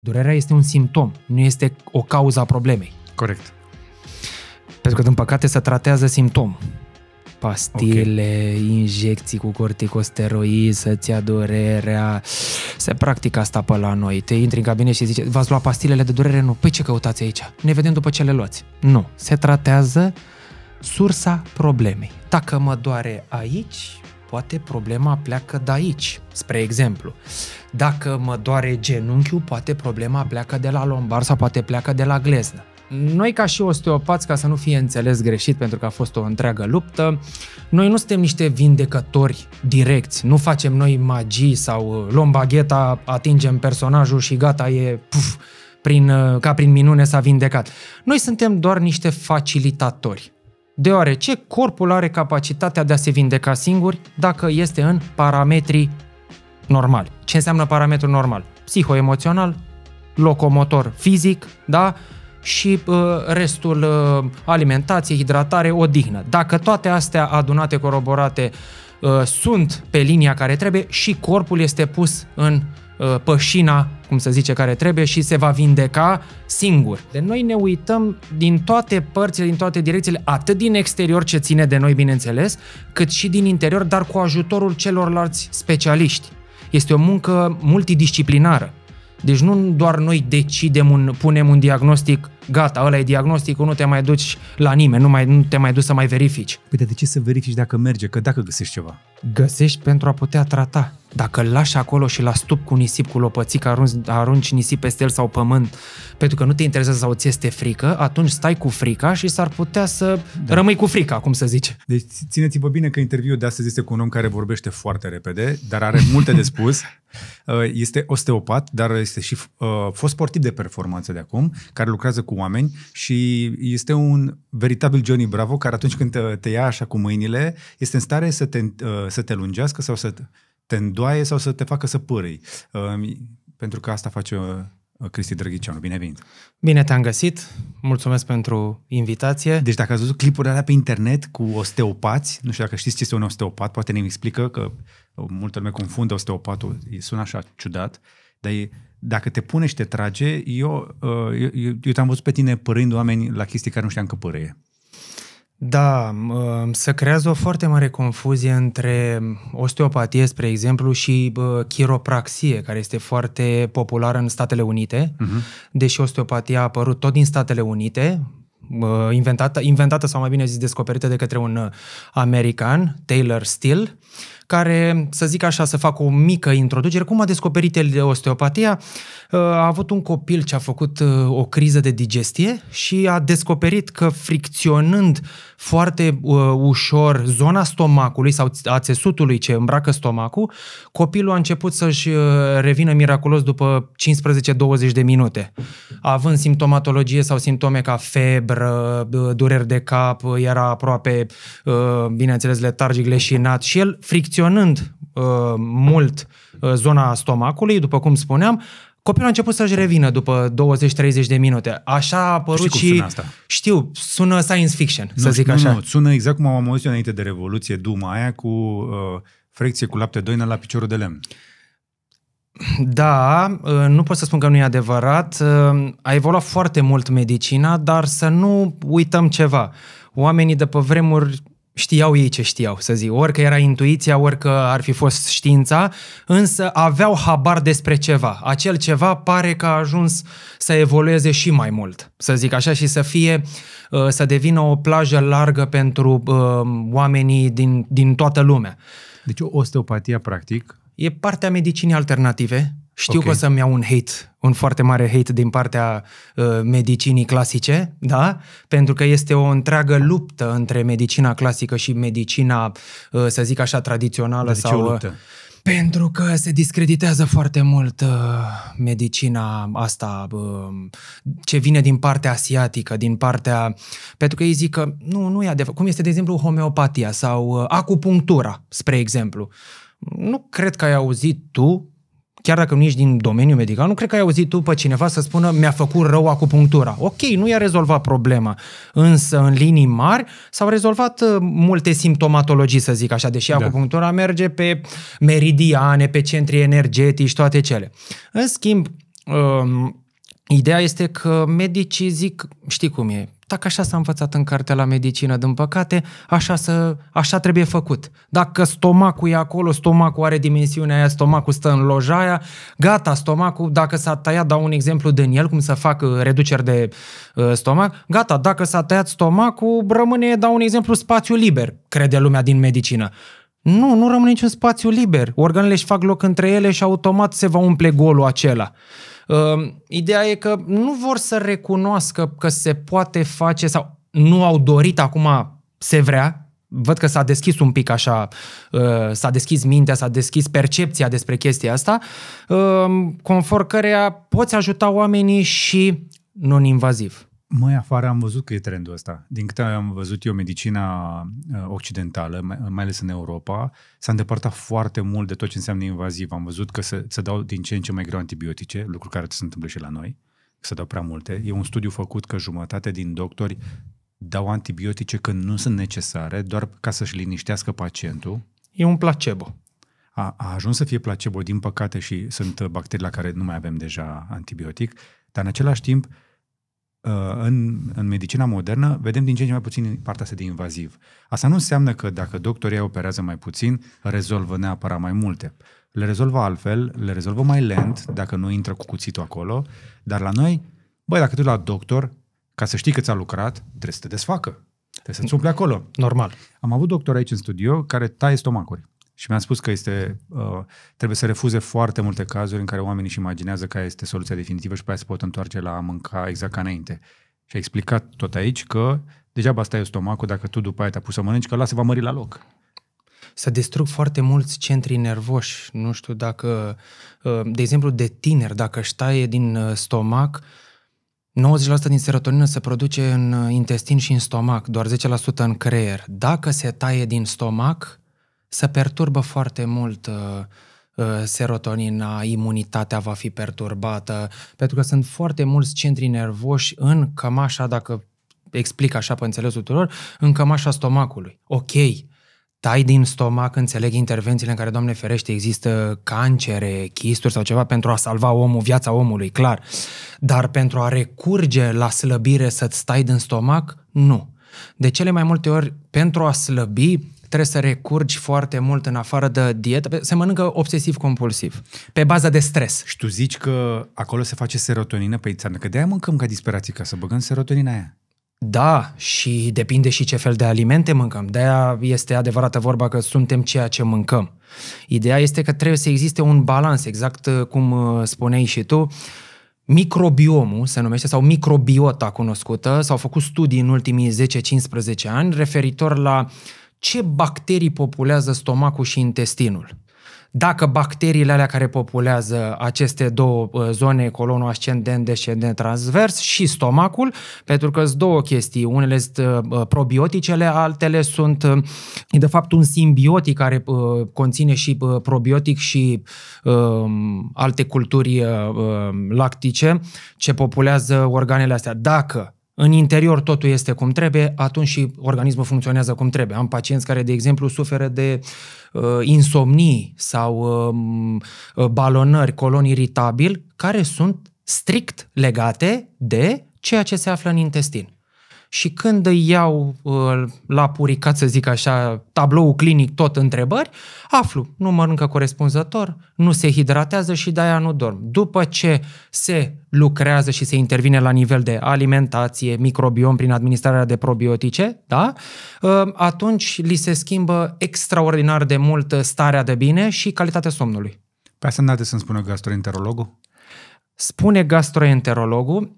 Durerea este un simptom, nu este o cauză a problemei. Corect. Pentru că, din păcate, se tratează simptom. Pastile, okay. injecții cu corticosteroizi, să-ți ia durerea. Se practică asta pe la noi. Te intri în cabinet și zice, v-ați luat pastilele de durere? Nu. Păi ce căutați aici? Ne vedem după ce le luați. Nu. Se tratează sursa problemei. Dacă mă doare aici, poate problema pleacă de aici, spre exemplu. Dacă mă doare genunchiul, poate problema pleacă de la lombar sau poate pleacă de la gleznă. Noi ca și osteopați, ca să nu fie înțeles greșit pentru că a fost o întreagă luptă, noi nu suntem niște vindecători direcți, nu facem noi magii sau luăm bagheta, atingem personajul și gata e puf, prin, ca prin minune s-a vindecat. Noi suntem doar niște facilitatori deoarece corpul are capacitatea de a se vindeca singur dacă este în parametrii normali. Ce înseamnă parametru normal? Psihoemoțional, locomotor fizic, da? și uh, restul uh, alimentație, hidratare, odihnă. Dacă toate astea adunate, coroborate, uh, sunt pe linia care trebuie și corpul este pus în uh, Uh, pășina, cum se zice, care trebuie și se va vindeca singur. De noi ne uităm din toate părțile, din toate direcțiile, atât din exterior ce ține de noi, bineînțeles, cât și din interior, dar cu ajutorul celorlalți specialiști. Este o muncă multidisciplinară. Deci nu doar noi decidem, un, punem un diagnostic, gata, ăla e diagnosticul, nu te mai duci la nimeni, nu, mai, nu te mai duci să mai verifici. Păi de ce să verifici dacă merge? Că dacă găsești ceva? Găsești pentru a putea trata. Dacă îl lași acolo și la stup cu nisip, cu lopățică, arunci, arunci nisip peste el sau pământ, pentru că nu te interesează sau ți este frică, atunci stai cu frica și s-ar putea să da. rămâi cu frica, cum să zice. Deci țineți-vă bine că interviul de astăzi este cu un om care vorbește foarte repede, dar are multe de spus. Uh, este osteopat, dar este și uh, fost sportiv de performanță de acum, care lucrează cu oameni și este un veritabil Johnny Bravo care atunci când te ia așa cu mâinile, este în stare să te, uh, să te lungească sau să te îndoaie sau să te facă să pârâi. Pentru că asta face uh, Cristi Drăghiceanu. Bine venit! Bine te-am găsit! Mulțumesc pentru invitație! Deci dacă ați văzut clipurile alea pe internet cu osteopați, nu știu dacă știți ce este un osteopat, poate ne explică că uh, multă lume confundă osteopatul, sună așa ciudat, dar e, dacă te pune și te trage, eu, uh, eu, eu, eu te-am văzut pe tine părând oameni la chestii care nu știam că părăie. Da, se creează o foarte mare confuzie între osteopatie, spre exemplu, și chiropraxie, care este foarte populară în Statele Unite, uh-huh. deși osteopatia a apărut tot din Statele Unite, inventată, inventată sau mai bine zis descoperită de către un uh, american, Taylor Steele, care, să zic așa, să fac o mică introducere, cum a descoperit el de osteopatia, uh, Uh, a avut un copil ce a făcut uh, o criză de digestie și a descoperit că fricționând foarte uh, ușor zona stomacului sau a țesutului ce îmbracă stomacul, copilul a început să-și revină miraculos după 15-20 de minute, având simptomatologie sau simptome ca febră, dureri de cap, era aproape, bineînțeles, letargic, leșinat și el fricționând mult zona stomacului, după cum spuneam, Copilul a început să-și revină după 20-30 de minute. Așa a apărut știi și... Sună asta? Știu, sună science fiction, nu, să zic nu, așa. Nu, sună exact cum am auzit eu înainte de Revoluție, duma aia cu uh, frecție cu lapte doină la piciorul de lemn. Da, uh, nu pot să spun că nu e adevărat. Uh, a evoluat foarte mult medicina, dar să nu uităm ceva. Oamenii de pe vremuri știau ei ce știau, să zic. Orică era intuiția, orică ar fi fost știința, însă aveau habar despre ceva. Acel ceva pare că a ajuns să evolueze și mai mult, să zic așa, și să fie, uh, să devină o plajă largă pentru uh, oamenii din, din toată lumea. Deci osteopatia, practic, E partea medicinii alternative, știu okay. că o să-mi iau un hate, un foarte mare hate din partea uh, medicinii clasice, da? Pentru că este o întreagă luptă între medicina clasică și medicina, uh, să zic așa, tradițională. Dar deci sau, ce uh, luptă? Pentru că se discreditează foarte mult uh, medicina asta uh, ce vine din partea asiatică, din partea... Pentru că ei zic că nu, nu e adevărat. Cum este, de exemplu, homeopatia sau uh, acupunctura, spre exemplu. Nu cred că ai auzit tu chiar dacă nu ești din domeniul medical, nu cred că ai auzit tu pe cineva să spună mi-a făcut rău acupunctura. Ok, nu i-a rezolvat problema, însă în linii mari s-au rezolvat uh, multe simptomatologii, să zic așa, deși da. acupunctura merge pe meridiane, pe centri energetici, toate cele. În schimb, um, Ideea este că medicii zic, știi cum e, dacă așa s-a învățat în cartea la medicină, din păcate, așa, să, așa trebuie făcut. Dacă stomacul e acolo, stomacul are dimensiunea aia, stomacul stă în loja aia, gata, stomacul, dacă s-a tăiat, dau un exemplu din el, cum să fac uh, reduceri de uh, stomac, gata, dacă s-a tăiat stomacul, rămâne, dau un exemplu, spațiu liber, crede lumea din medicină. Nu, nu rămâne niciun spațiu liber. Organele își fac loc între ele și automat se va umple golul acela. Ehm, ideea e că nu vor să recunoască că se poate face sau nu au dorit acum se vrea, văd că s-a deschis un pic așa, ehm, s-a deschis mintea, s-a deschis percepția despre chestia asta, ehm, conform căreia poți ajuta oamenii și non-invaziv. Mai afară am văzut că e trendul ăsta. Din câte am văzut eu, medicina uh, occidentală, mai ales în Europa, s-a îndepărtat foarte mult de tot ce înseamnă invaziv. Am văzut că se, se dau din ce în ce mai greu antibiotice, lucruri care se întâmplă și la noi, că se dau prea multe. E un studiu făcut că jumătate din doctori dau antibiotice când nu sunt necesare, doar ca să-și liniștească pacientul. E un placebo. A, a ajuns să fie placebo, din păcate, și sunt bacterii la care nu mai avem deja antibiotic, dar în același timp, uh, Uh, în, în medicina modernă vedem din ce în ce mai puțin partea asta de invaziv. Asta nu înseamnă că dacă doctorii operează mai puțin, rezolvă neapărat mai multe. Le rezolvă altfel, le rezolvă mai lent, dacă nu intră cu cuțitul acolo, dar la noi, băi, dacă tu la doctor, ca să știi că ți-a lucrat, trebuie să te desfacă. Trebuie să-ți umple acolo. Normal. Am avut doctor aici în studio care taie stomacuri. Și mi-am spus că este, uh, trebuie să refuze foarte multe cazuri în care oamenii își imaginează că este soluția definitivă și pe aia se pot întoarce la a mânca exact ca înainte. Și a explicat tot aici că degeaba stai eu stomacul dacă tu după aia te-a pus să mănânci, că lasă va mări la loc. Să distrug foarte mulți centri nervoși, nu știu dacă, uh, de exemplu, de tineri, dacă își taie din uh, stomac, 90% din serotonină se produce în uh, intestin și în stomac, doar 10% în creier. Dacă se taie din stomac, se perturbă foarte mult uh, uh, serotonina, imunitatea va fi perturbată, pentru că sunt foarte mulți centri nervoși în cămașa, dacă explic așa pe înțelesul tuturor, în cămașa stomacului. Ok, tai din stomac, înțeleg intervențiile în care, Doamne ferește, există cancere, chisturi sau ceva pentru a salva omul, viața omului, clar. Dar pentru a recurge la slăbire să-ți stai din stomac, nu. De cele mai multe ori, pentru a slăbi, trebuie să recurgi foarte mult în afară de dietă, se mănâncă obsesiv-compulsiv, pe baza de stres. Și tu zici că acolo se face serotonină pe păi țeană, că de-aia mâncăm ca disperații, ca să băgăm serotonina aia. Da, și depinde și ce fel de alimente mâncăm. De-aia este adevărată vorba că suntem ceea ce mâncăm. Ideea este că trebuie să existe un balans, exact uh, cum uh, spuneai și tu, Microbiomul se numește, sau microbiota cunoscută, s-au făcut studii în ultimii 10-15 ani referitor la ce bacterii populează stomacul și intestinul. Dacă bacteriile alea care populează aceste două uh, zone, colonul ascendent, descendent, transvers și stomacul, pentru că sunt două chestii, unele sunt uh, uh, probioticele, altele sunt de fapt un simbiotic care conține și probiotic și um, alte culturi lactice ce populează organele astea. Dacă în interior totul este cum trebuie, atunci și organismul funcționează cum trebuie. Am pacienți care, de exemplu, suferă de uh, insomnii sau um, uh, balonări, colon iritabil, care sunt strict legate de ceea ce se află în intestin și când îi iau uh, la puricat, să zic așa, tablou clinic, tot întrebări, aflu, nu mănâncă corespunzător, nu se hidratează și de-aia nu dorm. După ce se lucrează și se intervine la nivel de alimentație, microbiom prin administrarea de probiotice, da? Uh, atunci li se schimbă extraordinar de mult uh, starea de bine și calitatea somnului. Pe asta n să-mi spună gastroenterologul? Spune gastroenterologul,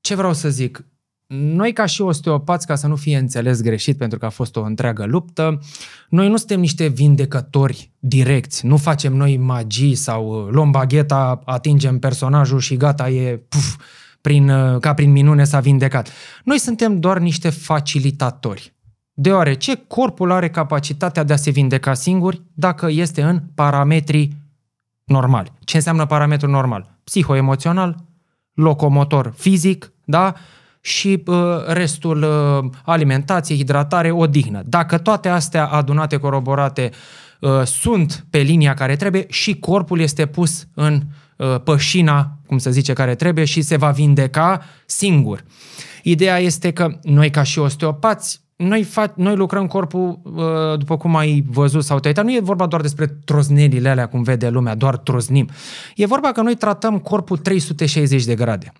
ce vreau să zic, noi, ca și osteopați, ca să nu fie înțeles greșit, pentru că a fost o întreagă luptă, noi nu suntem niște vindecători direcți, nu facem noi magii sau uh, luăm bagheta, atingem personajul și gata, e puf, prin, uh, ca prin minune s-a vindecat. Noi suntem doar niște facilitatori, deoarece corpul are capacitatea de a se vindeca singur dacă este în parametrii normali. Ce înseamnă parametru normal? Psihoemoțional, locomotor fizic, da? și uh, restul uh, alimentație, hidratare, odihnă. Dacă toate astea adunate, coroborate, uh, sunt pe linia care trebuie și corpul este pus în ă, pășina, cum să zice, care trebuie și se va vindeca singur. Ideea este că noi ca și osteopați noi, fac, noi lucrăm corpul, după cum ai văzut sau te nu e vorba doar despre troznelile alea, cum vede lumea, doar troznim. E vorba că noi tratăm corpul 360 de grade.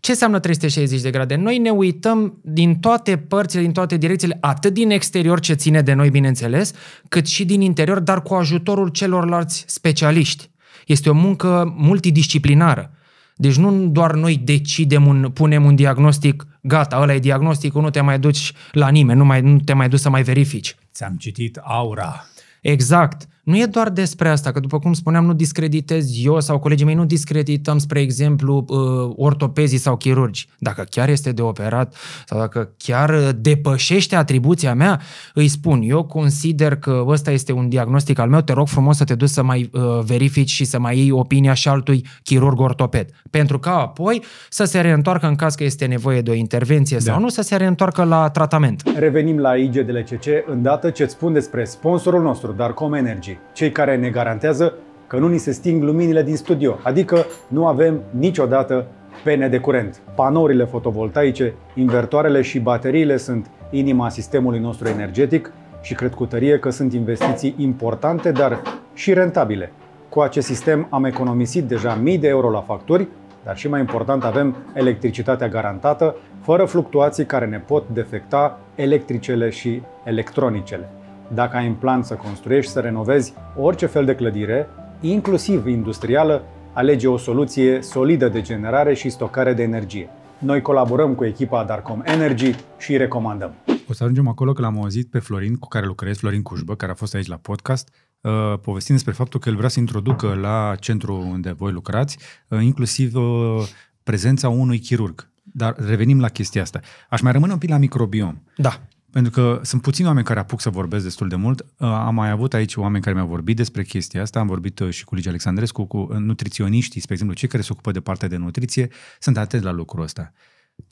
Ce înseamnă 360 de grade? Noi ne uităm din toate părțile, din toate direcțiile, atât din exterior ce ține de noi, bineînțeles, cât și din interior, dar cu ajutorul celorlalți specialiști. Este o muncă multidisciplinară. Deci nu doar noi decidem, un, punem un diagnostic, gata, ăla e diagnosticul, nu te mai duci la nimeni, nu, mai, nu te mai duci să mai verifici. Ți-am citit aura. Exact nu e doar despre asta, că după cum spuneam, nu discreditez eu sau colegii mei, nu discredităm, spre exemplu, uh, ortopezii sau chirurgi. Dacă chiar este de operat sau dacă chiar uh, depășește atribuția mea, îi spun, eu consider că ăsta este un diagnostic al meu, te rog frumos să te duci să mai uh, verifici și să mai iei opinia și altui chirurg ortoped. Pentru ca apoi să se reîntoarcă în caz că este nevoie de o intervenție da. sau nu, să se reîntoarcă la tratament. Revenim la IGDLCC îndată ce-ți spun despre sponsorul nostru, Darkom Energy tehnologii, cei care ne garantează că nu ni se sting luminile din studio, adică nu avem niciodată pene de curent. Panourile fotovoltaice, invertoarele și bateriile sunt inima sistemului nostru energetic și cred cu tărie că sunt investiții importante, dar și rentabile. Cu acest sistem am economisit deja mii de euro la facturi, dar și mai important avem electricitatea garantată, fără fluctuații care ne pot defecta electricele și electronicele dacă ai în plan să construiești, să renovezi orice fel de clădire, inclusiv industrială, alege o soluție solidă de generare și stocare de energie. Noi colaborăm cu echipa Darcom Energy și îi recomandăm. O să ajungem acolo că l-am auzit pe Florin, cu care lucrez, Florin Cușbă, care a fost aici la podcast, uh, povestind despre faptul că el vrea să introducă la centru unde voi lucrați, uh, inclusiv uh, prezența unui chirurg. Dar revenim la chestia asta. Aș mai rămâne un pic la microbiom. Da pentru că sunt puțini oameni care apuc să vorbesc destul de mult. Uh, am mai avut aici oameni care mi-au vorbit despre chestia asta. Am vorbit uh, și cu Ligia Alexandrescu, cu uh, nutriționiștii, spre exemplu, cei care se ocupă de partea de nutriție, sunt atenți la lucrul ăsta.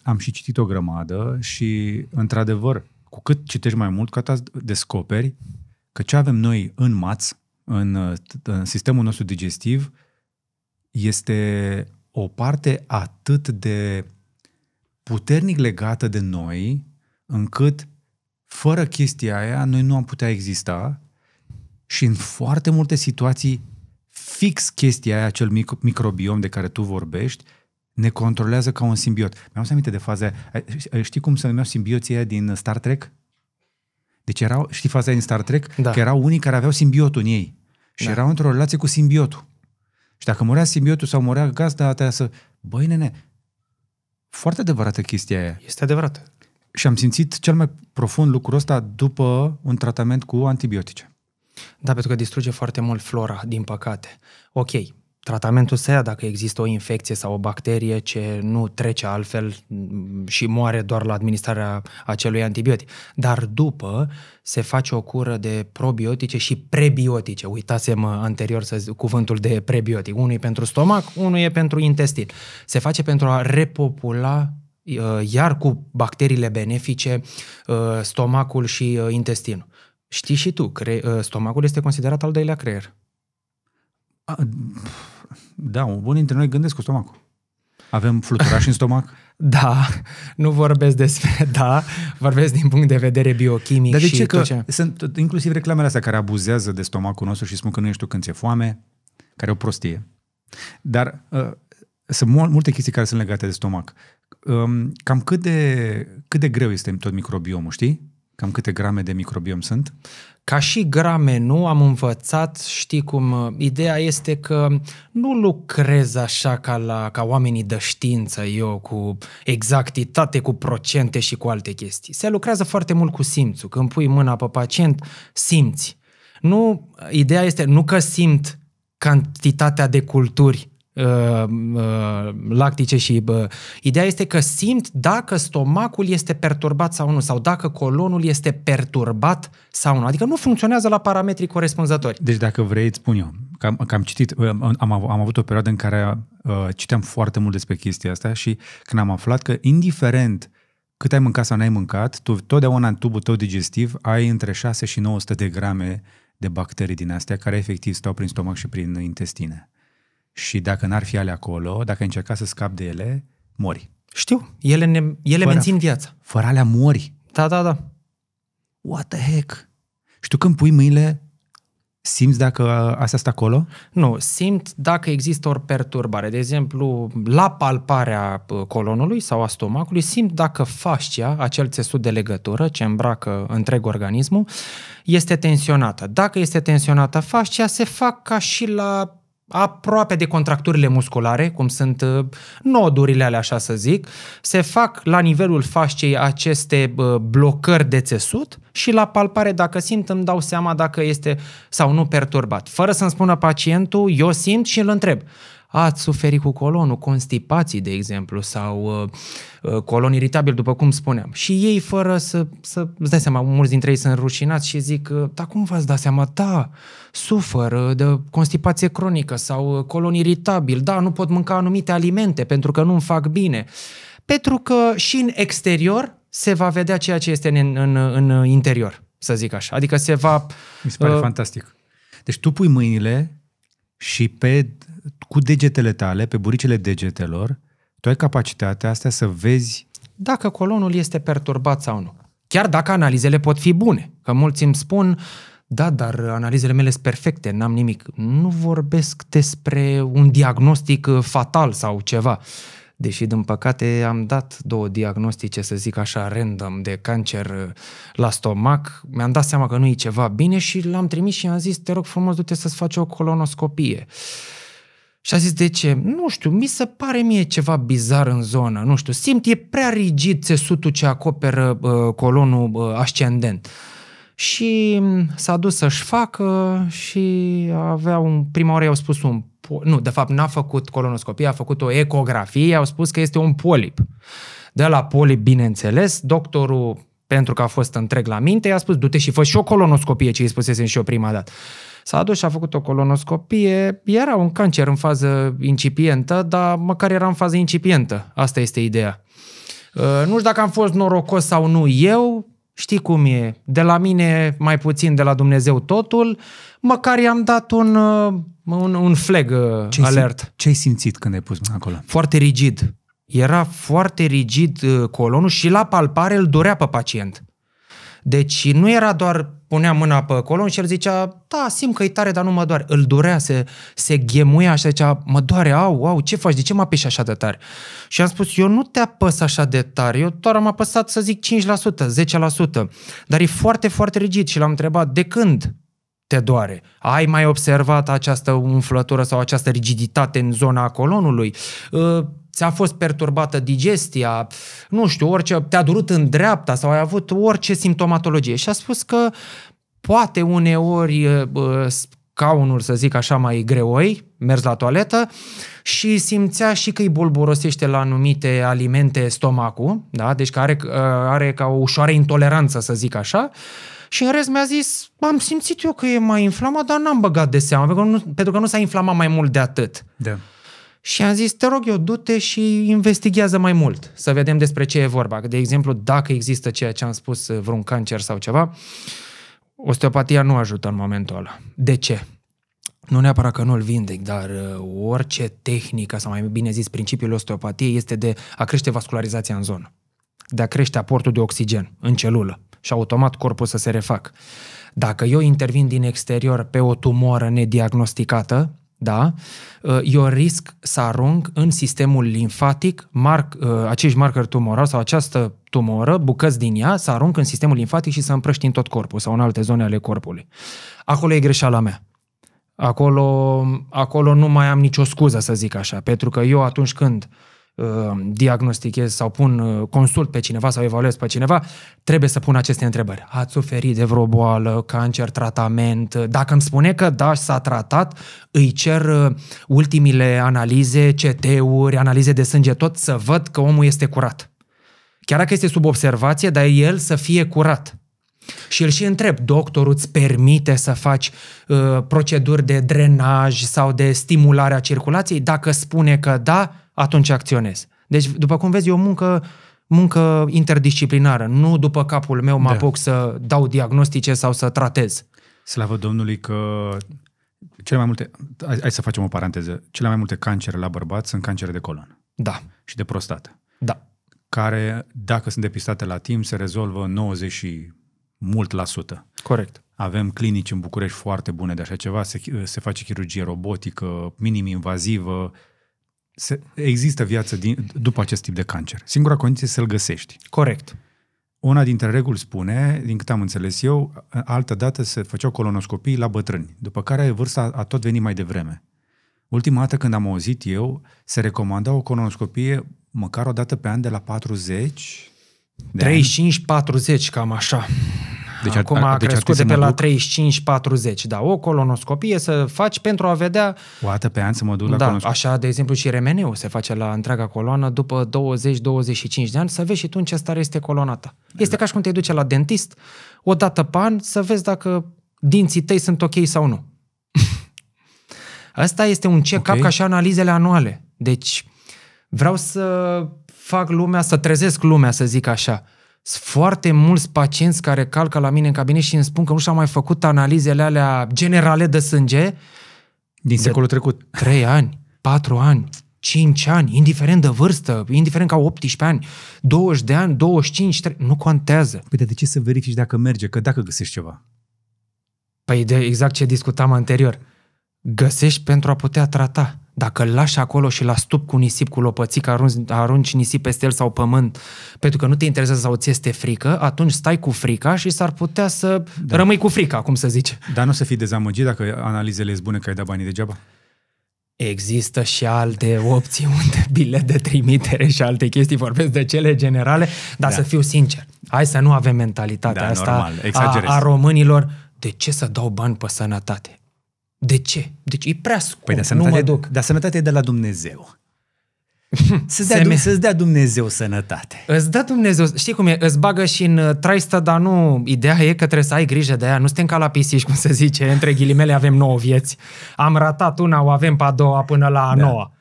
Am și citit o grămadă și, într-adevăr, cu cât citești mai mult, cu atât descoperi că ce avem noi în maț, în, în sistemul nostru digestiv, este o parte atât de puternic legată de noi, încât fără chestia aia, noi nu am putea exista și în foarte multe situații, fix chestia aia, acel microbiom de care tu vorbești, ne controlează ca un simbiot. Mi-am să aminte de faza aia. Știi cum se numeau simbioții aia din Star Trek? Deci erau, știi faza aia din Star Trek? Da. Că erau unii care aveau simbiotul în ei. Și da. erau într-o relație cu simbiotul. Și dacă murea simbiotul sau murea gazda, trebuia să... Băi, nene, foarte adevărată chestia aia. Este adevărată. Și am simțit cel mai profund lucrul ăsta după un tratament cu antibiotice. Da, pentru că distruge foarte mult flora, din păcate. Ok, tratamentul se ia dacă există o infecție sau o bacterie ce nu trece altfel și moare doar la administrarea acelui antibiotic. Dar după se face o cură de probiotice și prebiotice. Uitasem uh, anterior să zic, cuvântul de prebiotic. Unul e pentru stomac, unul e pentru intestin. Se face pentru a repopula Uh, iar cu bacteriile benefice, uh, stomacul și uh, intestinul. Știi și tu, cre- stomacul este considerat al doilea creier. Da, unii dintre noi gândesc cu stomacul. Avem fluturași în stomac? Da, nu vorbesc despre da, vorbesc din punct de vedere biochimic. Dar de și ce? Că ce... sunt inclusiv reclamele astea care abuzează de stomacul nostru și spun că nu ești tu când ți-e foame, care e o prostie. Dar uh, sunt multe chestii care sunt legate de stomac um, cam cât de, cât de greu este tot microbiomul, știi? Cam câte grame de microbiom sunt? Ca și grame, nu? Am învățat, știi cum, ideea este că nu lucrez așa ca, la, ca oamenii de știință eu, cu exactitate, cu procente și cu alte chestii. Se lucrează foarte mult cu simțul. Când pui mâna pe pacient, simți. Nu, ideea este nu că simt cantitatea de culturi Uh, uh, lactice și ideea este că simt dacă stomacul este perturbat sau nu sau dacă colonul este perturbat sau nu. Adică nu funcționează la parametrii corespunzători. Deci dacă vrei îți spun eu că am, că am citit, uh, am, am avut o perioadă în care uh, citeam foarte mult despre chestia asta și când am aflat că indiferent cât ai mâncat sau n-ai mâncat, tu totdeauna în tubul tău digestiv ai între 6 și 900 de grame de bacterii din astea care efectiv stau prin stomac și prin intestine. Și dacă n-ar fi ale acolo, dacă încerca să scap de ele, mori. Știu, ele, ne, ele fără, mențin viața. Fără alea mori. Da, da, da. What the heck? Știu când pui mâinile, simți dacă asta stă acolo? Nu, simt dacă există o perturbare. De exemplu, la palparea uh, colonului sau a stomacului, simt dacă fascia, acel țesut de legătură ce îmbracă întreg organismul, este tensionată. Dacă este tensionată fascia, se fac ca și la aproape de contracturile musculare, cum sunt uh, nodurile alea, așa să zic, se fac la nivelul fasciei aceste uh, blocări de țesut și la palpare, dacă simt, îmi dau seama dacă este sau nu perturbat. Fără să-mi spună pacientul, eu simt și îl întreb ați suferit cu colonul, constipații, de exemplu, sau uh, uh, colon iritabil, după cum spuneam. Și ei, fără să, să îți dai seama, mulți dintre ei sunt rușinați și zic, da, cum v-ați dat seama? Da, sufăr de constipație cronică sau uh, colon iritabil, da, nu pot mânca anumite alimente pentru că nu-mi fac bine. Pentru că și în exterior se va vedea ceea ce este în, în, în interior, să zic așa. Adică se va... Mi se pare uh, fantastic. Deci tu pui mâinile și pe cu degetele tale, pe buricile degetelor, tu ai capacitatea asta să vezi dacă colonul este perturbat sau nu. Chiar dacă analizele pot fi bune. Că mulți îmi spun, da, dar analizele mele sunt perfecte, n-am nimic. Nu vorbesc despre un diagnostic uh, fatal sau ceva. Deși, din păcate, am dat două diagnostice, să zic așa, random, de cancer uh, la stomac, mi-am dat seama că nu e ceva bine și l-am trimis și i-am zis, te rog frumos, du-te să-ți faci o colonoscopie. Uh, și a zis, de ce? Nu știu, mi se pare mie ceva bizar în zonă, nu știu, simt, e prea rigid țesutul ce acoperă uh, colonul uh, ascendent. Și mm, s-a dus să-și facă și avea un, prima oară i-au spus un, nu, de fapt n-a făcut colonoscopie, a făcut o ecografie, au spus că este un polip. De la polip, bineînțeles, doctorul, pentru că a fost întreg la minte, i-a spus, du-te și fă și o colonoscopie, ce îi spusesem și eu prima dată. S-a dus și a făcut o colonoscopie, era un cancer în fază incipientă, dar măcar era în fază incipientă. Asta este ideea. Uh, nu știu dacă am fost norocos sau nu eu, știi cum e, de la mine mai puțin, de la Dumnezeu totul, măcar i-am dat un, uh, un, un flag uh, ce alert. Simt, ce ai simțit când ai pus mâna acolo? Foarte rigid. Era foarte rigid colonul și la palpare îl dorea pe pacient. Deci nu era doar punea mâna pe colon și el zicea, da, simt că e tare, dar nu mă doare. Îl durea, se, se ghemuia și zicea, mă doare, au, au, ce faci, de ce mă apeși așa de tare? Și am spus, eu nu te apăs așa de tare, eu doar am apăsat, să zic, 5%, 10%, dar e foarte, foarte rigid și l-am întrebat, de când? te doare. Ai mai observat această umflătură sau această rigiditate în zona colonului? Ă, ți-a fost perturbată digestia, nu știu, orice, te-a durut în dreapta sau ai avut orice simptomatologie. Și a spus că poate uneori uh, uh, scaunul, să zic așa, mai greoi, mers la toaletă și simțea și că îi bolborosește la anumite alimente stomacul, da? deci că are, uh, are ca o ușoară intoleranță, să zic așa, și în rest mi-a zis, am simțit eu că e mai inflamat, dar n-am băgat de seamă, pentru că nu, pentru că nu s-a inflamat mai mult de atât. Da. Și am zis, te rog eu, du-te și investigează mai mult, să vedem despre ce e vorba. De exemplu, dacă există ceea ce am spus, uh, vreun cancer sau ceva, osteopatia nu ajută în momentul ăla. De ce? Nu neapărat că nu-l vindec, dar uh, orice tehnică, sau mai bine zis, principiul osteopatiei este de a crește vascularizația în zonă, de a crește aportul de oxigen în celulă și automat corpul să se refacă. Dacă eu intervin din exterior pe o tumoră nediagnosticată, da? Uh, eu risc să arunc în sistemul limfatic marc, uh, acești marcări tumorali sau această tumoră, bucăți din ea, să arunc în sistemul limfatic și să împrăști în tot corpul sau în alte zone ale corpului. Acolo e greșeala mea. Acolo, acolo nu mai am nicio scuză, să zic așa, pentru că eu atunci când uh, Uh, diagnostichez sau pun, uh, consult pe cineva sau evaluez pe cineva, trebuie să pun aceste întrebări. Ați suferit de vreo boală, cancer, tratament? Dacă îmi spune că da, s-a tratat, îi cer uh, ultimile analize, CT-uri, analize de sânge, tot să văd că omul este curat. Chiar dacă este sub observație, dar el să fie curat. Și îl și întreb, doctorul îți permite să faci uh, proceduri de drenaj sau de stimularea circulației? Dacă spune că da, atunci acționez. Deci, după cum vezi, e o muncă, muncă interdisciplinară. Nu după capul meu mă da. apuc să dau diagnostice sau să tratez. Slavă Domnului că cele mai multe, hai, hai să facem o paranteză, cele mai multe cancere la bărbați sunt cancere de colon. Da. Și de prostată. Da. Care, dacă sunt depistate la timp, se rezolvă 90 și mult la sută. Corect. Avem clinici în București foarte bune de așa ceva, se, se face chirurgie robotică, minim invazivă, se, există viață din, după acest tip de cancer. Singura condiție să-l găsești. Corect. Una dintre reguli spune, din cât am înțeles eu, altă dată se făceau colonoscopii la bătrâni, după care vârsta a tot venit mai devreme. Ultima dată când am auzit eu, se recomanda o colonoscopie măcar o dată pe an de la 40 35-40, cam așa. Deci Acum a, a deci crescut de pe la 35-40, da, o colonoscopie să faci pentru a vedea... O dată pe an să mă duc la da, colonoscopie. așa, de exemplu, și remeneu se face la întreaga coloană după 20-25 de ani, să vezi și tu în ce stare este coloana ta. Este exact. ca și cum te duce la dentist, o dată pe an, să vezi dacă dinții tăi sunt ok sau nu. Asta este un check-up okay. ca și analizele anuale. Deci vreau să fac lumea, să trezesc lumea, să zic așa. Sunt foarte mulți pacienți care calcă la mine în cabinet și îmi spun că nu și-au mai făcut analizele alea generale de sânge. Din secolul trecut. 3 ani, 4 ani, 5 ani, indiferent de vârstă, indiferent ca 18 ani, 20 de ani, 25, 3, nu contează. Păi de ce să verifici dacă merge? Că dacă găsești ceva. Păi de exact ce discutam anterior. Găsești pentru a putea trata. Dacă îl lași acolo și la stup cu nisip, cu lopățic, arunci, arunci nisip peste el sau pământ, pentru că nu te interesează sau ți este frică, atunci stai cu frica și s-ar putea să da. rămâi cu frica, cum să zice. Dar nu să fii dezamăgit dacă analizele sunt bune că ai dat banii degeaba? Există și alte opții unde bilet de trimitere și alte chestii, vorbesc de cele generale, dar da. să fiu sincer, hai să nu avem mentalitatea da, asta normal, a, a românilor, de ce să dau bani pe sănătate? De ce? Deci e prea scump, păi, de nu mă duc. Dar sănătatea e de la Dumnezeu. Să-ți dea, să dea Dumnezeu sănătate. Îți dă Dumnezeu, știi cum e, îți bagă și în uh, traistă, dar nu, ideea e că trebuie să ai grijă de ea, nu suntem ca la pisici, cum se zice, între ghilimele avem nouă vieți. Am ratat una, o avem pe a doua până la a da. noua.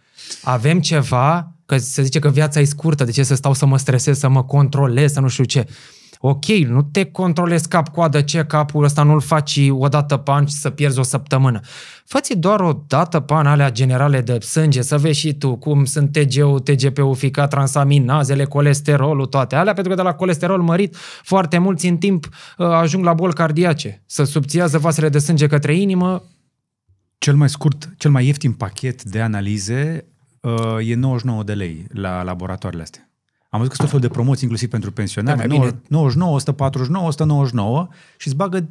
Avem ceva, că se zice că viața e scurtă, de ce să stau să mă stresez, să mă controlez, să nu știu ce ok, nu te controlezi cap-coadă ce capul ăsta, nu-l faci o dată pe an și să pierzi o săptămână. Fă-ți doar o dată pe an alea generale de sânge, să vezi și tu cum sunt TG-ul, TGP-ul ficat, transaminazele, colesterolul, toate alea, pentru că de la colesterol mărit, foarte mulți în timp ă, ajung la boli cardiace, să subțiază vasele de sânge către inimă, cel mai scurt, cel mai ieftin pachet de analize ă, e 99 de lei la laboratoarele astea. Am văzut că tot felul de promoții, inclusiv pentru pensionari, da, 99, 149, 199 și îți bagă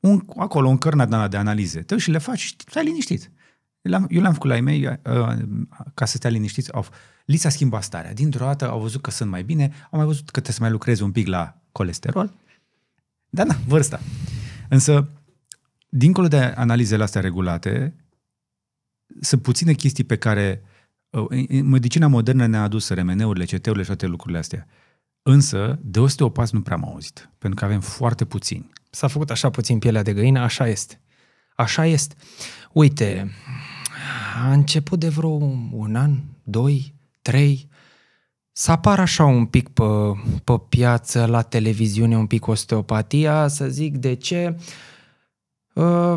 un, acolo un cărnat de analize. Te și le faci și stai liniștit. Eu le-am făcut la ei uh, ca să stea liniștiți. Au, li s-a schimbat starea. Dintr-o dată au văzut că sunt mai bine, au mai văzut că trebuie să mai lucrezi un pic la colesterol. Dar na, da, vârsta. Însă, dincolo de analizele astea regulate, sunt puține chestii pe care Medicina modernă ne-a adus remeneurile, CT-urile și toate lucrurile astea. Însă, de osteopați nu prea am auzit, pentru că avem foarte puțini. S-a făcut așa puțin pielea de găină, așa este. Așa este. Uite, a început de vreo un an, doi, trei, să apar așa un pic pe, pe piață, la televiziune, un pic osteopatia, să zic de ce. Uh,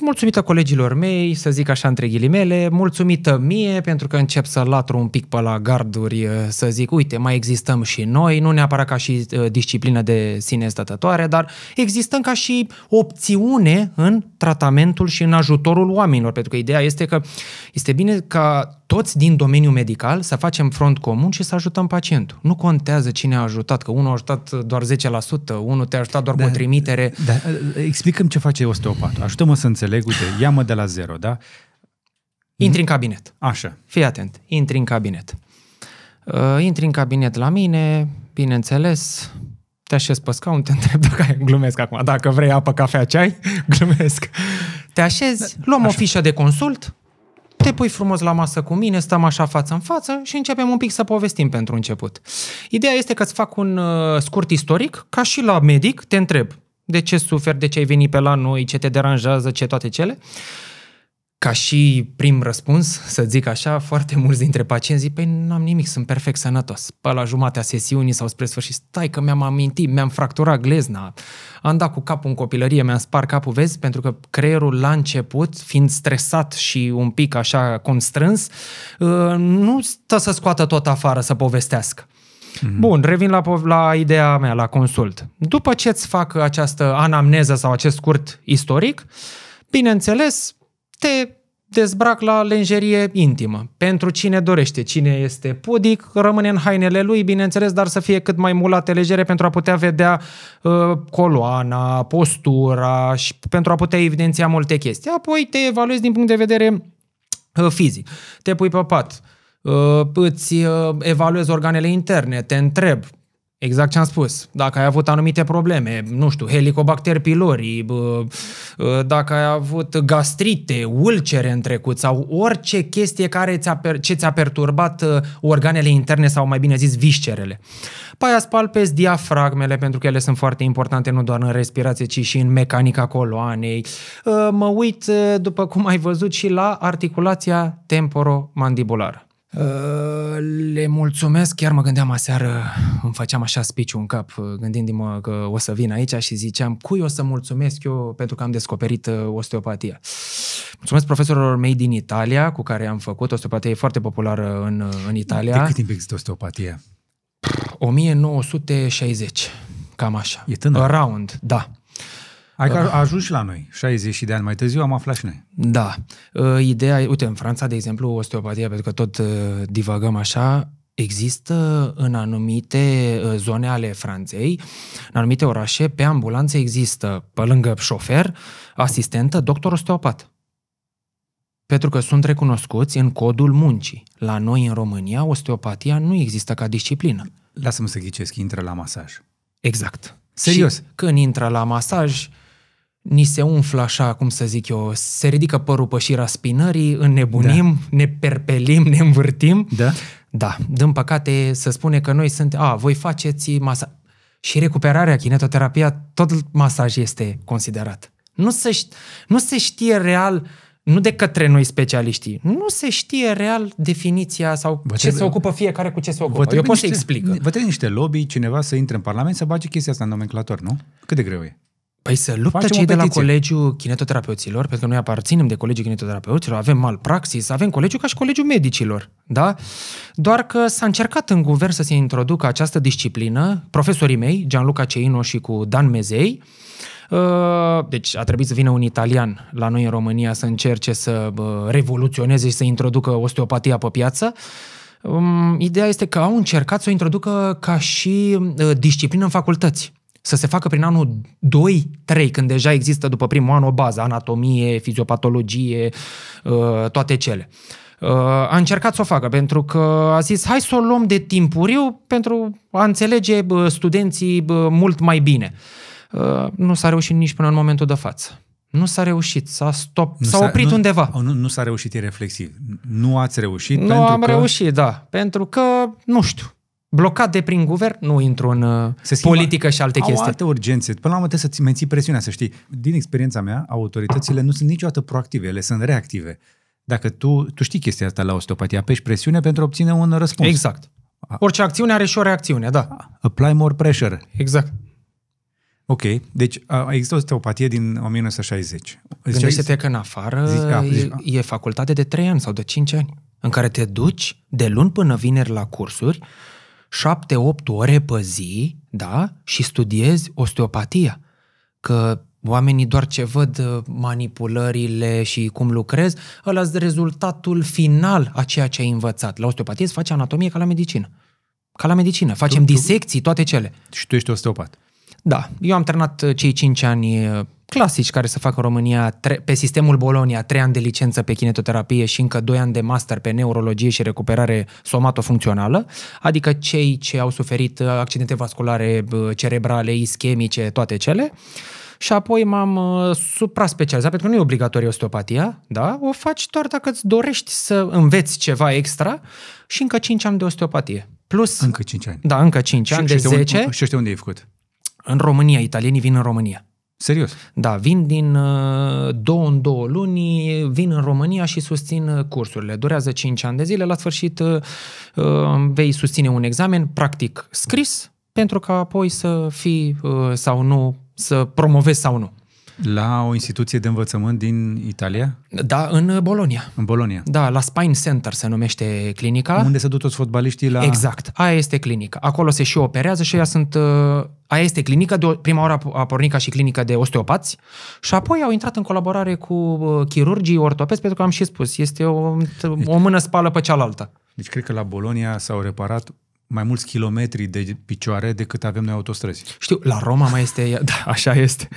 mulțumită colegilor mei, să zic așa între ghilimele, mulțumită mie pentru că încep să latru un pic pe la garduri, uh, să zic, uite, mai existăm și noi, nu neapărat ca și uh, disciplină de sine stătătoare, dar existăm ca și opțiune în tratamentul și în ajutorul oamenilor, pentru că ideea este că este bine ca toți din domeniul medical să facem front comun și să ajutăm pacientul. Nu contează cine a ajutat, că unul a ajutat doar 10%, unul te-a ajutat doar da, cu o trimitere. Da, explicăm ce face osteopatul. Ajută-mă să înțeleg, uite, ia-mă de la zero, da? Intri în cabinet. Așa. Fii atent, intri în cabinet. Uh, intri în cabinet la mine, bineînțeles, te așezi pe scaun, te întreb dacă glumesc acum, dacă vrei apă, cafea, ceai, glumesc. Te așezi, da, luăm Așa. o fișă de consult, te pui frumos la masă cu mine, stăm așa față în față și începem un pic să povestim pentru început. Ideea este că îți fac un uh, scurt istoric, ca și la medic, te întreb de ce suferi, de ce ai venit pe la noi, ce te deranjează, ce toate cele. Uh, ca și prim răspuns, să zic așa, foarte mulți dintre pacienți zic, păi nu am nimic, sunt perfect sănătos. Pe la jumatea sesiunii sau spre sfârșit, stai că mi-am amintit, mi-am fracturat glezna, am dat cu capul în copilărie, mi-am spart capul, vezi, pentru că creierul la început, fiind stresat și un pic așa constrâns, ă, nu stă să scoată tot afară să povestească. Mm-hmm. Bun, revin la, la ideea mea, la consult. După ce îți fac această anamneză sau acest scurt istoric, bineînțeles, te dezbrac la lenjerie intimă. Pentru cine dorește, cine este pudic, rămâne în hainele lui, bineînțeles, dar să fie cât mai mulate legere pentru a putea vedea uh, coloana, postura și pentru a putea evidenția multe chestii. Apoi te evaluezi din punct de vedere uh, fizic. Te pui pe pat, uh, îți uh, evaluezi organele interne, te întreb Exact ce am spus. Dacă ai avut anumite probleme, nu știu, helicobacter pylori, dacă ai avut gastrite, ulcere în trecut sau orice chestie care ți-a, ce ți-a perturbat uh, organele interne sau mai bine zis viscerele. Paia spalpezi diafragmele pentru că ele sunt foarte importante nu doar în respirație, ci și în mecanica coloanei. Uh, mă uit, uh, după cum ai văzut, și la articulația temporomandibulară. Uh, le mulțumesc, chiar mă gândeam aseară, îmi făceam așa spiciu în cap, uh, gândindu-mă că o să vin aici și ziceam, cui o să mulțumesc eu pentru că am descoperit uh, osteopatia. Mulțumesc profesorilor mei din Italia, cu care am făcut. Osteopatia e foarte populară în, în Italia. De cât timp există osteopatia? 1960, cam așa. E tânăr. Around, da. Adică a ajuns și la noi, 60 de ani mai târziu am aflat și noi. Da. Uh, ideea, uite, în Franța, de exemplu, osteopatia, pentru că tot uh, divagăm așa, Există în anumite uh, zone ale Franței, în anumite orașe, pe ambulanțe există, pe lângă șofer, asistentă, doctor osteopat. Pentru că sunt recunoscuți în codul muncii. La noi, în România, osteopatia nu există ca disciplină. Lasă-mă să ghicesc, intră la masaj. Exact. Serios. Și când intră la masaj, ni se umflă așa, cum să zic eu, se ridică părul pășirea spinării, înnebunim, da. ne perpelim, ne învârtim. Da? Da. Din păcate, să spune că noi suntem, a, voi faceți masa... Și recuperarea, kinetoterapia, tot masaj este considerat. Nu se, nu se știe real, nu de către noi specialiștii, nu se știe real definiția sau vă ce trebuie, se ocupă fiecare cu ce se ocupă. Eu pot să explic. Vă trebuie niște lobby, cineva să intre în Parlament să bage chestia asta în nomenclator, nu? Cât de greu e? Păi să luptă cei de la Colegiul Kinetoterapeuților, pentru că noi aparținem de Colegiul Kinetoterapeuților, avem malpraxis, avem colegiul ca și Colegiul Medicilor, da? Doar că s-a încercat în guvern să se introducă această disciplină, profesorii mei, Gianluca Ceino și cu Dan Mezei, uh, deci a trebuit să vină un italian la noi în România să încerce să revoluționeze și să introducă osteopatia pe piață. Um, ideea este că au încercat să o introducă ca și uh, disciplină în facultăți să se facă prin anul 2-3, când deja există după primul an o bază, anatomie, fiziopatologie, uh, toate cele. Uh, a încercat să o facă pentru că a zis hai să o luăm de timpuriu pentru a înțelege studenții mult mai bine. Uh, nu s-a reușit nici până în momentul de față. Nu s-a reușit, s-a stop, s-a, s-a oprit nu, undeva. Nu, nu s-a reușit, e reflexiv. Nu ați reușit nu pentru am că... reușit, da. Pentru că, nu știu, blocat de prin guvern, nu intru în uh, se politică și alte au chestii. alte urgențe. Până la urmă trebuie să-ți menții presiunea, să știi. Din experiența mea, autoritățile nu sunt niciodată proactive, ele sunt reactive. Dacă tu, tu știi chestia asta la osteopatie, apeși presiune pentru a obține un răspuns. Exact. Orice acțiune are și o reacțiune, da. Apply more pressure. Exact. Ok, deci există o osteopatie din 1960. Gândește-te că în afară zici, a, zici, a. e facultate de 3 ani sau de 5 ani, în care te duci de luni până vineri la cursuri 7-8 ore pe zi, da, și studiezi osteopatia. Că oamenii doar ce văd uh, manipulările și cum lucrez, ăla rezultatul final a ceea ce ai învățat. La osteopatie se face anatomie ca la medicină. Ca la medicină. Facem tu, tu... disecții, toate cele. Și tu ești osteopat. Da. Eu am terminat uh, cei 5 ani uh, clasici care se fac în România tre- pe sistemul Bolonia, 3 ani de licență pe kinetoterapie și încă 2 ani de master pe neurologie și recuperare somatofuncțională, adică cei ce au suferit uh, accidente vasculare uh, cerebrale, ischemice, toate cele. Și apoi m-am uh, supra-specializat, pentru că nu e obligatorie osteopatia, da? o faci doar dacă îți dorești să înveți ceva extra și încă 5 ani de osteopatie. Plus, încă 5 ani. Da, încă 5 și, ani și de 10. Un, și unde ai făcut? În România, italienii vin în România. Serios? Da, vin din uh, două în două luni, vin în România și susțin uh, cursurile. Durează 5 ani de zile, la sfârșit uh, vei susține un examen practic scris, pentru ca apoi să fii sau nu, să promovezi sau nu. La o instituție de învățământ din Italia? Da, în Bolonia. În Bolonia. Da, la Spine Center se numește clinica. Unde se duc toți fotbaliștii la... Exact, aia este clinica. Acolo se și operează și aia sunt... Uh, aia este clinica, de, prima oară a pornit ca și clinica de osteopați și apoi au intrat în colaborare cu uh, chirurgii, ortopezi, pentru că am și spus, este o, o mână spală pe cealaltă. Deci cred că la Bolonia s-au reparat mai mulți kilometri de picioare decât avem noi autostrăzi. Știu, la Roma mai este, da, așa este.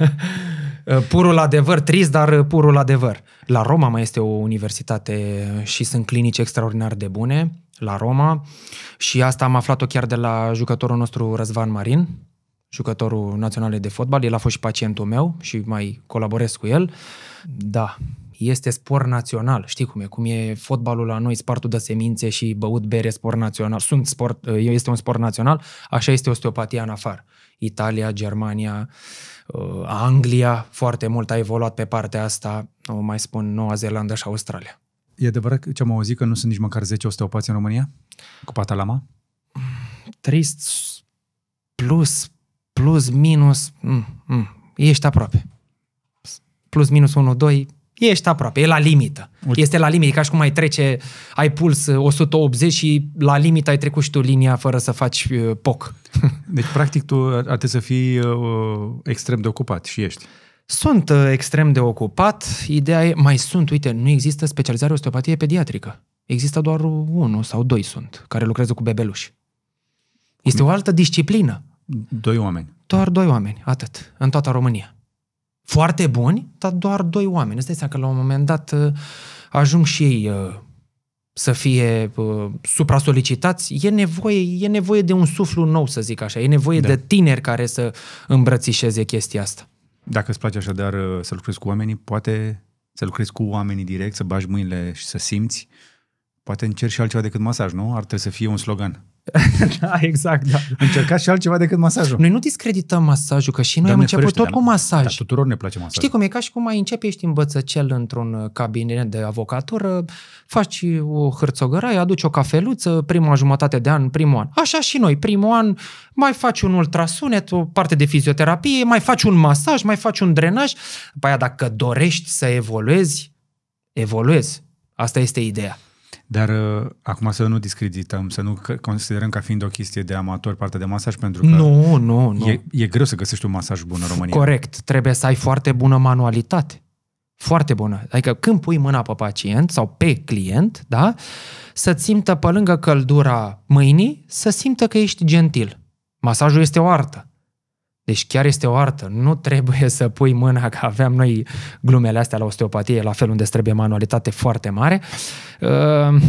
purul adevăr, trist, dar purul adevăr. La Roma mai este o universitate și sunt clinici extraordinar de bune la Roma și asta am aflat-o chiar de la jucătorul nostru Răzvan Marin, jucătorul național de fotbal, el a fost și pacientul meu și mai colaborez cu el. Da, este spor național, știi cum e, cum e fotbalul la noi, spartul de semințe și băut bere spor național, sunt sport, este un sport național, așa este osteopatia în afară. Italia, Germania, uh, Anglia, foarte mult a evoluat pe partea asta, nu mai spun Noua Zeelandă și Australia. E adevărat că ce am auzit că nu sunt nici măcar 10 osteopați în România? Cu patalama? Trist, plus, plus, minus, mm, mm, ești aproape. Plus, minus 1, 2, Ești aproape, e la limită. Uite. Este la limită, ca și cum ai trece, ai puls 180 uh, și la limită ai trecut și tu linia fără să faci uh, poc. Deci, practic, tu ar trebui să fii uh, extrem de ocupat și ești. Sunt uh, extrem de ocupat. Ideea e, mai sunt, uite, nu există specializare osteopatie pediatrică. Există doar unul sau doi sunt care lucrează cu bebeluși. Este o altă disciplină. Doi oameni. Doar doi oameni, atât, în toată România foarte buni, dar doar doi oameni. Îți dai că la un moment dat uh, ajung și ei uh, să fie uh, supra-solicitați, e nevoie, e nevoie de un suflu nou, să zic așa. E nevoie da. de tineri care să îmbrățișeze chestia asta. Dacă îți place așadar uh, să lucrezi cu oamenii, poate să lucrezi cu oamenii direct, să bagi mâinile și să simți, poate încerci și altceva decât masaj, nu? Ar trebui să fie un slogan. da, exact, da. Încercați și altceva decât masajul. Noi nu discredităm masajul, că și noi Doamne am început tot cu masaj. Da, tuturor ne place masajul. Știi cum e ca și cum mai începi, ești învățăcel într-un cabinet de avocatură, faci o hârțogăraie, aduci o cafeluță, prima jumătate de an, primul an. Așa și noi, primul an mai faci un ultrasunet, o parte de fizioterapie, mai faci un masaj, mai faci un drenaj. După aia, dacă dorești să evoluezi, evoluezi. Asta este ideea. Dar uh, acum să nu discredităm, să nu considerăm ca fiind o chestie de amator partea de masaj, pentru că nu, nu, nu. E, e greu să găsești un masaj bun în România. Corect, trebuie să ai foarte bună manualitate. Foarte bună. Adică când pui mâna pe pacient sau pe client, da, să simtă pe lângă căldura mâinii, să simtă că ești gentil. Masajul este o artă. Deci chiar este o artă. Nu trebuie să pui mâna, că aveam noi glumele astea la osteopatie, la fel unde trebuie manualitate foarte mare. Uh,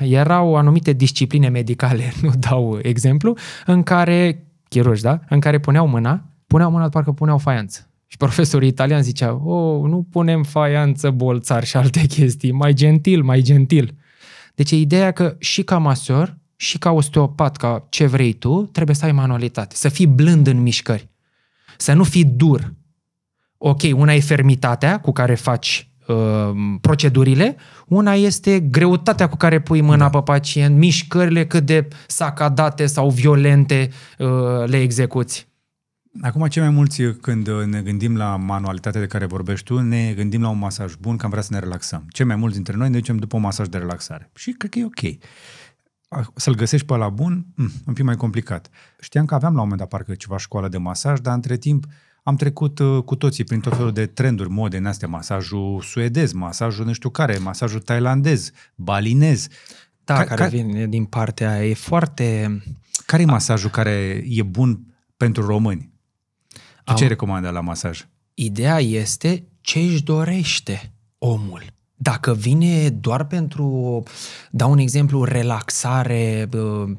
erau anumite discipline medicale, nu dau exemplu, în care, chirurgi, da? În care puneau mâna, puneau mâna, parcă puneau faianță. Și profesorii italian zicea, oh, nu punem faianță, bolțar și alte chestii, mai gentil, mai gentil. Deci e ideea că și ca masor, și ca osteopat, ca ce vrei tu, trebuie să ai manualitate, să fii blând în mișcări. Să nu fii dur. Ok, una e fermitatea cu care faci uh, procedurile, una este greutatea cu care pui mâna da. pe pacient, mișcările cât de sacadate sau violente uh, le execuți. Acum, cei mai mulți, când ne gândim la manualitatea de care vorbești tu, ne gândim la un masaj bun, că am vrea să ne relaxăm. Cei mai mulți dintre noi ne ducem după un masaj de relaxare. Și cred că e ok să-l găsești pe la bun, mm, un pic mai complicat. Știam că aveam la un moment dat parcă ceva școală de masaj, dar între timp am trecut uh, cu toții prin tot felul de trenduri mode în astea, masajul suedez, masajul nu știu care, masajul thailandez, balinez. Da, ca, care ca... vine din partea, e foarte... Care e masajul a... care e bun pentru români? Tu am... ce recomandă la masaj? Ideea este ce își dorește omul. Dacă vine doar pentru, dau un exemplu, relaxare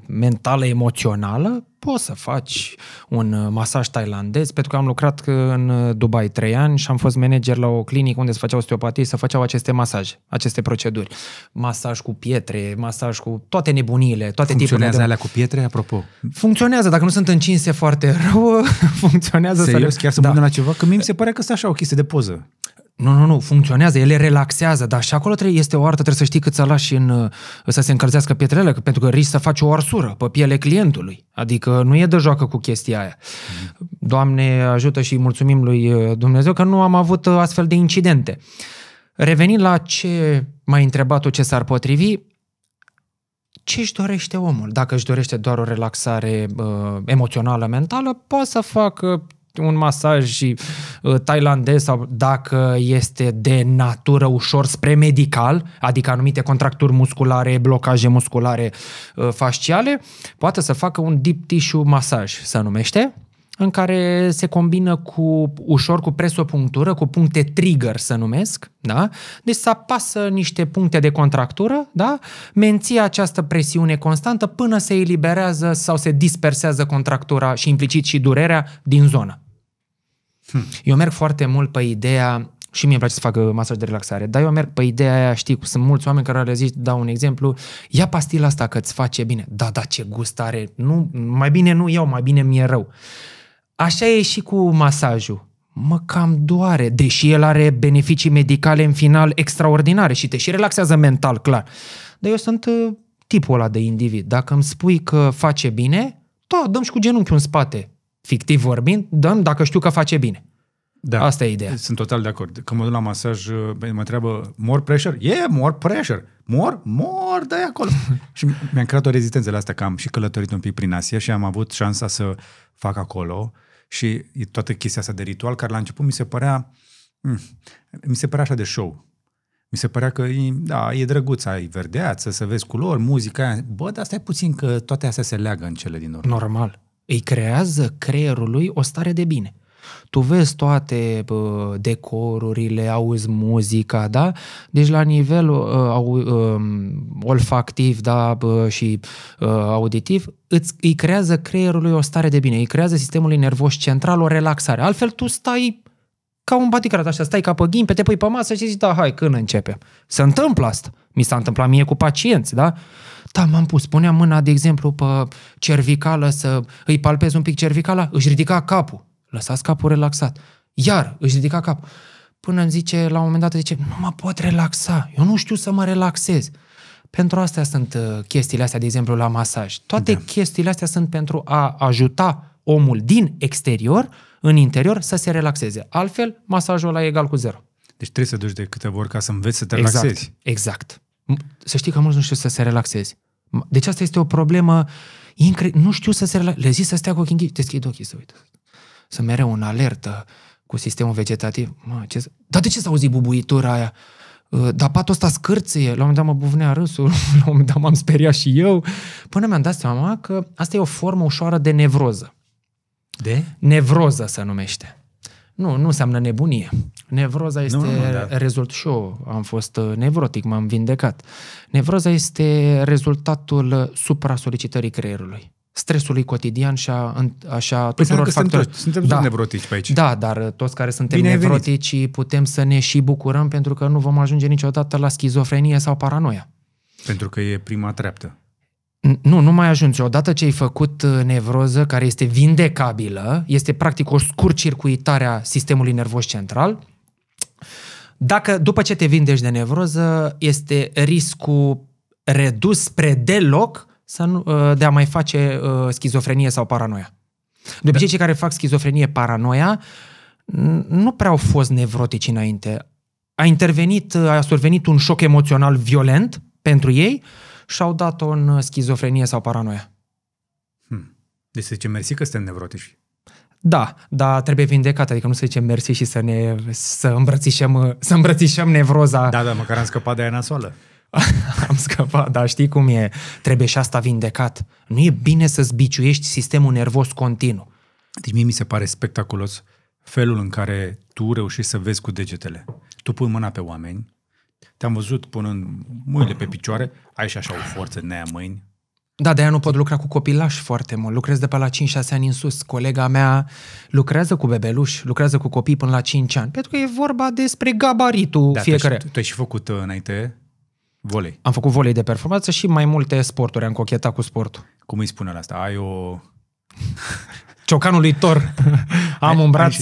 mentală, emoțională, poți să faci un uh, masaj tailandez, pentru că am lucrat în uh, Dubai trei ani și am fost manager la o clinică unde se făceau osteopatie, să făceau aceste masaje, aceste proceduri. Masaj cu pietre, masaj cu toate nebunile, toate Funcționează tipurile de... alea cu pietre, apropo? Funcționează, dacă nu sunt încinse foarte rău, funcționează. Serios, să le... chiar să da. la ceva? Că mie mi se pare că sunt așa o chestie de poză. Nu, nu, nu, funcționează, ele relaxează, dar și acolo trebuie, este o artă, trebuie să știi cât să lași în, uh, să se încălzească pietrele, pentru că risc să faci o arsură pe piele clientului. Adică nu e de joacă cu chestia aia. Mm-hmm. Doamne ajută și mulțumim lui uh, Dumnezeu că nu am avut uh, astfel de incidente. Revenind la ce m-ai întrebat tu ce s-ar potrivi, ce își dorește omul? Dacă își dorește doar o relaxare uh, emoțională, mentală, poate să facă un masaj și uh, tailandez sau dacă este de natură ușor spre medical, adică anumite contracturi musculare, blocaje musculare uh, fasciale, poate să facă un deep tissue masaj, se numește, în care se combină cu ușor cu presopunctură, cu puncte trigger să numesc, da? Deci să apasă niște puncte de contractură, da? Menții această presiune constantă până se eliberează sau se dispersează contractura și implicit și durerea din zonă. Hmm. Eu merg foarte mult pe ideea și mie îmi place să fac uh, masaj de relaxare, dar eu merg pe ideea aia, știi, sunt mulți oameni care le zic, dau un exemplu, ia pastila asta că îți face bine. Da, da, ce gust are. Nu, mai bine nu iau, mai bine mi-e rău. Așa e și cu masajul. Mă cam doare, deși el are beneficii medicale în final extraordinare și te și relaxează mental, clar. Dar eu sunt uh, tipul ăla de individ. Dacă îmi spui că face bine, da, dăm și cu genunchiul în spate fictiv vorbind, dăm dacă știu că face bine. Da, Asta e ideea. Sunt total de acord. Când mă duc la masaj, uh, mă întreabă, more pressure? E, yeah, more pressure. More? More, de acolo. și mi-am creat o rezistență la asta, că am și călătorit un pic prin Asia și am avut șansa să fac acolo și toată chestia asta de ritual, care la început mi se părea, mm, mi se părea așa de show. Mi se părea că e, da, e drăguț, ai verdeață, să vezi culori, muzica aia. Bă, dar stai puțin că toate astea se leagă în cele din urmă. Normal. Îi creează creierului o stare de bine. Tu vezi toate uh, decorurile, auzi muzica, da? Deci la nivel uh, uh, olfactiv da? și uh, auditiv, îți, îi creează creierului o stare de bine, îi creează sistemului nervos central o relaxare. Altfel tu stai ca un baticrat așa, stai ca pe ghimpe, te pui pe masă și zici, da, hai, când începem? Se întâmplă asta. Mi s-a întâmplat mie cu pacienți, da? Uh, da, m-am pus. punea mâna, de exemplu, pe cervicală să îi palpez un pic cervicala, își ridica capul. Lăsați capul relaxat. Iar își ridica capul. Până îmi zice, la un moment dat, zice, nu mă pot relaxa. Eu nu știu să mă relaxez. Pentru asta sunt uh, chestiile astea, de exemplu, la masaj. Toate da. chestiile astea sunt pentru a ajuta omul din exterior, în interior, să se relaxeze. Altfel, masajul ăla e egal cu zero. Deci trebuie să duci de câteva ori ca să înveți să te relaxezi. Exact. exact. Să știi că mulți nu știu să se relaxeze. Deci asta este o problemă incre... Nu știu să se relaxeze. Le zic să stea cu ochii închiși, deschid ochii să uită. Să mereu în alertă cu sistemul vegetativ. Mă, ce... Dar de ce s-a auzit bubuitura aia? Uh, dar patul ăsta scârție. La un moment dat mă buvnea râsul, la un moment dat m-am speriat și eu. Până mi-am dat seama că asta e o formă ușoară de nevroză. De? Nevroză se numește. Nu, nu înseamnă nebunie. Nevroza este nu, nu, da. rezult și eu am fost uh, nevrotic, m-am vindecat. Nevroza este rezultatul uh, supra-solicitării creierului stresului cotidian și a, a, și a păi, tuturor păi factorilor. Suntem, suntem da. nevrotici pe aici. Da, dar uh, toți care suntem Bine nevrotici putem să ne și bucurăm pentru că nu vom ajunge niciodată la schizofrenie sau paranoia. Pentru că e prima treaptă. Nu, nu mai ajungi. Odată ce ai făcut uh, nevroză care este vindecabilă, este practic o scurcircuitare a sistemului nervos central, dacă după ce te vindești de nevroză, este riscul redus spre deloc să nu, uh, de a mai face uh, schizofrenie sau paranoia. De obicei, da. cei care fac schizofrenie, paranoia, nu prea au fost nevrotici înainte. A intervenit, a survenit un șoc emoțional violent pentru ei, uh, și-au dat-o în uh, schizofrenie sau paranoia. Hmm. Deci se zice mersi că suntem nevrotici. Da, dar trebuie vindecat, adică nu se zice mersi și să ne să îmbrățișăm, uh, să îmbrățișăm nevroza. Da, da, măcar am scăpat de aia nasoală. am scăpat, dar știi cum e, trebuie și asta vindecat. Nu e bine să zbiciuiești sistemul nervos continuu. Deci mie mi se pare spectaculos felul în care tu reușești să vezi cu degetele. Tu pui mâna pe oameni, te-am văzut punând mâinile pe picioare, ai și așa o forță nea mâini. Da, de-aia nu pot lucra cu copilași foarte mult. Lucrez de pe la 5-6 ani în sus. Colega mea lucrează cu bebeluși, lucrează cu copii până la 5 ani, pentru că e vorba despre gabaritul da, fiecare. Tu ai și făcut uh, înainte volei. Am făcut volei de performanță și mai multe sporturi. Am cochetat cu sportul. Cum îi spune la asta? Ai o... Ciocanul lui Thor. Am un braț.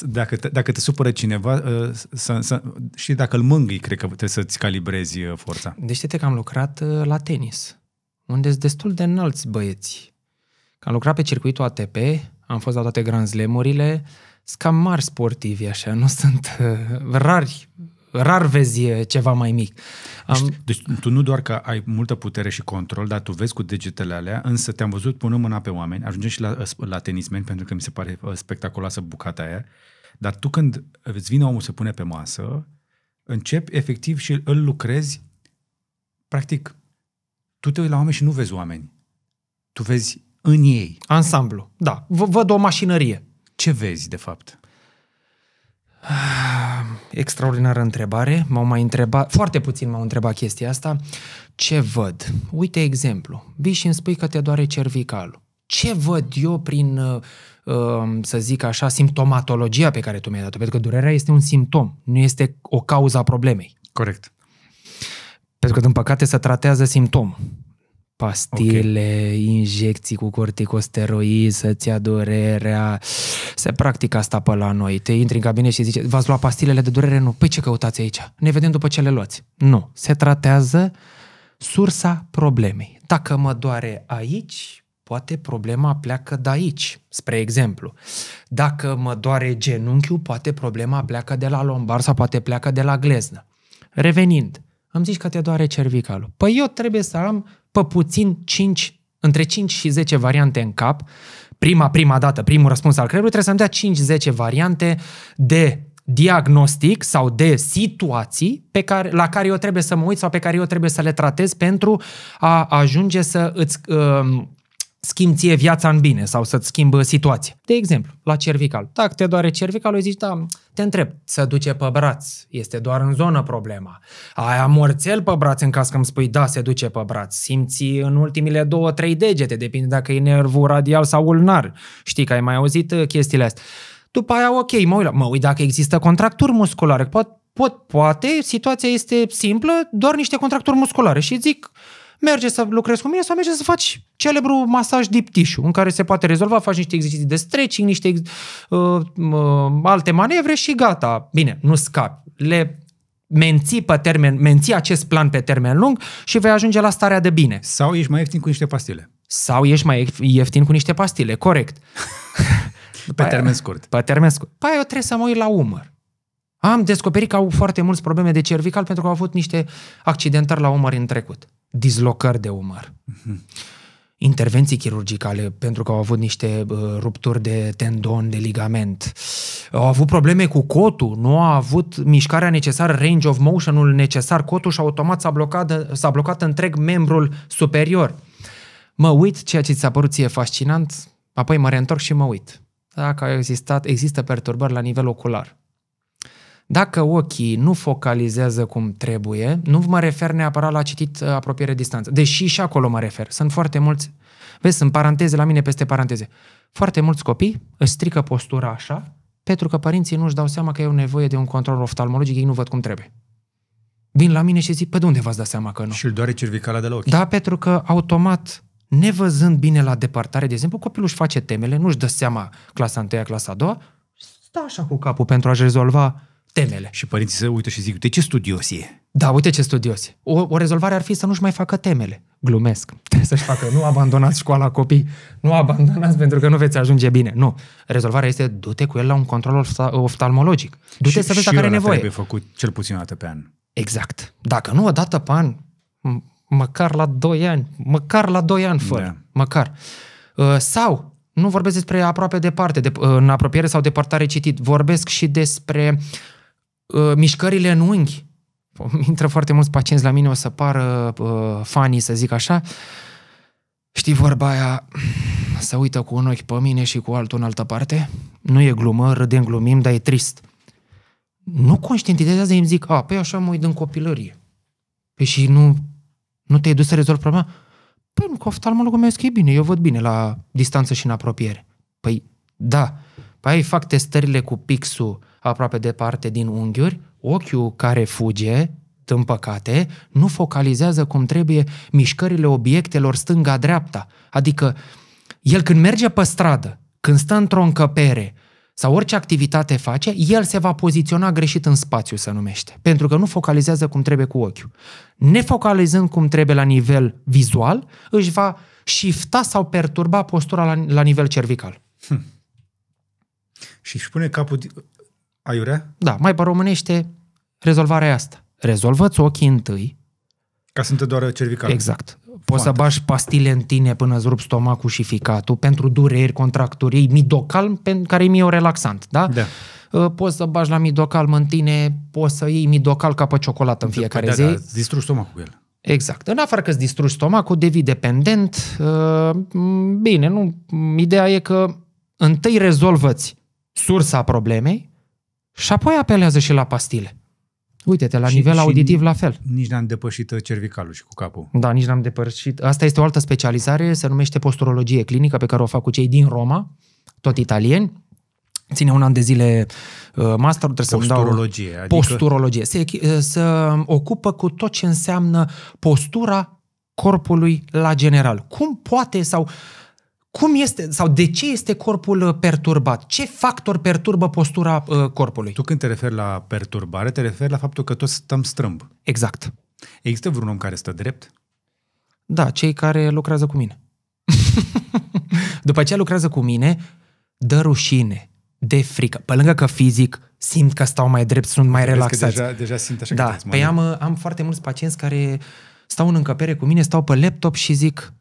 Dacă te, dacă te supără cineva ă, să, să, și dacă îl mângâi, cred că trebuie să-ți calibrezi ă, forța. Deci știi că am lucrat ă, la tenis, unde sunt destul de înalți băieți. Că am lucrat pe circuitul ATP, am fost la toate Grand Slam-urile, sunt cam mari sportivi așa, nu sunt rari rar vezi ceva mai mic. Am... Deci tu nu doar că ai multă putere și control, dar tu vezi cu degetele alea, însă te-am văzut punând mâna pe oameni, ajungem și la, la tenismeni, pentru că mi se pare uh, spectaculoasă bucata aia, dar tu când îți vine omul să pune pe masă, începi efectiv și îl lucrezi, practic, tu te uiți la oameni și nu vezi oameni. Tu vezi în ei. Ansamblu, da. V- văd o mașinărie. Ce vezi, de fapt? Ah, extraordinară întrebare. M-au mai întrebat, foarte puțin m-au întrebat chestia asta. Ce văd? Uite exemplu. Vii și îmi spui că te doare cervicalul. Ce văd eu prin, uh, um, să zic așa, simptomatologia pe care tu mi-ai dat-o? Pentru că durerea este un simptom, nu este o cauza problemei. Corect. Pentru că, din păcate, se tratează simptom pastile, okay. injecții cu corticosteroizi, să-ți ia durerea. Se practică asta pe la noi. Te intri în cabinet și zice, v-ați luat pastilele de durere? Nu. Păi ce căutați aici? Ne vedem după ce le luați. Nu. Se tratează sursa problemei. Dacă mă doare aici, poate problema pleacă de aici, spre exemplu. Dacă mă doare genunchiul, poate problema pleacă de la lombar sau poate pleacă de la gleznă. Revenind, am zis că te doare cervicalul. Păi eu trebuie să am pe puțin 5, între 5 și 10 variante în cap. Prima, prima dată, primul răspuns al creierului trebuie să-mi dea 5-10 variante de diagnostic sau de situații pe care, la care eu trebuie să mă uit sau pe care eu trebuie să le tratez pentru a ajunge să îți Uh, schimbi ție viața în bine sau să-ți schimbă situația. De exemplu, la cervical. Dacă te doare cervicalul, zici, da, te întreb, să duce pe braț, este doar în zonă problema. Ai amorțel pe braț în caz că îmi spui, da, se duce pe braț. Simți în ultimile două, trei degete, depinde dacă e nervul radial sau ulnar. Știi că ai mai auzit uh, chestiile astea. După aia, ok, mă uit, mă uit dacă există contracturi musculare. Pot, pot, poate, situația este simplă, doar niște contracturi musculare. Și zic, merge să lucrezi cu mine sau merge să faci celebru masaj deep tissue, în care se poate rezolva, faci niște exerciții de stretching, niște uh, uh, alte manevre și gata. Bine, nu scapi. Le menții, pe termen, menții acest plan pe termen lung și vei ajunge la starea de bine. Sau ești mai ieftin cu niște pastile. Sau ești mai ieftin cu niște pastile, corect. pe termen scurt. Pe termen scurt. Păi eu trebuie să mă uit la umăr. Am descoperit că au foarte mulți probleme de cervical pentru că au avut niște accidentări la umăr în trecut dislocări de umăr. Mhm. intervenții chirurgicale pentru că au avut niște uh, rupturi de tendon, de ligament. Au avut probleme cu cotul, nu a avut mișcarea necesară, range of motion-ul necesar, cotul și automat s-a blocat, s-a blocat întreg membrul superior. Mă uit, ceea ce ți s-a părut ție fascinant, apoi mă reîntorc și mă uit. Dacă au existat, există perturbări la nivel ocular. Dacă ochii nu focalizează cum trebuie, nu mă refer neapărat la citit uh, apropiere-distanță, deși și acolo mă refer. Sunt foarte mulți, vezi, sunt paranteze la mine peste paranteze. Foarte mulți copii își strică postura așa pentru că părinții nu și dau seama că e o nevoie de un control oftalmologic, ei nu văd cum trebuie. Vin la mine și zic, pe păi, de unde v-ați dat seama că nu? Și îl doare cervicala de la ochi. Da, pentru că automat nevăzând bine la depărtare, de exemplu, copilul își face temele, nu-și dă seama clasa 1 clasa 2 stă așa cu capul pentru a-și rezolva temele. Și părinții se uită și zic, de ce studios e? Da, uite ce studios e. O, o rezolvare ar fi să nu-și mai facă temele. Glumesc. Trebuie să-și facă. Nu abandonați școala copii. Nu abandonați pentru că nu veți ajunge bine. Nu. Rezolvarea este du-te cu el la un control oftalmologic. Du-te și, să vezi dacă are nevoie. trebuie făcut cel puțin o dată pe an. Exact. Dacă nu o dată pe an, măcar la 2 ani, măcar la 2 ani fără, da. măcar. Uh, sau, nu vorbesc despre aproape departe, de, în apropiere sau departare citit, vorbesc și despre uh, mișcările în unghi. Intră foarte mulți pacienți la mine, o să pară uh, fanii, să zic așa. Știi vorba aia, să uită cu un ochi pe mine și cu altul în altă parte? Nu e glumă, râdem, glumim, dar e trist. Nu conștientizează, îmi zic, a, păi așa mă uit în copilărie. Păi și nu, nu te-ai dus să rezolvi problema? Păi nu, cu oftalmologul meu e bine, eu văd bine la distanță și în apropiere. Păi da, păi fac testările cu pixul, aproape departe din unghiuri, ochiul care fuge, în păcate, nu focalizează cum trebuie mișcările obiectelor stânga-dreapta. Adică, el când merge pe stradă, când stă într-o încăpere sau orice activitate face, el se va poziționa greșit în spațiu, să numește, pentru că nu focalizează cum trebuie cu ochiul. Nefocalizând cum trebuie la nivel vizual, își va shifta sau perturba postura la, la nivel cervical. Hm. Și își pune capul Aiurea? Da, mai pe românește, rezolvarea asta. Rezolvă-ți ochii întâi. Ca să nu te doară cervicale. Exact. Poți Foarte. să bași pastile în tine până îți rup stomacul și ficatul pentru dureri, contracturi, midocalm, care e relaxant, da? Da ă, poți să bagi la midocal în tine, poți să iei midocal ca pe ciocolată în da, fiecare da, zi. Da, da, distrugi stomacul cu el. Exact. În afară că îți distrugi stomacul, devii dependent. Ă, bine, nu, ideea e că întâi rezolvăți sursa problemei și apoi apelează și la pastile. Uite-te, la și, nivel și auditiv la fel. Nici n-am depășit uh, cervicalul și cu capul. Da, nici n-am depășit. Asta este o altă specializare, se numește posturologie clinică, pe care o fac cu cei din Roma, tot italieni. Ține un an de zile uh, master, trebuie să-mi dau... Posturologie. Adică... Posturologie. Se, uh, se um, ocupă cu tot ce înseamnă postura corpului la general. Cum poate sau cum este sau de ce este corpul uh, perturbat? Ce factor perturbă postura uh, corpului? Tu când te referi la perturbare, te referi la faptul că toți stăm strâmb. Exact. Există vreun om care stă drept? Da, cei care lucrează cu mine. După ce lucrează cu mine, dă rușine, de frică. Pe lângă că fizic simt că stau mai drept, sunt mai relaxați. Deja, deja simt așa da, că păi am, uh, am foarte mulți pacienți care stau în încăpere cu mine, stau pe laptop și zic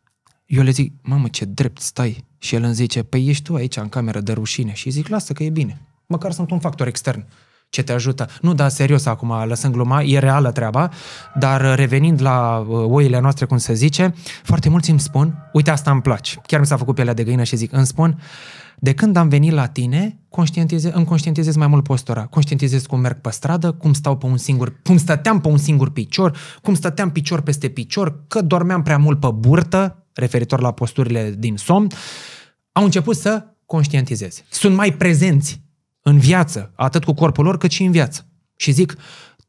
eu le zic, mamă, ce drept stai. Și el îmi zice, păi ești tu aici în cameră de rușine. Și zic, lasă că e bine. Măcar sunt un factor extern ce te ajută. Nu, dar serios acum, lăsând gluma, e reală treaba, dar revenind la uh, oile noastre, cum se zice, foarte mulți îmi spun, uite asta îmi place, chiar mi s-a făcut pielea de găină și zic, îmi spun, de când am venit la tine, conștientize, îmi conștientizez mai mult postura. Conștientizez cum merg pe stradă, cum stau pe un singur, cum stăteam pe un singur picior, cum stăteam picior peste picior, că dormeam prea mult pe burtă, referitor la posturile din somn, au început să conștientizeze. Sunt mai prezenți în viață, atât cu corpul lor, cât și în viață. Și zic,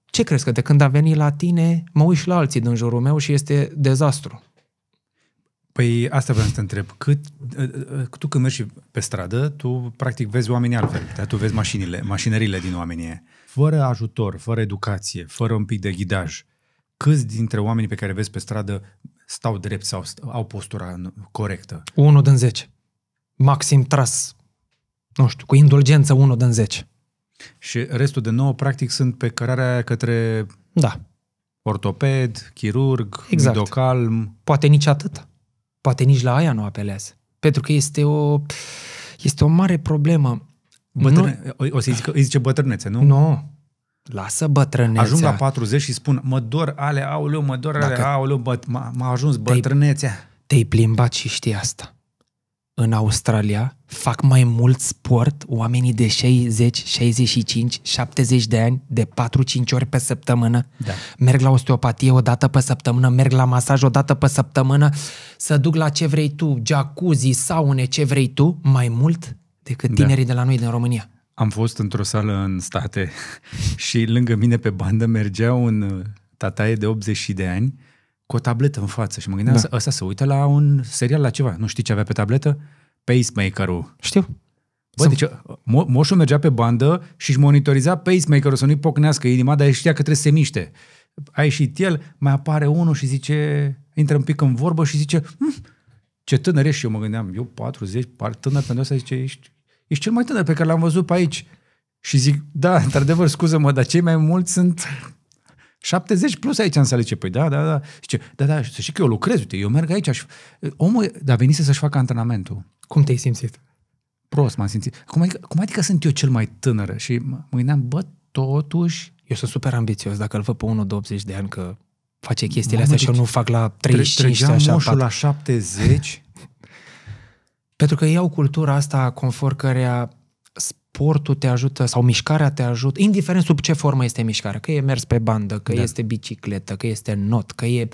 ce crezi că de când a venit la tine, mă uiți la alții din jurul meu și este dezastru? Păi asta vreau să te întreb. Cât, tu când mergi pe stradă, tu practic vezi oamenii altfel. tu vezi mașinile, mașinările din oamenii. Fără ajutor, fără educație, fără un pic de ghidaj, câți dintre oamenii pe care vezi pe stradă stau drept sau au postura corectă. 1 din 10. Maxim tras, nu știu, cu indulgență 1 din 10. Și restul de 9, practic, sunt pe cărarea către da. ortoped, chirurg, exact. midocalm. Poate nici atât. Poate nici la aia nu apelează. Pentru că este o, este o mare problemă. Bătrâne, nu... O să-i zic, îi zice bătrânețe, nu? Nu. Lasă bătrânețea. Ajung la 40 și spun, mă dor ale, aoleu, mă dor ale, Dacă aoleu, bă, m-a, m-a ajuns bătrânețea. Te-ai plimbat și știi asta. În Australia fac mai mult sport oamenii de 60, 65, 70 de ani, de 4-5 ori pe săptămână. Da. Merg la osteopatie o dată pe săptămână, merg la masaj o dată pe săptămână, să duc la ce vrei tu, jacuzzi, saune, ce vrei tu, mai mult decât da. tinerii da. de la noi din România. Am fost într-o sală în state și lângă mine pe bandă mergea un uh, tataie de 80 de ani cu o tabletă în față și mă gândeam, da. ăsta se uită la un serial, la ceva. Nu știi ce avea pe tabletă? Pacemaker-ul. Știu. Bă, deci uh, mo- moșul mergea pe bandă și își monitoriza pacemaker-ul să nu-i pocnească inima, dar știa că trebuie să se miște. A ieșit el, mai apare unul și zice, intră un pic în vorbă și zice, hm, ce tânăr ești. Și eu mă gândeam, eu 40, par tânăr pentru asta, zice, ești ești cel mai tânăr pe care l-am văzut pe aici. Și zic, da, într-adevăr, scuză-mă, dar cei mai mulți sunt 70 plus aici în sală. Zice, păi da, da, da. Zice, da, da, să știi că eu lucrez, uite, eu merg aici. Și... Omul, dar venise să-și facă antrenamentul. Cum te-ai simțit? Prost m-am simțit. Cum adică, cum adică sunt eu cel mai tânăr? Și mă gândeam, bă, totuși... Eu sunt super ambițios dacă îl văd pe unul de 80 de ani că face chestiile Mamă, astea și eu deci nu fac la 35 și așa. la 70 pentru că ei au cultura asta conform cărea sportul te ajută sau mișcarea te ajută, indiferent sub ce formă este mișcarea, că e mers pe bandă, că da. este bicicletă, că este not, că e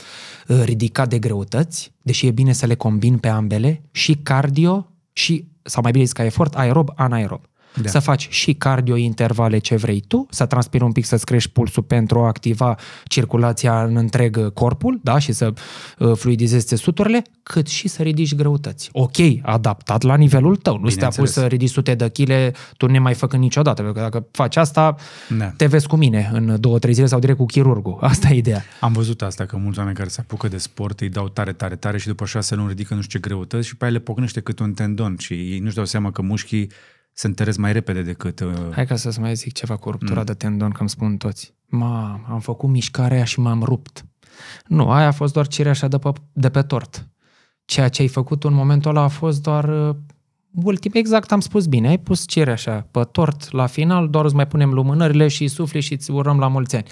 uh, ridicat de greutăți, deși e bine să le combin pe ambele, și cardio și, sau mai bine zis ca efort, aerob, anaerob da. să faci și cardio intervale ce vrei tu, să transpiri un pic, să-ți crești pulsul pentru a activa circulația în întreg corpul da? și să uh, fluidizezi țesuturile, cât și să ridici greutăți. Ok, adaptat la nivelul tău. Nu te pus să ridici sute de chile, tu ne mai făcând niciodată, pentru că dacă faci asta, da. te vezi cu mine în două, trei zile sau direct cu chirurgul. Asta e ideea. Am văzut asta, că mulți oameni care se apucă de sport îi dau tare, tare, tare și după șase luni ridică nu știu ce greutăți și pe aia le pocnește cât un tendon și ei nu-și dau seama că mușchii se întăresc mai repede decât... Uh... Hai ca să-ți mai zic ceva cu ruptura mm. de tendon, că îmi spun toți. Ma, am făcut mișcarea și m-am rupt. Nu, aia a fost doar cireașa de pe, de pe tort. Ceea ce ai făcut în momentul ăla a fost doar uh, ultim, exact am spus bine, ai pus cireașa pe tort la final, doar îți mai punem lumânările și sufli și îți urăm la mulți ani.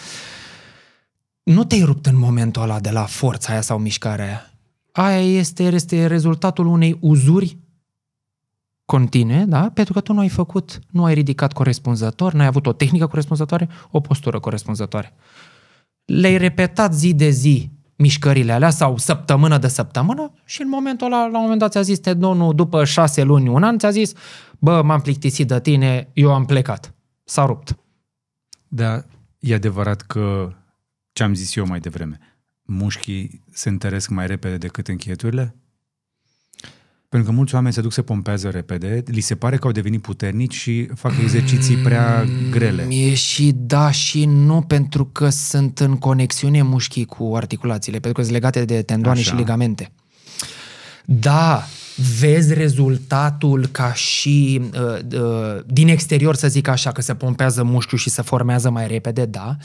Nu te-ai rupt în momentul ăla de la forța aia sau mișcarea aia. Aia este, este rezultatul unei uzuri continue, da? pentru că tu nu ai făcut, nu ai ridicat corespunzător, n-ai avut o tehnică corespunzătoare, o postură corespunzătoare. Le-ai repetat zi de zi mișcările alea sau săptămână de săptămână și în momentul ăla, la un moment dat ți-a zis tendonul după șase luni, un an, ți-a zis bă, m-am plictisit de tine, eu am plecat. S-a rupt. Da, e adevărat că ce am zis eu mai devreme, mușchii se întăresc mai repede decât încheieturile? Pentru că mulți oameni se duc să pompează repede, li se pare că au devenit puternici și fac exerciții prea grele. Mm, e și da și nu, pentru că sunt în conexiune mușchii cu articulațiile, pentru că sunt legate de tendoane Așa. și ligamente. Da, vezi rezultatul ca și uh, uh, din exterior, să zic așa, că se pompează mușchiul și se formează mai repede, da,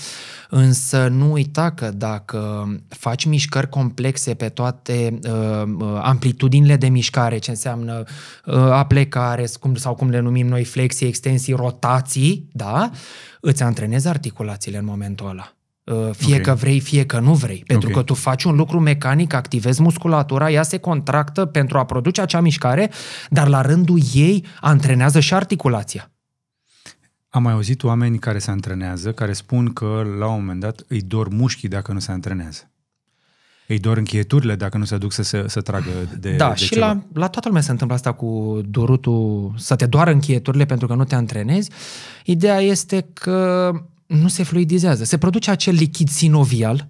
însă nu uita că dacă faci mișcări complexe pe toate uh, uh amplitudinile de mișcare, ce înseamnă uh, aplecare sau cum le numim noi flexii, extensii, rotații, da, îți antrenezi articulațiile în momentul ăla. Uh, fie okay. că vrei, fie că nu vrei. Pentru okay. că tu faci un lucru mecanic, activezi musculatura, ea se contractă pentru a produce acea mișcare, dar la rândul ei antrenează și articulația. Am mai auzit oameni care se antrenează, care spun că la un moment dat îi dor mușchii dacă nu se antrenează. Îi dor închieturile dacă nu se duc să se să tragă de Da, de și ceva. La, la toată lumea se întâmplă asta cu dorutul să te doară închieturile, pentru că nu te antrenezi. Ideea este că nu se fluidizează. Se produce acel lichid sinovial,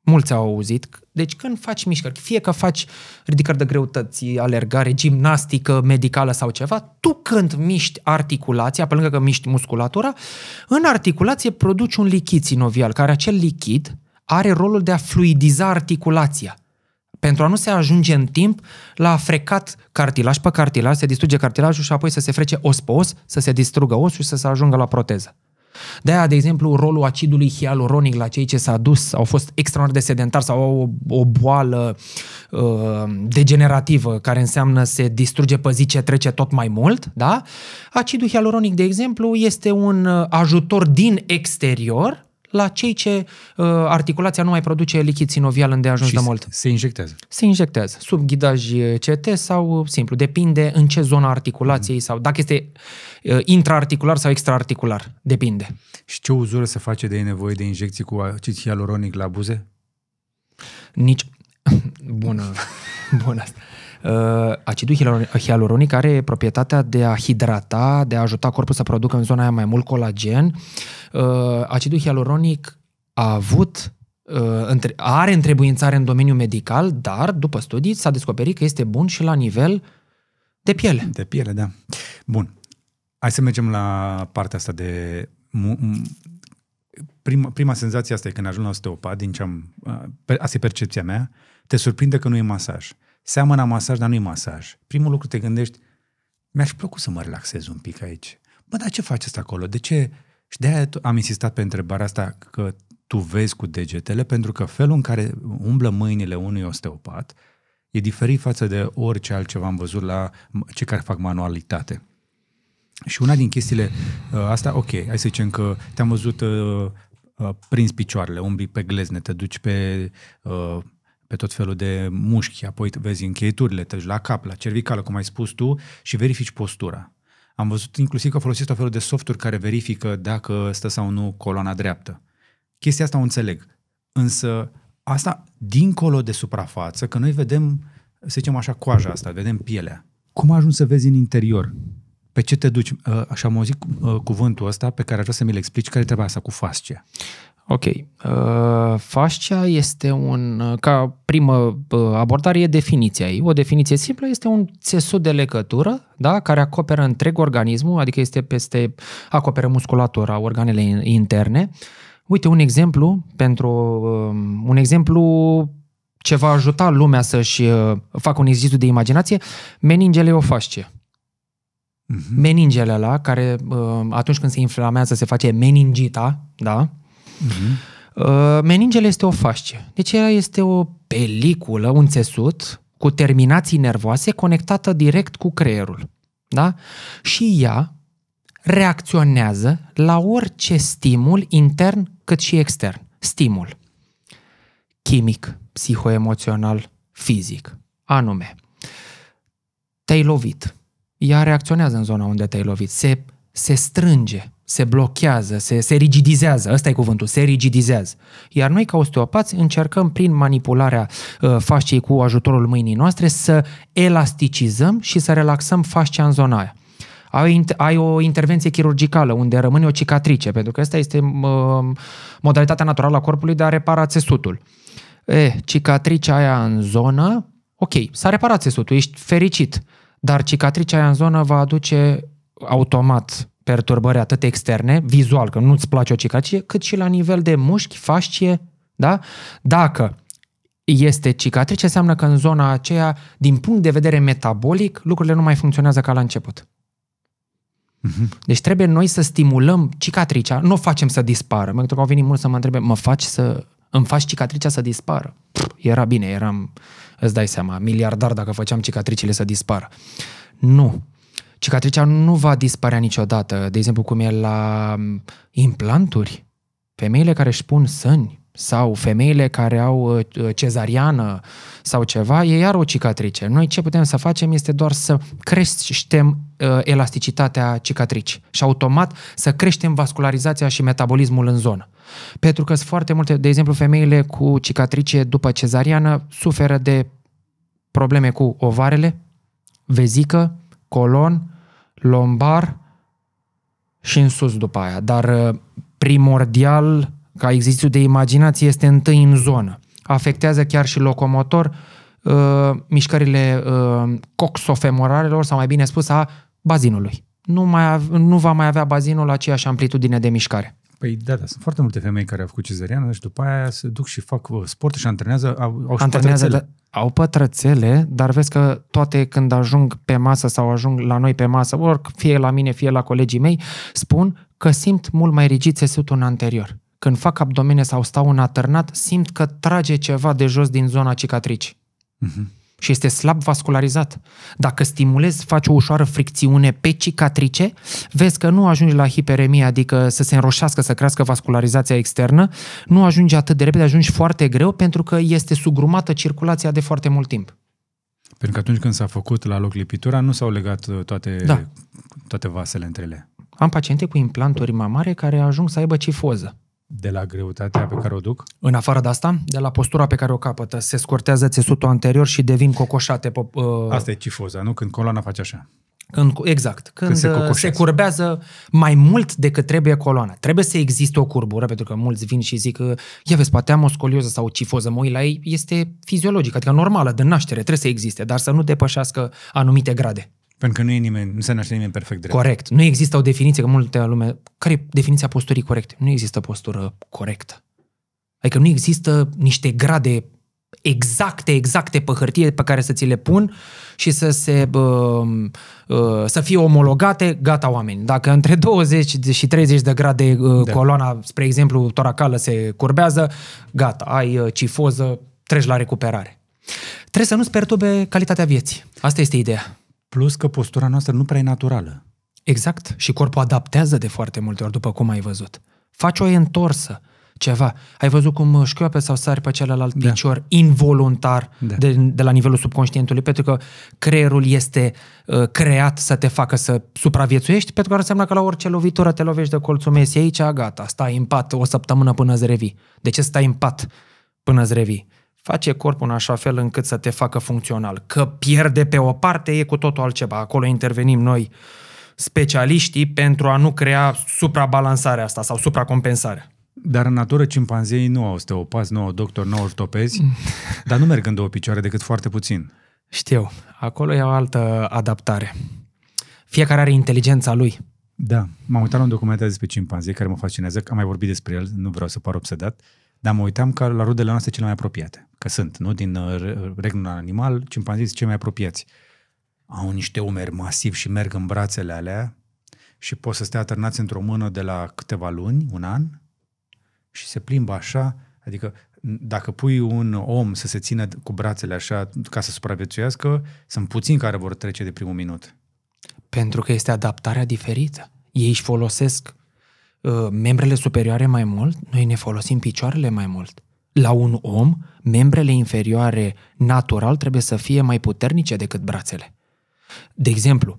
mulți au auzit, deci când faci mișcări, fie că faci ridicări de greutăți, alergare, gimnastică, medicală sau ceva, tu când miști articulația, pe lângă că miști musculatura, în articulație produci un lichid sinovial, care acel lichid are rolul de a fluidiza articulația pentru a nu se ajunge în timp la frecat cartilaj pe cartilaj, se distruge cartilajul și apoi să se frece os pe os, să se distrugă osul și să se ajungă la proteză. De-aia, de exemplu, rolul acidului hialuronic la cei ce s-a dus, au fost extraordinar de sedentari sau au o, o boală uh, degenerativă, care înseamnă se distruge pe zi ce trece tot mai mult, da? Acidul hialuronic, de exemplu, este un uh, ajutor din exterior la cei ce uh, articulația nu mai produce lichid sinovial îndeajuns de mult. se injectează. Se injectează, sub ghidaj uh, CT sau uh, simplu, depinde în ce zona articulației mm. sau dacă este uh, intraarticular sau extraarticular, depinde. Și ce uzură se face de nevoie de injecții cu acid hialuronic la buze? Nici... Bună, bună asta. Uh, acidul hialuronic are proprietatea de a hidrata, de a ajuta corpul să producă în zona aia mai mult colagen. Uh, acidul hialuronic a avut uh, are întrebuințare în domeniul medical, dar după studii s-a descoperit că este bun și la nivel de piele. De piele, da. Bun. Hai să mergem la partea asta de prima, prima senzație asta e când ajung la osteopat, din ce am, asta e percepția mea, te surprinde că nu e masaj. Seamănă masaj, dar nu-i masaj. Primul lucru te gândești, mi aș plăcut să mă relaxez un pic aici. Bă, dar ce asta acolo? De ce? Și de-aia am insistat pe întrebarea asta că tu vezi cu degetele, pentru că felul în care umblă mâinile unui osteopat e diferit față de orice altceva am văzut la cei care fac manualitate. Și una din chestiile uh, asta, ok, hai să zicem că te-am văzut uh, uh, prins picioarele, umbi pe glezne, te duci pe uh, pe tot felul de mușchi, apoi vezi încheieturile, treci la cap, la cervicală, cum ai spus tu, și verifici postura. Am văzut inclusiv că folosesc tot felul de softuri care verifică dacă stă sau nu coloana dreaptă. Chestia asta o înțeleg. Însă asta dincolo de suprafață, că noi vedem, să zicem așa, coaja asta, vedem pielea. Cum ajungi să vezi în interior? Pe ce te duci? Ă, așa am auzit ă, cuvântul ăsta pe care aș vrea să mi-l explici. Care e treaba asta cu fascia? Ok. Uh, fascia este un, uh, ca primă uh, abordare, e definiția ei. O definiție simplă este un țesut de legătură, da, care acoperă întreg organismul, adică este peste, acoperă musculatura, organele interne. Uite, un exemplu pentru, un exemplu ce va ajuta lumea să-și facă un exercițiu de imaginație, meningele o fascie. Mhm. Meningele la care atunci când se inflamează se face meningita, da? Uh-huh. Meningele este o fascie. Deci ea este o peliculă, un țesut cu terminații nervoase conectată direct cu creierul. Da? Și ea reacționează la orice stimul intern cât și extern. Stimul chimic, psihoemoțional, fizic. Anume, te-ai lovit. Ea reacționează în zona unde te-ai lovit. Se, se strânge se blochează, se, se rigidizează, ăsta e cuvântul, se rigidizează. Iar noi, ca osteopați, încercăm prin manipularea uh, fasciei cu ajutorul mâinii noastre să elasticizăm și să relaxăm fascia în zona aia. Ai, ai o intervenție chirurgicală unde rămâne o cicatrice, pentru că asta este uh, modalitatea naturală a corpului de a repara țesutul. E, cicatricea aia în zonă, ok, s-a reparat țesutul, ești fericit, dar cicatricea aia în zonă va aduce automat perturbări atât externe, vizual, că nu-ți place o cicatrice, cât și la nivel de mușchi, fascie, da? Dacă este cicatrice, înseamnă că în zona aceea, din punct de vedere metabolic, lucrurile nu mai funcționează ca la început. Mhm. Deci trebuie noi să stimulăm cicatricea, nu o facem să dispară. Pentru că au venit mulți să mă întrebe, mă faci să, îmi faci cicatricea să dispară? Pff, era bine, eram, îți dai seama, miliardar dacă făceam cicatricile să dispară. Nu cicatricea nu va dispărea niciodată. De exemplu, cum e la implanturi. Femeile care își pun săni sau femeile care au ă, ă, cezariană sau ceva, e iar o cicatrice. Noi ce putem să facem este doar să creștem ă, elasticitatea cicatricii și automat să creștem vascularizația și metabolismul în zonă. Pentru că sunt foarte multe, de exemplu, femeile cu cicatrice după cezariană suferă de probleme cu ovarele, vezică, colon, lombar și în sus după aia. Dar uh, primordial, ca exercițiu de imaginație, este întâi în zonă. Afectează chiar și locomotor uh, mișcările uh, coxofemoralelor, sau mai bine spus, a bazinului. Nu, mai, nu va mai avea bazinul aceeași amplitudine de mișcare. Păi da, da, sunt foarte multe femei care au făcut cezăriană și după aia se duc și fac uh, sport și antrenează, au, au și antrenează, pătrățele. Da, au pătrățele, dar vezi că toate când ajung pe masă sau ajung la noi pe masă, oric, fie la mine, fie la colegii mei, spun că simt mult mai rigid țesutul în anterior. Când fac abdomene sau stau în atârnat, simt că trage ceva de jos din zona cicatricii. Mm-hmm și este slab vascularizat. Dacă stimulezi, faci o ușoară fricțiune pe cicatrice, vezi că nu ajungi la hiperemie, adică să se înroșească, să crească vascularizația externă, nu ajungi atât de repede, ajungi foarte greu pentru că este sugrumată circulația de foarte mult timp. Pentru că atunci când s-a făcut la loc lipitura, nu s-au legat uh, toate, da. toate vasele între ele. Am paciente cu implanturi mamare care ajung să aibă cifoză de la greutatea pe care o duc? În afară de asta, de la postura pe care o capătă. Se scortează țesutul anterior și devin cocoșate. Pe, uh... Asta e cifoza, nu? Când coloana face așa. Când, exact. Când, când uh, se, se curbează mai mult decât trebuie coloana. Trebuie să existe o curbură, pentru că mulți vin și zic că, ia vezi, poate am o scolioză sau o cifoză, mă la ei, este fiziologic, adică normală, de naștere, trebuie să existe, dar să nu depășească anumite grade. Pentru că nu e nimeni, nu se naște nimeni perfect drept. Corect. Nu există o definiție, că multe lume... Care e definiția posturii corecte? Nu există postură corectă. Adică nu există niște grade exacte, exacte pe hârtie pe care să ți le pun și să se uh, uh, să fie omologate, gata oameni. Dacă între 20 și 30 de grade uh, da. coloana, spre exemplu, toracală se curbează, gata, ai uh, cifoză, treci la recuperare. Trebuie să nu-ți perturbe calitatea vieții. Asta este ideea. Plus că postura noastră nu prea e naturală. Exact. Și corpul adaptează de foarte multe ori, după cum ai văzut. Faci o întorsă, ceva. Ai văzut cum șchioape sau sari pe celălalt da. picior involuntar da. de, de la nivelul subconștientului, pentru că creierul este uh, creat să te facă să supraviețuiești, pentru că ar înseamnă că la orice lovitură te lovești de colțul mesiei. aici, gata, stai în pat o săptămână până îți revii. De ce stai în pat până îți revii? face corpul în așa fel încât să te facă funcțional. Că pierde pe o parte e cu totul altceva. Acolo intervenim noi specialiștii pentru a nu crea suprabalansarea asta sau supracompensarea. Dar în natură cimpanzei nu au osteopați, nu au doctor, nu au ortopezi, dar nu merg în două picioare decât foarte puțin. Știu, acolo e o altă adaptare. Fiecare are inteligența lui. Da, m-am uitat la un documentar despre cimpanzei care mă fascinează, am mai vorbit despre el, nu vreau să par obsedat. Uh, dar mă uitam că la rudele noastre cele mai apropiate, că sunt, nu din uh, regnul animal, cimpanzii cei mai apropiați. Au niște umeri masivi și merg în brațele alea și pot să stea atârnați într-o mână de la câteva luni, un an, și se plimbă așa, adică dacă pui un om să se țină cu brațele așa ca să supraviețuiască, sunt puțini care vor trece de primul minut. Pentru că este adaptarea diferită. Ei își folosesc Ă, membrele superioare mai mult, noi ne folosim picioarele mai mult. La un om, membrele inferioare natural trebuie să fie mai puternice decât brațele. De exemplu,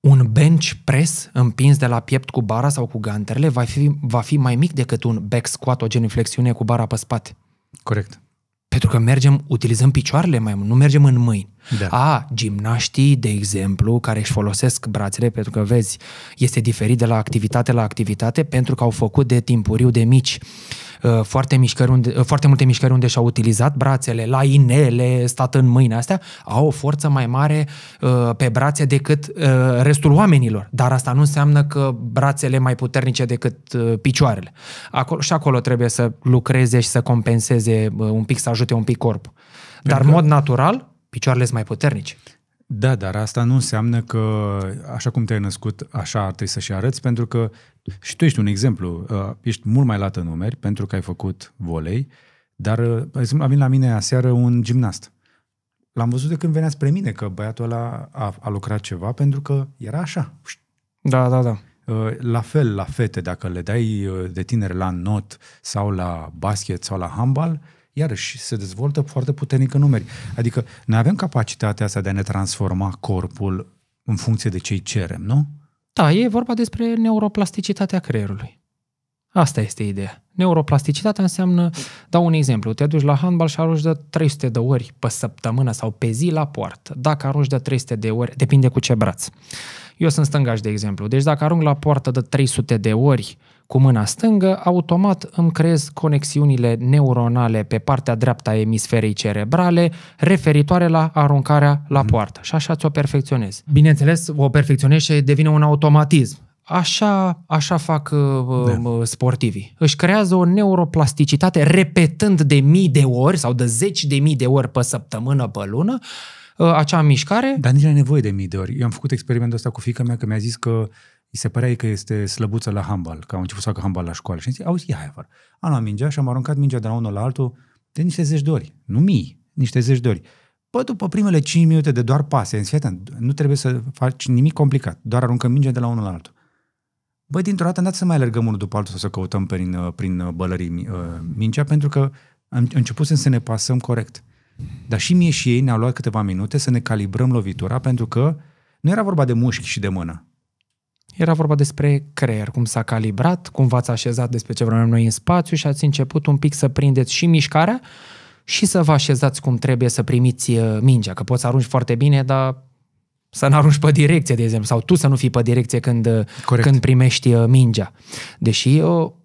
un bench press împins de la piept cu bara sau cu ganterele va fi, va fi mai mic decât un back squat, o genuflexiune cu bara pe spate. Corect. Pentru că mergem, utilizăm picioarele mai mult, nu mergem în mâini. Da. A, gimnaștii, de exemplu, care își folosesc brațele, pentru că, vezi, este diferit de la activitate la activitate, pentru că au făcut de timpuriu de mici Uh, foarte, mișcări unde, uh, foarte multe mișcări unde și-au utilizat brațele, la inele, stat în mâine, astea, au o forță mai mare uh, pe brațe decât restul oamenilor. Dar asta nu înseamnă că brațele mai puternice decât picioarele. Acolo, și acolo trebuie să lucreze și să compenseze un pic, să ajute un pic corpul. Dar, în mod natural, picioarele sunt mai puternici. Da, dar asta nu înseamnă că așa cum te-ai născut, așa ar trebui să și arăți, pentru că și tu ești un exemplu, uh, ești mult mai lată în numeri pentru că ai făcut volei, dar uh, a venit la mine aseară un gimnast. L-am văzut de când venea spre mine că băiatul ăla a, a lucrat ceva pentru că era așa. Da, da, da. Uh, la fel, la fete, dacă le dai de tineri la not sau la basket sau la handbal, iarăși se dezvoltă foarte puternic în numeri. Adică noi avem capacitatea asta de a ne transforma corpul în funcție de ce îi cerem, nu? Da, e vorba despre neuroplasticitatea creierului. Asta este ideea. Neuroplasticitatea înseamnă, dau un exemplu, te duci la handbal și arunci de 300 de ori pe săptămână sau pe zi la poartă. Dacă arunci de 300 de ori, depinde cu ce braț. Eu sunt stângaș, de exemplu. Deci dacă arunc la poartă de 300 de ori cu mâna stângă, automat îmi creez conexiunile neuronale pe partea dreaptă a emisferei cerebrale referitoare la aruncarea la mhm. poartă. Și așa ți-o perfecționezi. Bineînțeles, o perfecționez și devine un automatism. Așa, așa fac uh, da. Uh, sportivii. Își creează o neuroplasticitate repetând de mii de ori sau de zeci de mii de ori pe săptămână, pe lună, uh, acea mișcare. Dar nici nu ai nevoie de mii de ori. Eu am făcut experimentul ăsta cu fica mea, că mi-a zis că îi se părea că este slăbuță la handbal, că au început să facă handbal la școală. Și zic, auzi, ia afară. Am luat mingea și am aruncat mingea de la unul la altul de niște zeci de ori. Nu mii, niște zeci de ori. Bă, după primele 5 minute de doar pase, în nu trebuie să faci nimic complicat, doar aruncăm mingea de la unul la altul. Bă, dintr-o dată n-ați să mai alergăm unul după altul sau să căutăm prin, prin uh, bălării uh, mingea, pentru că am început să ne pasăm corect. Dar și mie și ei ne-au luat câteva minute să ne calibrăm lovitura, pentru că nu era vorba de mușchi și de mână. Era vorba despre creier, cum s-a calibrat, cum v-ați așezat despre ce vrem noi în spațiu și ați început un pic să prindeți și mișcarea și să vă așezați cum trebuie să primiți uh, mingea, că poți să arunci foarte bine, dar să nu arunci pe direcție, de exemplu, sau tu să nu fii pe direcție când, uh, Corect. când primești uh, mingea. Deși eu,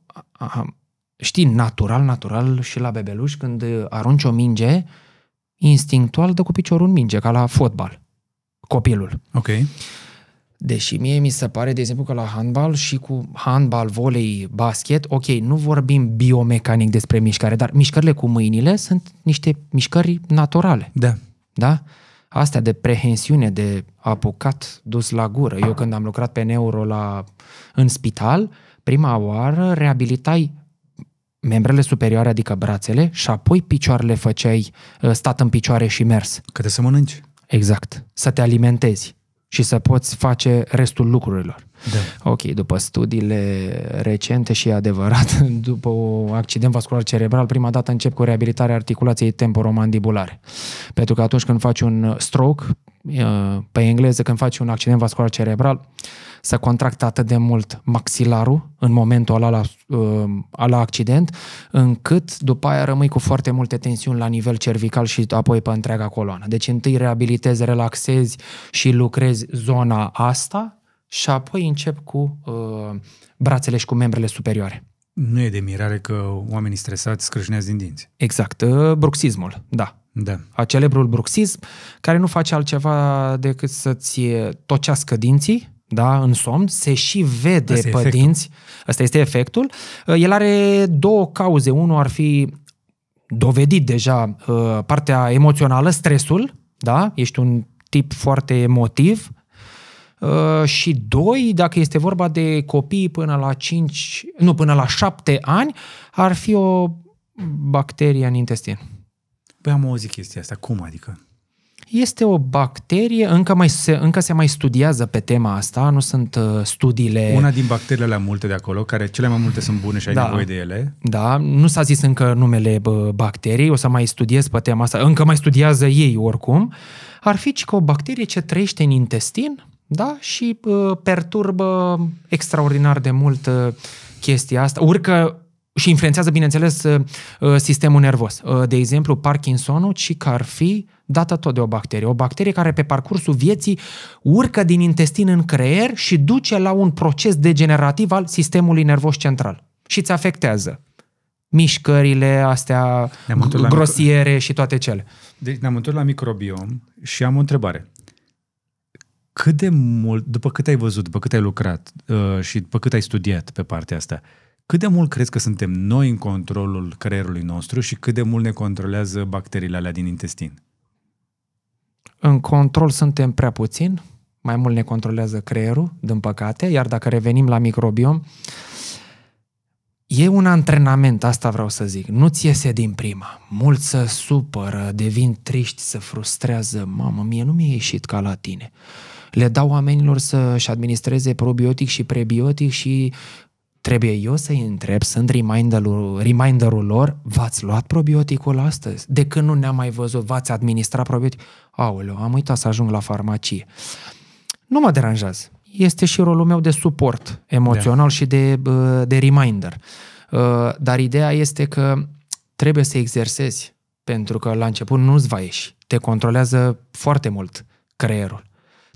știi, natural, natural și la bebeluș, când arunci o minge, instinctual dă cu piciorul în minge, ca la fotbal, copilul. Ok. Deși mie mi se pare, de exemplu, că la handbal și cu handbal, volei, basket, ok, nu vorbim biomecanic despre mișcare, dar mișcările cu mâinile sunt niște mișcări naturale. Da. Da? Astea de prehensiune, de apucat, dus la gură. Eu când am lucrat pe neuro la, în spital, prima oară reabilitai membrele superioare, adică brațele, și apoi picioarele făceai ă, stat în picioare și mers. Că te să mănânci. Exact. Să te alimentezi și să poți face restul lucrurilor. Da. Ok, după studiile recente și adevărat, după un accident vascular cerebral, prima dată încep cu reabilitarea articulației temporomandibulare. Pentru că atunci când faci un stroke, uh, pe engleză, când faci un accident vascular cerebral, să contracte atât de mult maxilarul în momentul ăla la, uh, la accident, încât după aia rămâi cu foarte multe tensiuni la nivel cervical și apoi pe întreaga coloană. Deci întâi reabilitezi, relaxezi și lucrezi zona asta și apoi încep cu uh, brațele și cu membrele superioare. Nu e de mirare că oamenii stresați scrâșnează din dinți. Exact, uh, bruxismul, da. Da. A celebrul bruxism, care nu face altceva decât să-ți tocească dinții da, în somn, se și vede Asta pe dinți. Asta este efectul. Uh, el are două cauze. Unul ar fi dovedit deja uh, partea emoțională, stresul, da? Ești un tip foarte emotiv. Uh, și doi, dacă este vorba de copii până la 5, nu, până la 7 ani, ar fi o bacterie în intestin. Păi am auzit chestia asta. Cum adică? Este o bacterie, încă, mai se, încă se mai studiază pe tema asta, nu sunt uh, studiile... Una din bacteriile la multe de acolo, care cele mai multe sunt bune și ai da, nevoie de ele. Da, nu s-a zis încă numele bacteriei, o să mai studiez pe tema asta, încă mai studiază ei oricum. Ar fi că o bacterie ce trăiește în intestin, da, și uh, perturbă extraordinar de mult uh, chestia asta, urcă și influențează, bineînțeles, uh, uh, sistemul nervos. De exemplu, Parkinsonul, ci că ar fi dată tot de o bacterie. O bacterie care pe parcursul vieții urcă din intestin în creier și duce la un proces degenerativ al sistemului nervos central. Și îți afectează mișcările astea grosiere micro... și toate cele. Deci ne-am întors la microbiom și am o întrebare. Cât de mult, după cât ai văzut, după cât ai lucrat uh, și după cât ai studiat pe partea asta, cât de mult crezi că suntem noi în controlul creierului nostru și cât de mult ne controlează bacteriile alea din intestin? în control suntem prea puțin, mai mult ne controlează creierul, din păcate, iar dacă revenim la microbiom, E un antrenament, asta vreau să zic. Nu-ți iese din prima. Mulți se supără, devin triști, se frustrează. Mamă, mie nu mi-a ieșit ca la tine. Le dau oamenilor să-și administreze probiotic și prebiotic și trebuie eu să-i întreb, sunt reminderul, reminderul lor, v-ați luat probioticul astăzi? De când nu ne-am mai văzut, v-ați administrat probiotic? aoleu, am uitat să ajung la farmacie. Nu mă deranjează. Este și rolul meu de suport emoțional da. și de, de reminder. Dar ideea este că trebuie să exersezi, pentru că la început nu-ți va ieși. Te controlează foarte mult creierul.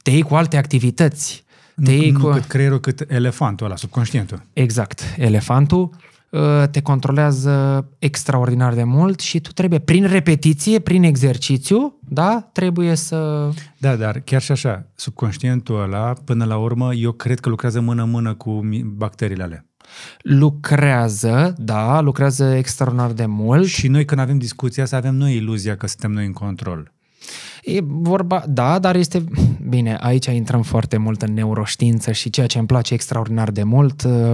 Te iei cu alte activități. Te nu, iei nu cu... cât creierul, cât elefantul ăla, subconștientul. Exact, elefantul Uh, te controlează extraordinar de mult și tu trebuie, prin repetiție, prin exercițiu, da, trebuie să... Da, dar chiar și așa, subconștientul ăla, până la urmă, eu cred că lucrează mână-mână cu bacteriile alea. Lucrează, da, lucrează extraordinar de mult. Și noi când avem discuția să avem noi iluzia că suntem noi în control. E vorba, da, dar este... Bine, aici intrăm foarte mult în neuroștiință și ceea ce îmi place extraordinar de mult, uh,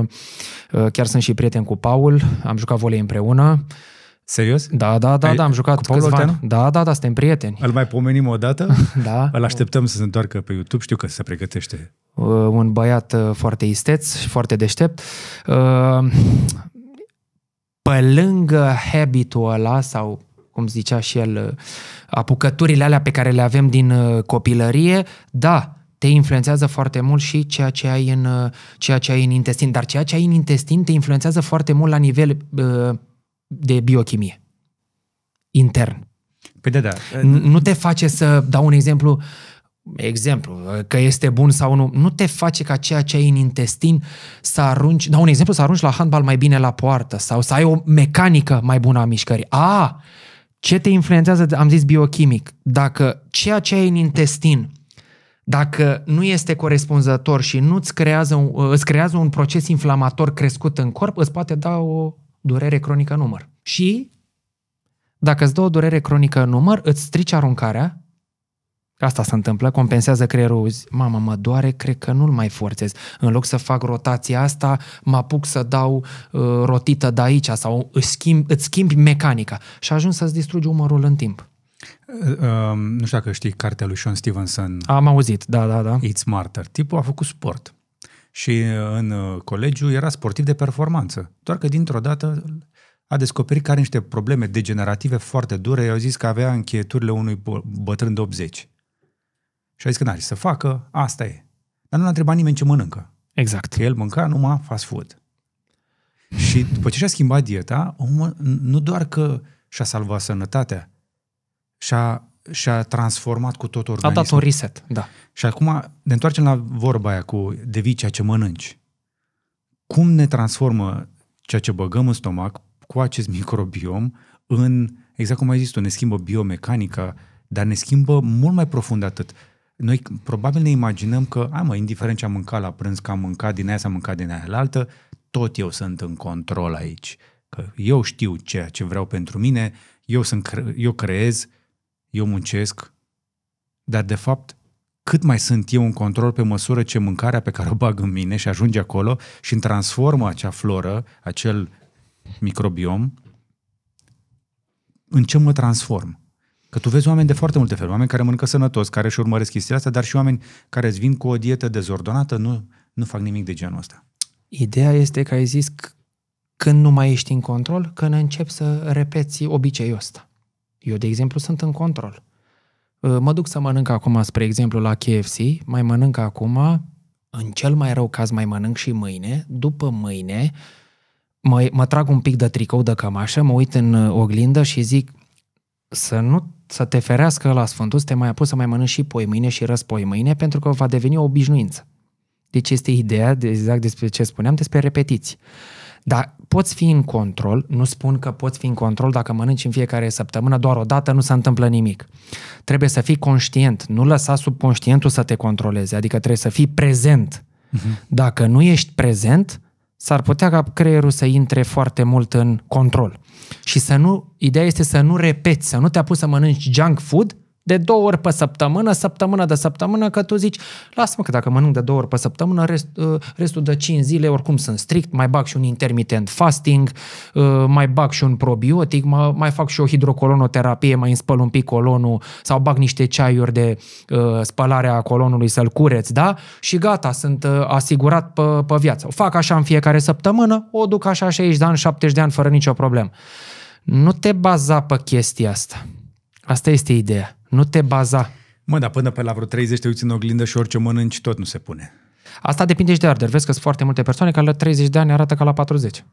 uh, chiar sunt și prieten cu Paul, am jucat volei împreună, Serios? Da, da, da, Ai, păi, da am jucat cu Paul câțiva ani. Da, da, da, suntem prieteni. Îl mai pomenim o dată? da. Îl așteptăm să se întoarcă pe YouTube, știu că se pregătește. Uh, un băiat uh, foarte isteț și foarte deștept. Uh, pe lângă habitul ăla sau cum zicea și el, uh, apucăturile alea pe care le avem din uh, copilărie, da, te influențează foarte mult și ceea ce ai în, uh, ceea ce ai în intestin, dar ceea ce ai în intestin te influențează foarte mult la nivel de biochimie intern. Păi da, da. Nu te face să dau un exemplu, exemplu, că este bun sau nu, nu te face ca ceea ce ai în intestin să arunci, dau un exemplu, să arunci la handbal mai bine la poartă sau să ai o mecanică mai bună a mișcării. A, ah, ce te influențează, am zis biochimic, dacă ceea ce ai în intestin, dacă nu este corespunzător și nu îți creează, un, uh, îți creează un proces inflamator crescut în corp, îți poate da o durere cronică în număr. Și dacă îți dă o durere cronică în număr, îți strici aruncarea, Asta se întâmplă, compensează creierul, zi, mamă, mă doare, cred că nu-l mai forțez. În loc să fac rotația asta, mă apuc să dau uh, rotită de aici sau îți schimbi, îți schimbi mecanica și ajungi să-ți distrugi umărul în timp. Uh, um, nu știu dacă știi cartea lui Sean Stevenson. Am auzit, da, da, da. It's Martyr. Tipul a făcut sport și uh, în uh, colegiu era sportiv de performanță. Doar că dintr-o dată a descoperit că are niște probleme degenerative foarte dure. I-au zis că avea încheieturile unui bătrân de 80. Și a zis că n-are să facă, asta e. Dar nu l-a întrebat nimeni ce mănâncă. Exact. Că el mânca numai fast food. Și după ce și-a schimbat dieta, omul nu doar că și-a salvat sănătatea, și-a, și-a transformat cu tot organismul. A dat un reset, da. Și acum ne întoarcem la vorba aia cu devii ceea ce mănânci. Cum ne transformă ceea ce băgăm în stomac cu acest microbiom în, exact cum ai zis tu, ne schimbă biomecanica, dar ne schimbă mult mai profund atât noi probabil ne imaginăm că, ai mă, indiferent ce am mâncat la prânz, că am mâncat din aia, s-am mâncat din aia la altă, tot eu sunt în control aici. Că eu știu ceea ce vreau pentru mine, eu, sunt, eu creez, eu muncesc, dar de fapt cât mai sunt eu în control pe măsură ce mâncarea pe care o bag în mine și ajunge acolo și îmi transformă acea floră, acel microbiom, în ce mă transform. Că tu vezi oameni de foarte multe feluri, oameni care mănâncă sănătos, care își urmăresc chestiile astea, dar și oameni care îți vin cu o dietă dezordonată, nu, nu fac nimic de genul ăsta. Ideea este că ai zis că când nu mai ești în control, când începi să repeți obiceiul ăsta. Eu, de exemplu, sunt în control. Ă, mă duc să mănânc acum, spre exemplu, la KFC, mai mănânc acum, în cel mai rău caz mai mănânc și mâine, după mâine mă, mă trag un pic de tricou de cămașă, mă uit în ă, oglindă și zic să nu să te ferească la Sfântul să te mai apuci să mai mănânci și poi mâine și răspoi mâine, pentru că va deveni o obișnuință. Deci este ideea, de exact despre ce spuneam, despre repetiții. Dar poți fi în control, nu spun că poți fi în control dacă mănânci în fiecare săptămână, doar o dată nu se întâmplă nimic. Trebuie să fii conștient, nu lăsa subconștientul să te controleze, adică trebuie să fii prezent. Uh-huh. Dacă nu ești prezent, s-ar putea ca creierul să intre foarte mult în control. Și să nu, ideea este să nu repeți, să nu te apuci să mănânci junk food de două ori pe săptămână, săptămână de săptămână, că tu zici, lasă-mă că dacă mănânc de două ori pe săptămână, rest, uh, restul de 5 zile oricum sunt strict, mai bag și un intermitent fasting, uh, mai bag și un probiotic, mai fac și o hidrocolonoterapie, mai înspăl un pic colonul sau bag niște ceaiuri de uh, spălare a colonului să-l cureți, da? Și gata, sunt asigurat pe, pe viață. O fac așa în fiecare săptămână, o duc așa 60 de ani, 70 de ani fără nicio problemă. Nu te baza pe chestia asta Asta este ideea. Nu te baza. Mă, dar până pe la vreo 30 te uiți în oglindă și orice mănânci tot nu se pune. Asta depinde și de arder. Vezi că sunt foarte multe persoane care la 30 de ani arată ca la 40.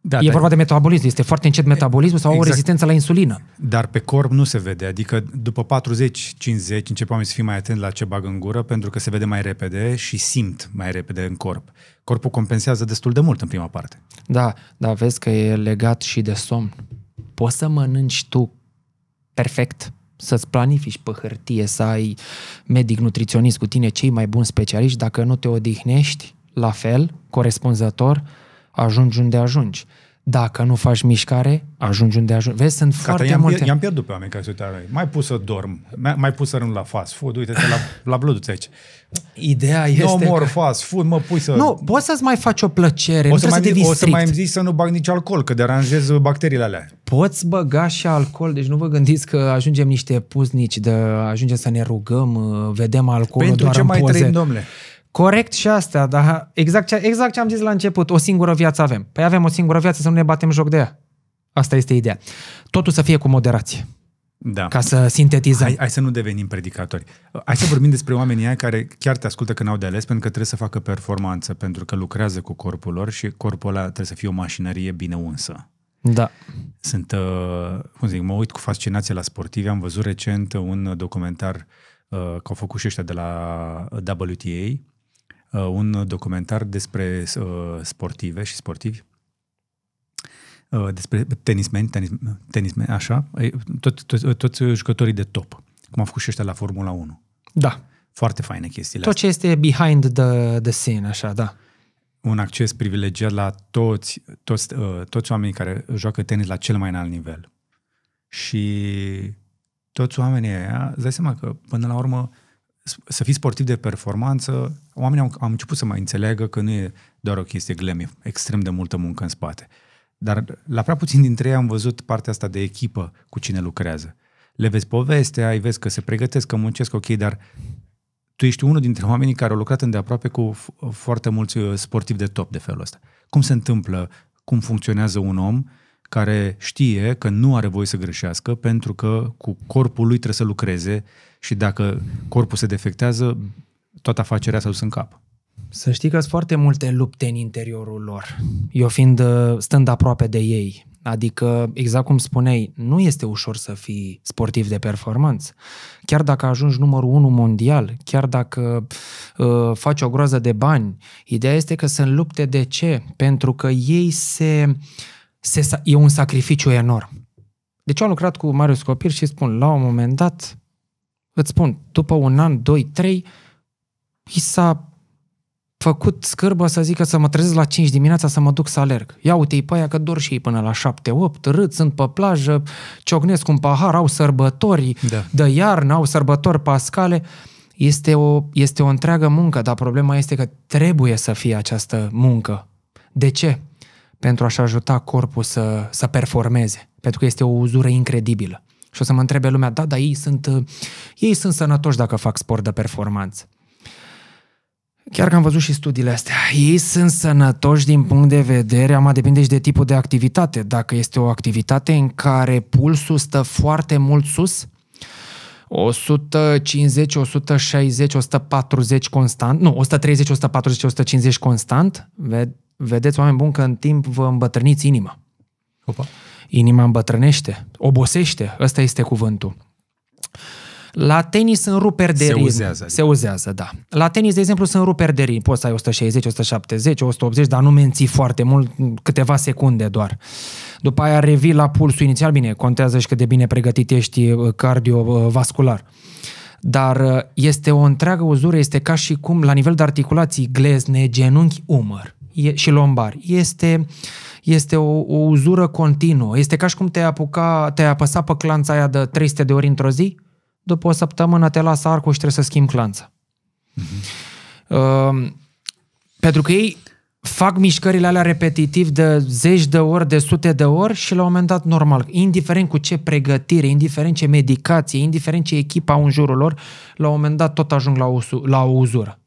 Da, e vorba de metabolism, este foarte încet metabolismul sau exact. o rezistență la insulină. Dar pe corp nu se vede, adică după 40-50 încep oamenii să fie mai atenți la ce bag în gură pentru că se vede mai repede și simt mai repede în corp. Corpul compensează destul de mult în prima parte. Da, dar vezi că e legat și de somn. Poți să mănânci tu perfect, să-ți planifici pe hârtie, să ai medic nutriționist cu tine, cei mai buni specialiști, dacă nu te odihnești, la fel, corespunzător, ajungi unde ajungi dacă nu faci mișcare, ajungi unde ajungi. Vezi, sunt Cata, foarte i-am, multe... I-am pierdut pe oameni care se uitau Mai pus să dorm, mai, mai pus să rând la fast food, uite-te la, la blăduț aici. Ideea este Nu mor că... fast food, mă pui să... Nu, poți să-ți mai faci o plăcere, o să, mai, să te O să mai îmi zici să nu bag nici alcool, că deranjez bacteriile alea. Poți băga și alcool, deci nu vă gândiți că ajungem niște puznici, de, ajungem să ne rugăm, vedem alcoolul Pentru doar ce în mai poze. trăim, domnule? Corect și asta, dar exact ce, exact ce am zis la început, o singură viață avem. Păi avem o singură viață să nu ne batem joc de ea. Asta este ideea. Totul să fie cu moderație. Da. Ca să sintetizăm. Hai, hai să nu devenim predicatori. Hai să vorbim despre oamenii aia care chiar te ascultă când au de ales pentru că trebuie să facă performanță, pentru că lucrează cu corpul lor și corpul ăla trebuie să fie o mașinărie bine unsă. Da. Sunt, uh, cum zic, mă uit cu fascinație la sportivi. Am văzut recent un documentar uh, că au făcut și ăștia de la uh, WTA Uh, un documentar despre uh, sportive și sportivi uh, despre tenismen, tenismen așa, tot, tot, toți jucătorii de top, cum au făcut și ăștia la Formula 1. Da. Foarte faine chestiile Tot astea. ce este behind the, the scene, așa, da. Un acces privilegiat la toți, toți, toți oamenii care joacă tenis la cel mai înalt nivel. Și toți oamenii aia, îți dai seama că până la urmă să fii sportiv de performanță, oamenii au, au început să mai înțeleagă că nu e doar o chestie glam, e extrem de multă muncă în spate. Dar la prea puțin dintre ei am văzut partea asta de echipă cu cine lucrează. Le vezi povestea, ai vezi că se pregătesc, că muncesc, ok, dar tu ești unul dintre oamenii care au lucrat îndeaproape cu foarte mulți uh, sportivi de top de felul ăsta. Cum se întâmplă, cum funcționează un om care știe că nu are voie să greșească pentru că cu corpul lui trebuie să lucreze și dacă corpul se defectează, toată afacerea s-a dus în cap. Să știi că sunt foarte multe lupte în interiorul lor, eu fiind uh, stând aproape de ei. Adică, exact cum spuneai, nu este ușor să fii sportiv de performanță. Chiar dacă ajungi numărul 1 mondial, chiar dacă uh, faci o groază de bani, ideea este că sunt lupte de ce? Pentru că ei se uh, se, e un sacrificiu enorm. Deci am lucrat cu Marius Copil și spun, la un moment dat, îți spun, după un an, doi, trei, i s-a făcut scârbă să zică să mă trezesc la 5 dimineața să mă duc să alerg. Ia uite-i pe aia că dor și ei până la 7-8, râd, sunt pe plajă, ciocnesc un pahar, au sărbători da. de iarnă, au sărbători pascale. Este o, este o întreagă muncă, dar problema este că trebuie să fie această muncă. De ce? pentru a-și ajuta corpul să, să performeze, pentru că este o uzură incredibilă. Și o să mă întrebe lumea, da, dar ei sunt, uh, ei sunt sănătoși dacă fac sport de performanță. Chiar că am văzut și studiile astea. Ei sunt sănătoși din punct de vedere, am depinde și de tipul de activitate. Dacă este o activitate în care pulsul stă foarte mult sus, 150, 160, 140 constant, nu, 130, 140, 150 constant, vedeți, oameni buni, că în timp vă îmbătrâniți inima. Opa. Inima îmbătrânește, obosește. Ăsta este cuvântul. La tenis sunt ruperi de se Uzează, adică. Se uzează, da. La tenis, de exemplu, sunt ruperi de ritm. Poți să ai 160, 170, 180, dar nu menții foarte mult, câteva secunde doar. După aia revii la pulsul inițial. Bine, contează și cât de bine pregătit ești uh, cardiovascular. Dar uh, este o întreagă uzură, este ca și cum la nivel de articulații, glezne, genunchi, umăr și lombari. Este, este o, o uzură continuă. Este ca și cum te-ai, apuca, te-ai apăsa pe clanța aia de 300 de ori într-o zi, după o săptămână te lasă arcul și trebuie să schimbi clanța. Mm-hmm. Uh, pentru că ei fac mișcările alea repetitiv de zeci de ori, de sute de ori și la un moment dat normal, indiferent cu ce pregătire, indiferent ce medicație, indiferent ce echipă au în jurul lor, la un moment dat tot ajung la o, la o uzură.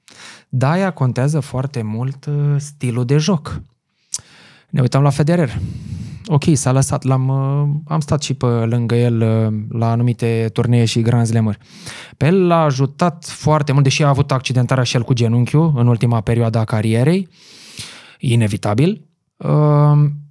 De-aia da, contează foarte mult uh, stilul de joc. Ne uitam la Federer. Ok, s-a lăsat. L-am, uh, am stat și pe lângă el uh, la anumite turnee și Grand slam Pe el l-a ajutat foarte mult, deși a avut accidentarea și el cu genunchiul în ultima perioadă a carierei, inevitabil,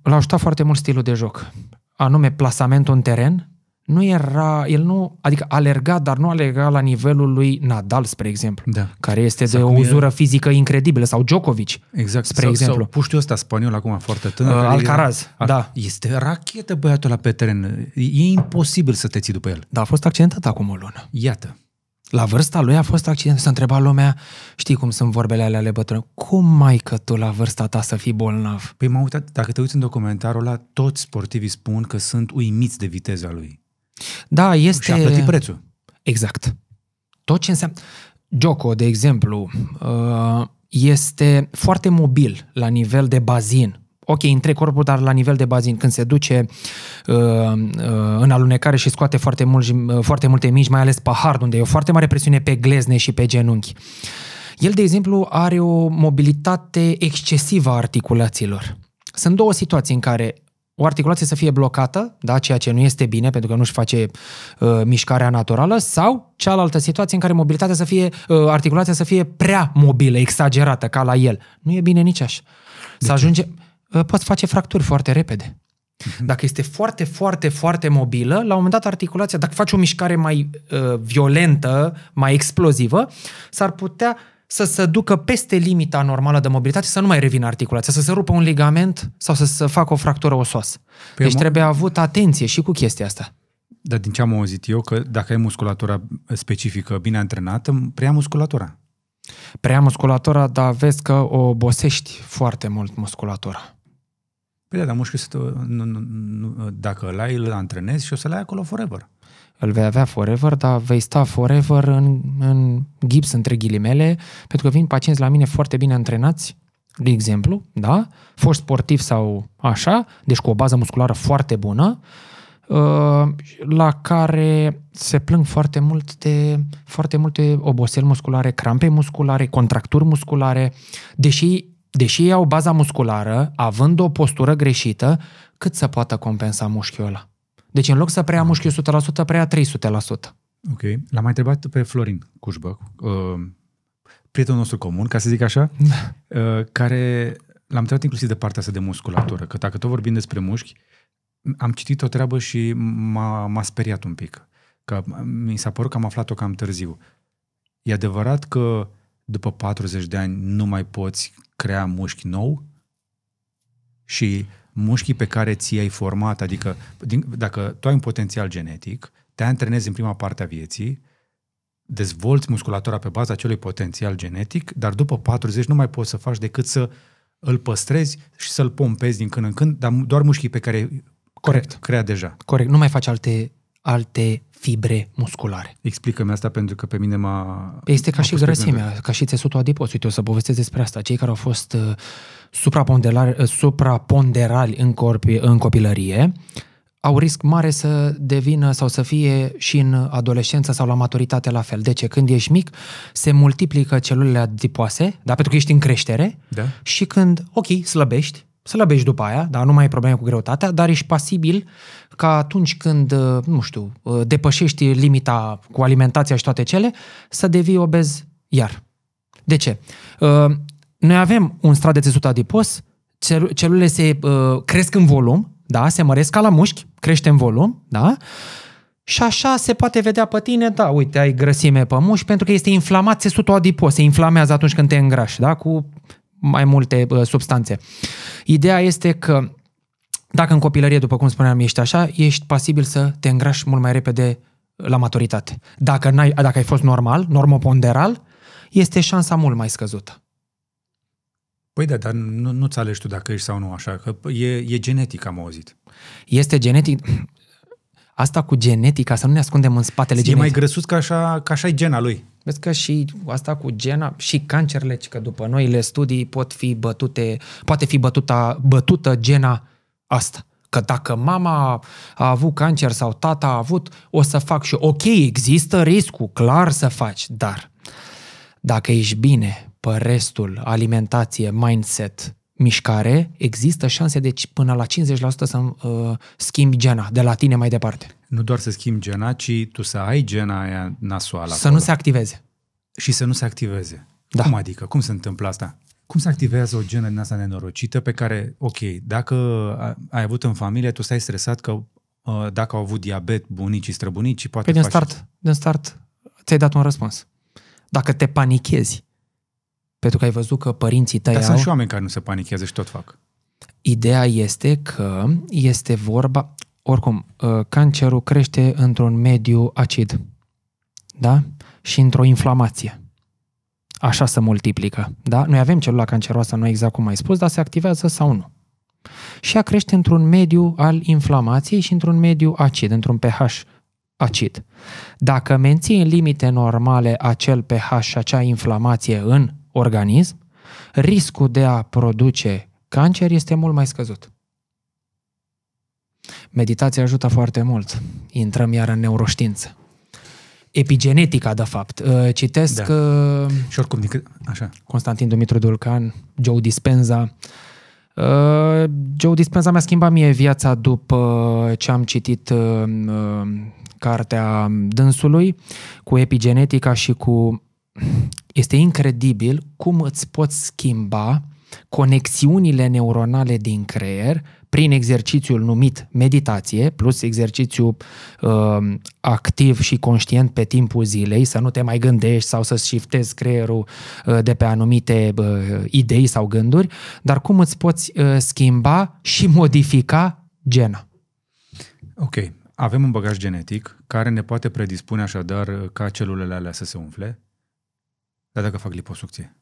l-a ajutat foarte mult stilul de joc. Anume, plasamentul în teren, nu era, el nu, adică alerga, dar nu alerga la nivelul lui Nadal, spre exemplu, da. care este de sau o uzură e... fizică incredibilă, sau Djokovic, exact. spre sau, exemplu. Sau puștiu ăsta spaniol acum foarte tânăr. Uh, Alcaraz, era, da. Este rachetă băiatul la pe teren. E imposibil să te ții după el. Dar a fost accidentat acum o lună. Iată. La vârsta lui a fost accident. S-a întrebat lumea, știi cum sunt vorbele alea ale bătrâni, cum mai că tu la vârsta ta să fii bolnav? Păi m-am uitat, dacă te uiți în documentarul ăla, toți sportivii spun că sunt uimiți de viteza lui. Da, este... Și a plătit prețul. Exact. Tot ce înseamnă... Joko, de exemplu, uh, este foarte mobil la nivel de bazin. Ok, între corpul, dar la nivel de bazin, când se duce uh, uh, în alunecare și scoate foarte, mult, foarte multe mici, mai ales pahar, unde e o foarte mare presiune pe glezne și pe genunchi. El, de exemplu, are o mobilitate excesivă a articulațiilor. Sunt două situații în care o articulație să fie blocată, da, ceea ce nu este bine pentru că nu-și face uh, mișcarea naturală, sau cealaltă situație în care mobilitatea să fie, uh, articulația să fie prea mobilă, exagerată, ca la el. Nu e bine nici așa. să ajunge... Uh, poți face fracturi foarte repede. Mhm. Dacă este foarte, foarte, foarte mobilă, la un moment dat articulația, dacă faci o mișcare mai uh, violentă, mai explozivă, s-ar putea uh, să se ducă peste limita normală de mobilitate, să nu mai revină articulația, să se rupă un ligament sau să se facă o fractură osoasă. Păi deci trebuie avut atenție și cu chestia asta. Dar din ce am auzit eu, că dacă ai musculatura specifică bine antrenată, prea musculatura. Prea musculatura, dar vezi că o obosești foarte mult musculatura. Păi da, dar mușchiul, dacă îl ai, îl antrenezi și o să-l ai acolo forever îl vei avea forever, dar vei sta forever în, în gips între ghilimele, pentru că vin pacienți la mine foarte bine antrenați, de exemplu, da? Foști sportiv sau așa, deci cu o bază musculară foarte bună, uh, la care se plâng foarte mult de foarte multe oboseli musculare, crampe musculare, contracturi musculare, deși deși ei au baza musculară, având o postură greșită, cât să poată compensa mușchiul ăla? Deci în loc să preia mușchiul 100%, preia 300%. Ok. L-am mai întrebat pe Florin Cușbă, uh, prietenul nostru comun, ca să zic așa, uh, care l-am întrebat inclusiv de partea asta de musculatură, că dacă tot vorbim despre mușchi, am citit o treabă și m-a, m-a speriat un pic. Că mi s-a părut că am aflat-o cam târziu. E adevărat că după 40 de ani nu mai poți crea mușchi nou? Și mușchii pe care ți-ai format, adică din, dacă tu ai un potențial genetic, te antrenezi în prima parte a vieții, dezvolți musculatura pe baza acelui potențial genetic, dar după 40 nu mai poți să faci decât să îl păstrezi și să-l pompezi din când în când, dar doar mușchii pe care Corect. crea deja. Corect, nu mai faci alte, alte fibre musculare. Explică-mi asta pentru că pe mine m-a... Păi este ca m-a și grăsimea, ca și țesutul adipos. Uite, o să povestesc despre asta. Cei care au fost uh, supraponderali, uh, supraponderali în, corp în copilărie au risc mare să devină sau să fie și în adolescență sau la maturitate la fel. De ce? Când ești mic, se multiplică celulele adipoase, da? pentru că ești în creștere da. și când, ok, slăbești, slăbești după aia, dar nu mai ai probleme cu greutatea, dar ești pasibil uh, ca atunci când, uh, nu știu, uh, depășești limita cu alimentația și toate cele, să devii obez iar. De ce? Uh, noi avem un strat de țesut adipos, celulele se cresc în volum, da, se măresc ca la mușchi, crește în volum, da? Și așa se poate vedea pe tine, da, uite, ai grăsime pe mușchi pentru că este inflamat țesutul adipos, se inflamează atunci când te îngrași, da, cu mai multe uh, substanțe. Ideea este că dacă în copilărie, după cum spuneam, ești așa, ești pasibil să te îngrași mult mai repede la maturitate. Dacă, n-ai, dacă ai fost normal, normoponderal, este șansa mult mai scăzută. Păi da, dar nu, nu-ți alegi tu dacă ești sau nu așa, că e, e genetic, am auzit. Este genetic. Asta cu genetica, să nu ne ascundem în spatele genetic. E mai grăsus ca așa, ca așa e gena lui. Vezi că și asta cu gena, și cancerele, că după noile studii pot fi bătute, poate fi bătuta, bătută gena asta. Că dacă mama a avut cancer sau tata a avut, o să fac și Ok, există riscul, clar să faci, dar dacă ești bine pe restul, alimentație, mindset, mișcare, există șanse de deci până la 50% să uh, schimbi gena de la tine mai departe. Nu doar să schimbi gena, ci tu să ai gena aia nasoală. Să acolo. nu se activeze. Și să nu se activeze. Da. Cum adică? Cum se întâmplă asta? Cum se activează o genă din asta nenorocită pe care, ok, dacă ai avut în familie, tu stai stresat că uh, dacă au avut diabet bunicii, străbunicii, poate păi din faci... start, din start ți-ai dat un răspuns. Dacă te panichezi, pentru că ai văzut că părinții tăi Dar au... sunt și oameni care nu se panichează și tot fac. Ideea este că este vorba... Oricum, uh, cancerul crește într-un mediu acid. Da? Și într-o inflamație așa se multiplică. Da? Noi avem celula canceroasă, nu exact cum ai spus, dar se activează sau nu. Și ea crește într-un mediu al inflamației și într-un mediu acid, într-un pH acid. Dacă menții în limite normale acel pH și acea inflamație în organism, riscul de a produce cancer este mult mai scăzut. Meditația ajută foarte mult. Intrăm iar în neuroștiință epigenetica, de fapt. Uh, citesc da. că... Uh, și oricum, așa. Constantin Dumitru Dulcan, Joe Dispenza. Uh, Joe Dispenza mi-a schimbat mie viața după ce am citit cartea dânsului cu epigenetica și cu... Este incredibil cum îți poți schimba conexiunile neuronale din creier prin exercițiul numit meditație, plus exercițiu uh, um, activ și conștient pe timpul zilei, să nu te mai gândești sau să-ți shiftezi creierul uh, de pe anumite uh, idei sau gânduri, dar cum îți poți uh, schimba și modifica gena. Ok, avem un bagaj genetic care ne poate predispune așadar uh, ca celulele alea să se umfle, dar dacă fac liposucție.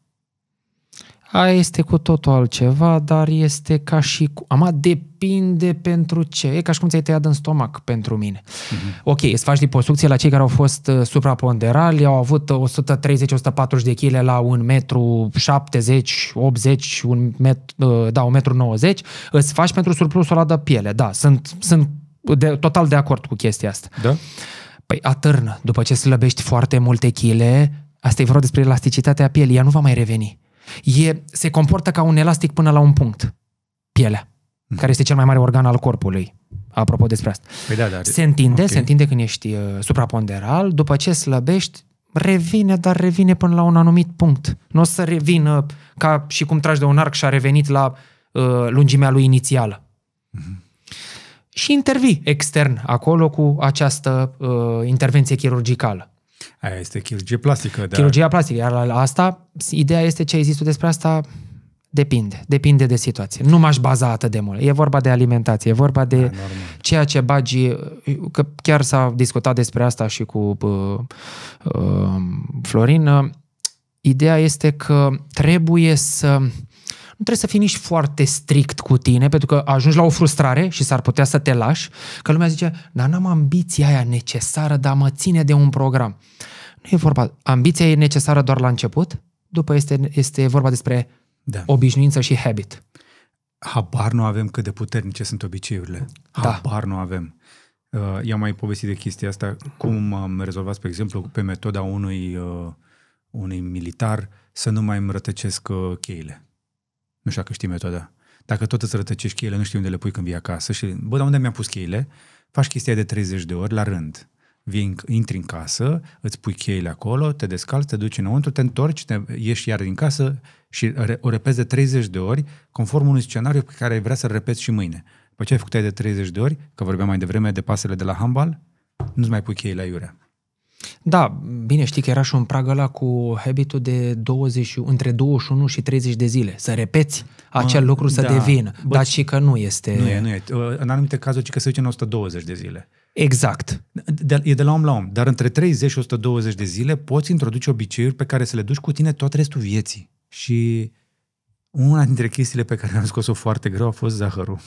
A este cu totul altceva, dar este ca și... Cu... Ama, depinde pentru ce. E ca și cum ți-ai tăiat în stomac pentru mine. Uh-huh. Ok, îți faci liposucție la cei care au fost uh, supraponderali, au avut 130-140 uh, de kg la 1 metru 70, 80, un metru, uh, da, 1 metru 90. Îți faci pentru surplusul ăla de piele. Da, sunt, sunt de, total de acord cu chestia asta. Da? Păi atârnă. După ce slăbești foarte multe chile, asta e vorba despre elasticitatea pielii, ea nu va mai reveni. E, se comportă ca un elastic până la un punct, pielea, mm. care este cel mai mare organ al corpului. Apropo despre asta. Păi da, dar... Se întinde, okay. se întinde când ești uh, supraponderal, după ce slăbești, revine, dar revine până la un anumit punct. Nu o să revină ca și cum tragi de un arc și a revenit la uh, lungimea lui inițială. Mm-hmm. Și intervii extern acolo cu această uh, intervenție chirurgicală. Aia este chirurgie plastică. Dar... Chirurgia plastică, iar la asta, ideea este ce ai zis tu despre asta, depinde. Depinde de situație. Nu m-aș baza atât de mult. E vorba de alimentație, e vorba de da, ceea ce bagi, că chiar s-a discutat despre asta și cu uh, uh, Florin. Ideea este că trebuie să nu trebuie să fii nici foarte strict cu tine, pentru că ajungi la o frustrare și s-ar putea să te lași, că lumea zice, dar n-am ambiția aia necesară, dar mă ține de un program. Nu e vorba, ambiția e necesară doar la început, după este, este vorba despre da. obișnuință și habit. Habar nu avem cât de puternice sunt obiceiurile. Da. Habar nu avem. Uh, i-am mai povestit de chestia asta, cum am rezolvat, spre exemplu, pe metoda unui, uh, unui militar să nu mai îmi rătăcesc uh, cheile. Nu știu dacă știi metoda. Dacă tot îți rătăcești cheile, nu știu unde le pui când vii acasă și, bă, dar unde mi-am pus cheile? Faci chestia de 30 de ori la rând. vin intri în casă, îți pui cheile acolo, te descalzi, te duci înăuntru, te întorci, te, ieși iar din casă și o repezi de 30 de ori conform unui scenariu pe care ai vrea să-l repeți și mâine. După ce ai făcut de 30 de ori, că vorbeam mai devreme de pasele de la handball, nu-ți mai pui cheile la iurea. Da, bine, știi că era și un prag ăla cu habitul de 20, între 21 și 30 de zile. Să repeți acel uh, lucru să da. devină. Bă, dar și că nu este... Nu e, nu e. În anumite cazuri, ci că se duce în 120 de zile. Exact. De, e de la om la om. Dar între 30 și 120 de zile poți introduce obiceiuri pe care să le duci cu tine tot restul vieții. Și una dintre chestiile pe care am scos-o foarte greu a fost zahărul.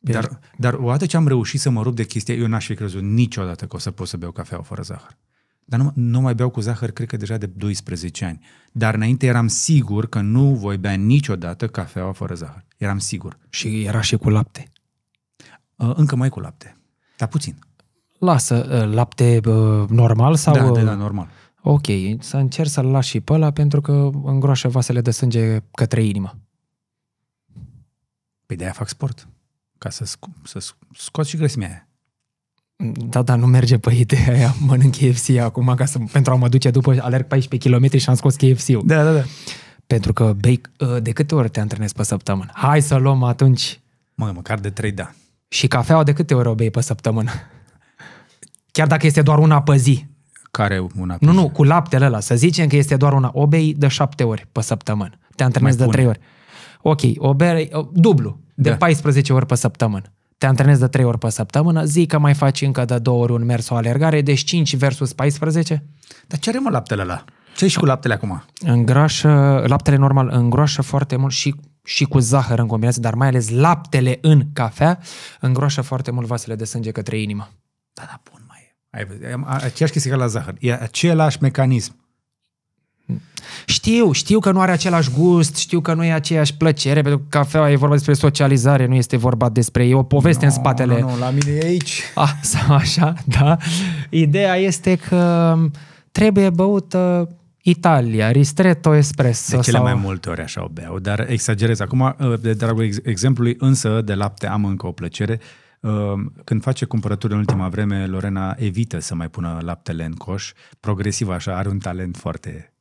Dar, dar odată ce am reușit să mă rup de chestia, eu n-aș fi crezut niciodată că o să pot să beau cafea fără zahăr. Dar nu, nu mai beau cu zahăr, cred că deja de 12 ani. Dar înainte eram sigur că nu voi bea niciodată cafeaua fără zahăr. Eram sigur. Și era și cu lapte. Uh, încă mai cu lapte, dar puțin. Lasă, uh, lapte uh, normal sau... Da, de la da, normal. Ok, să încerc să-l las și pe ăla pentru că îngroașă vasele de sânge către inimă. Păi de-aia fac sport. Ca să, sco- să scoți și grăsimea aia. Mm. Da, da, nu merge, ideea aia, mănânc KFC acum ca să, pentru a mă duce după, alerg 14 km și am scos KFC-ul. Da, da, da. Pentru că bake, ă, de câte ori te antrenezi pe săptămână? Hai să luăm atunci... Mă, măcar de 3, da. Și cafeaua de câte ori o bei pe săptămână? Chiar dacă este doar una pe zi. Care una pe Nu, nu, cu laptele ăla. Să zicem că este doar una. O bei de 7 ori pe săptămână. Te antrenezi de trei ori. Ok, o bei dublu de da. 14 ori pe săptămână. Te antrenezi de 3 ori pe săptămână, zi că mai faci încă de 2 ori un mers o alergare, deci 5 versus 14. Dar ce are mă laptele la ce și cu laptele acum? Îngrașă, laptele normal îngroașă foarte mult și și cu zahăr în combinație, dar mai ales laptele în cafea, îngroașă foarte mult vasele de sânge către inimă. Da, da, bun, mai e. aceeași chestie ca la zahăr. E același mecanism. Știu, știu că nu are același gust, știu că nu e aceeași plăcere, pentru că cafeaua e vorba despre socializare, nu este vorba despre... E o poveste no, în spatele... Nu, no, no, la mine e aici. A, sau așa, da. Ideea este că trebuie băută Italia, ristretto espresso. De cele sau... mai multe ori așa o beau, dar exagerez. Acum, uh, de dragul exemplului, însă de lapte am încă o plăcere. Uh, când face cumpărături în ultima vreme, Lorena evită să mai pună laptele în coș. Progresiv așa, are un talent foarte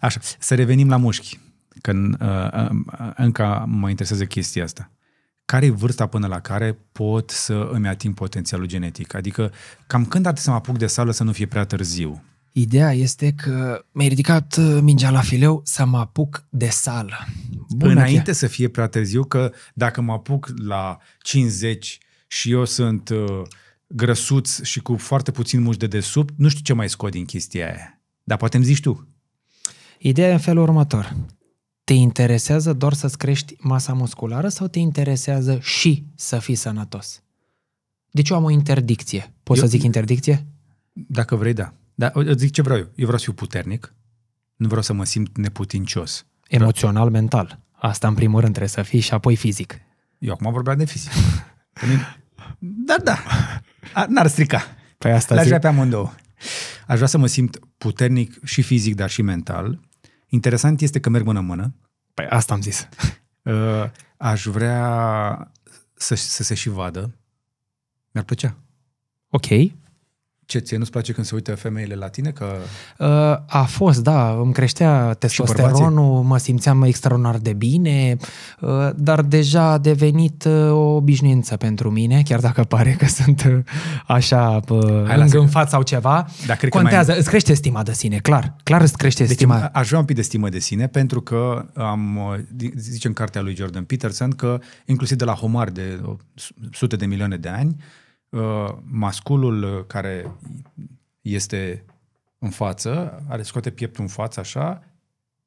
Așa, să revenim la mușchi, că uh, uh, încă mă interesează chestia asta. Care e vârsta până la care pot să îmi ating potențialul genetic? Adică cam când ar să mă apuc de sală să nu fie prea târziu? Ideea este că mi-ai ridicat uh, mingea la fileu să mă apuc de sală. Bună Înainte chiar. să fie prea târziu, că dacă mă apuc la 50 și eu sunt uh, grăsuț și cu foarte puțin mușchi de desubt, nu știu ce mai scot din chestia aia. Dar poate îmi zici tu. Ideea e în felul următor. Te interesează doar să-ți crești masa musculară sau te interesează și să fii sănătos? Deci eu am o interdicție. Poți eu, să zic interdicție? Dacă vrei, da. Dar îți zic ce vreau eu. Eu vreau să fiu puternic. Nu vreau să mă simt neputincios. Emoțional, vreau... mental. Asta în primul rând trebuie să fii și apoi fizic. Eu acum vorbeam de fizic. Dar da, da. n-ar strica. Păi asta aș vrea pe amândouă. Aș vrea să mă simt puternic și fizic, dar și mental. Interesant este că merg mână-mână. Păi asta am zis. Uh, aș vrea să, să se și vadă. Mi-ar plăcea. Ok. Ce ție nu-ți place când se uită femeile la tine? Că... Uh, a fost, da, îmi creștea testosteronul, mă simțeam extraordinar de bine, uh, dar deja a devenit uh, o obișnuință pentru mine, chiar dacă pare că sunt așa Hai, față sau ceva. Da, cred Contează, mai... îți crește stima de sine, clar. Clar îți crește deci, stima. Aș vrea un pic de stimă de sine, pentru că am, zice în cartea lui Jordan Peterson că inclusiv de la homar de sute de milioane de ani, Uh, masculul uh, care este în față, are scoate pieptul în față așa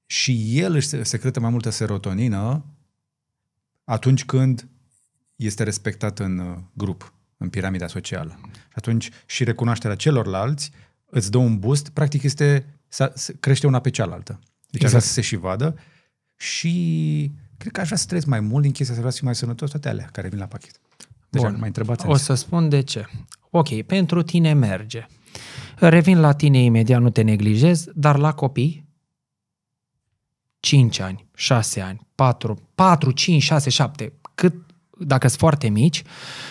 și el își secretă mai multă serotonină atunci când este respectat în uh, grup, în piramida socială. Și atunci și recunoașterea celorlalți îți dă un boost, practic este să crește una pe cealaltă. Deci exact. asta să se și vadă și cred că aș vrea să trăiesc mai mult din chestia să vreau să fiu mai sănătos, toate alea care vin la pachet. Deja Bun. nu mai întrebați. O să spun de ce. Ok, pentru tine merge. Revin la tine imediat, nu te neglijez, dar la copii 5 ani, 6 ani, 4, 4, 5, 6, 7, cât dacă sunt foarte mici,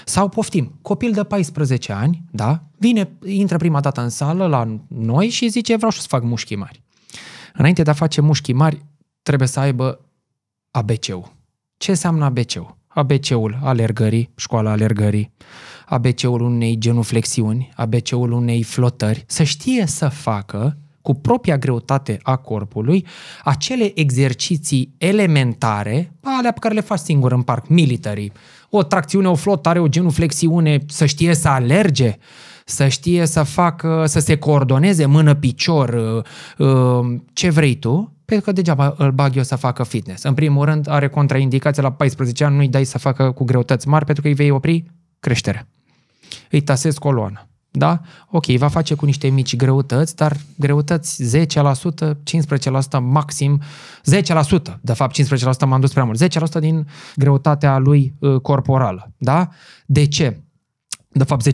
sau poftim, copil de 14 ani, da, vine, intră prima dată în sală la noi și zice vreau să fac mușchi mari. Înainte de a face mușchi mari, trebuie să aibă ABC-ul. Ce înseamnă ABC-ul? ABC-ul alergării, școala alergării, ABC-ul unei genuflexiuni, ABC-ul unei flotări, să știe să facă cu propria greutate a corpului acele exerciții elementare, alea pe care le faci singur în parc, military. O tracțiune, o flotare, o genuflexiune, să știe să alerge, să știe să facă, să se coordoneze mână-picior, uh, uh, ce vrei tu, pentru că degeaba îl bag eu să facă fitness. În primul rând, are contraindicație la 14 ani, nu-i dai să facă cu greutăți mari pentru că îi vei opri creșterea. Îi tasez coloana. Da? Ok, va face cu niște mici greutăți, dar greutăți 10%, 15% maxim, 10%, de fapt 15% m-am dus prea mult, 10% din greutatea lui uh, corporală. Da? De ce? de fapt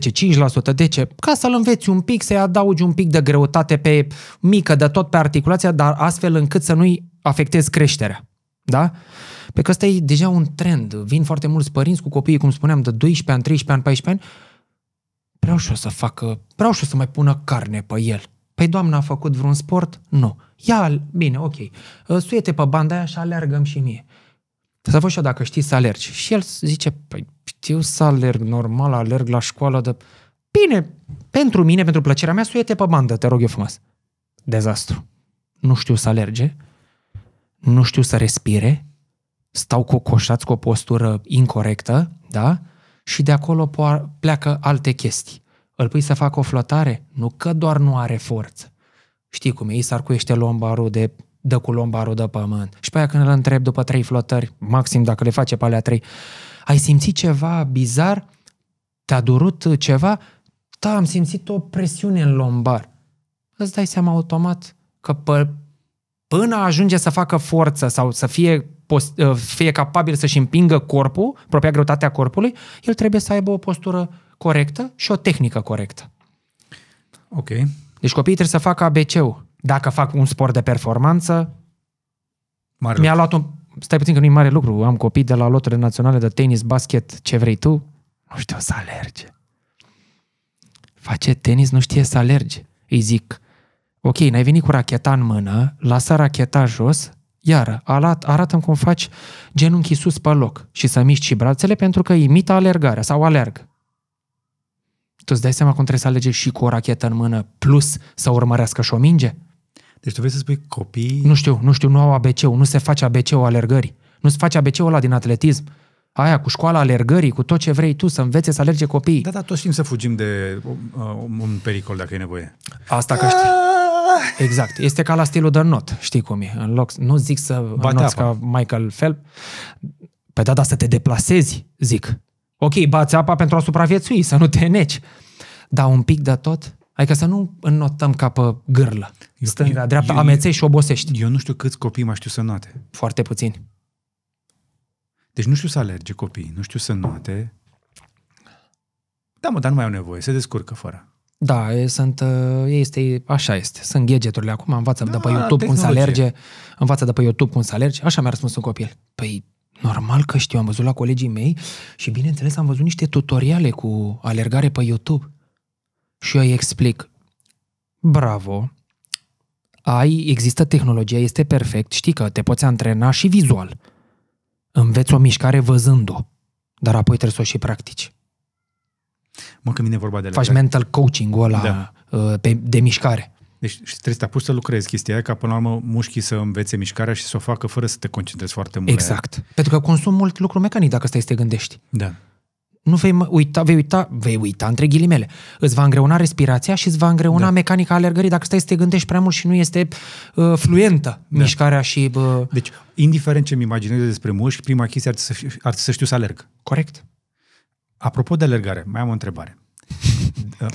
10-5%, de ce? Ca să-l înveți un pic, să-i adaugi un pic de greutate pe mică, de tot pe articulația, dar astfel încât să nu-i afectezi creșterea. Da? Pe că ăsta e deja un trend. Vin foarte mulți părinți cu copiii, cum spuneam, de 12 ani, 13 ani, 14 ani. Vreau și o să facă, vreau și o să mai pună carne pe el. Păi doamna a făcut vreun sport? Nu. Ia, bine, ok. Suiete pe banda aia și alergăm și mie. Dar fost și dacă știi să alergi. Și el zice, păi știu să alerg normal, alerg la școală, de... bine, pentru mine, pentru plăcerea mea, suie-te pe bandă, te rog eu frumos. Dezastru. Nu știu să alerge, nu știu să respire, stau cocoșați cu o postură incorrectă, da? Și de acolo pleacă alte chestii. Îl pui să facă o flotare? Nu că doar nu are forță. Știi cum e, i s-ar cuiește lombarul de dă cu lombarul de pământ. Și pe aia când îl întreb după trei flotări, maxim dacă le face pe alea trei, ai simțit ceva bizar? Te-a durut ceva? Da, am simțit o presiune în lombar. Îți dai seama automat că pe, până ajunge să facă forță sau să fie, pos- ă, fie capabil să-și împingă corpul, propria greutatea corpului, el trebuie să aibă o postură corectă și o tehnică corectă. Ok. Deci copiii trebuie să facă ABC-ul. Dacă fac un sport de performanță, mare mi-a lucru. luat un... Stai puțin că nu e mare lucru. Am copii de la loturile naționale de tenis, basket, ce vrei tu. Nu știu să alerge. Face tenis, nu știe să alerge. Îi zic, ok, n-ai venit cu racheta în mână, lasă racheta jos, Iar arată arată cum faci genunchii sus pe loc și să miști și brațele pentru că imită alergarea sau alerg. Tu îți dai seama cum trebuie să alege și cu o rachetă în mână plus să urmărească și o minge? Deci tu vrei să spui copii... Nu știu, nu știu, nu au ABC-ul, nu se face ABC-ul alergării. Nu se face ABC-ul ăla din atletism. Aia cu școala alergării, cu tot ce vrei tu, să învețe să alerge copiii. Da, da, toți știm să fugim de um, un pericol dacă e nevoie. Asta că știi. Ah! Exact. Este ca la stilul de not, știi cum e. În loc, nu zic să înnoți da, ca Michael Phelps. Pe da, da, să te deplasezi, zic. Ok, bați apa pentru a supraviețui, să nu te neci. Dar un pic de tot, Adică să nu înnotăm ca pe gârlă, eu, stânga, eu, dreapta, eu, amețești și obosești. Eu nu știu câți copii mai știu să note. Foarte puțini. Deci nu știu să alerge copiii, nu știu să note. Da, mă, dar nu mai au nevoie, se descurcă fără. Da, sunt, uh, este, așa este. Sunt gadgeturile acum, învață da, de pe YouTube tehnologie. cum să alerge, învață de pe YouTube cum să alerge. Așa mi-a răspuns un copil. Păi, normal că știu, am văzut la colegii mei și bineînțeles am văzut niște tutoriale cu alergare pe YouTube și eu îi explic, bravo, ai, există tehnologia, este perfect, știi că te poți antrena și vizual. Înveți o mișcare văzând-o, dar apoi trebuie să o și practici. Mă, când vine vorba de Faci lecare. mental coaching-ul ăla da. Uh, pe, de mișcare. Deci trebuie să te apuci să lucrezi chestia aia, ca până la urmă mușchii să învețe mișcarea și să o facă fără să te concentrezi foarte mult. Exact. Pentru că consum mult lucru mecanic dacă stai să te gândești. Da nu vei uita, vei uita, vei uita între ghilimele. Îți va îngreuna respirația și îți va îngreuna da. mecanica alergării dacă stai să te gândești prea mult și nu este uh, fluentă da. mișcarea și... Uh... Deci, indiferent ce mi imaginez despre mușchi, prima chestie ar trebui să, ar să știu să alerg. Corect. Apropo de alergare, mai am o întrebare. Da,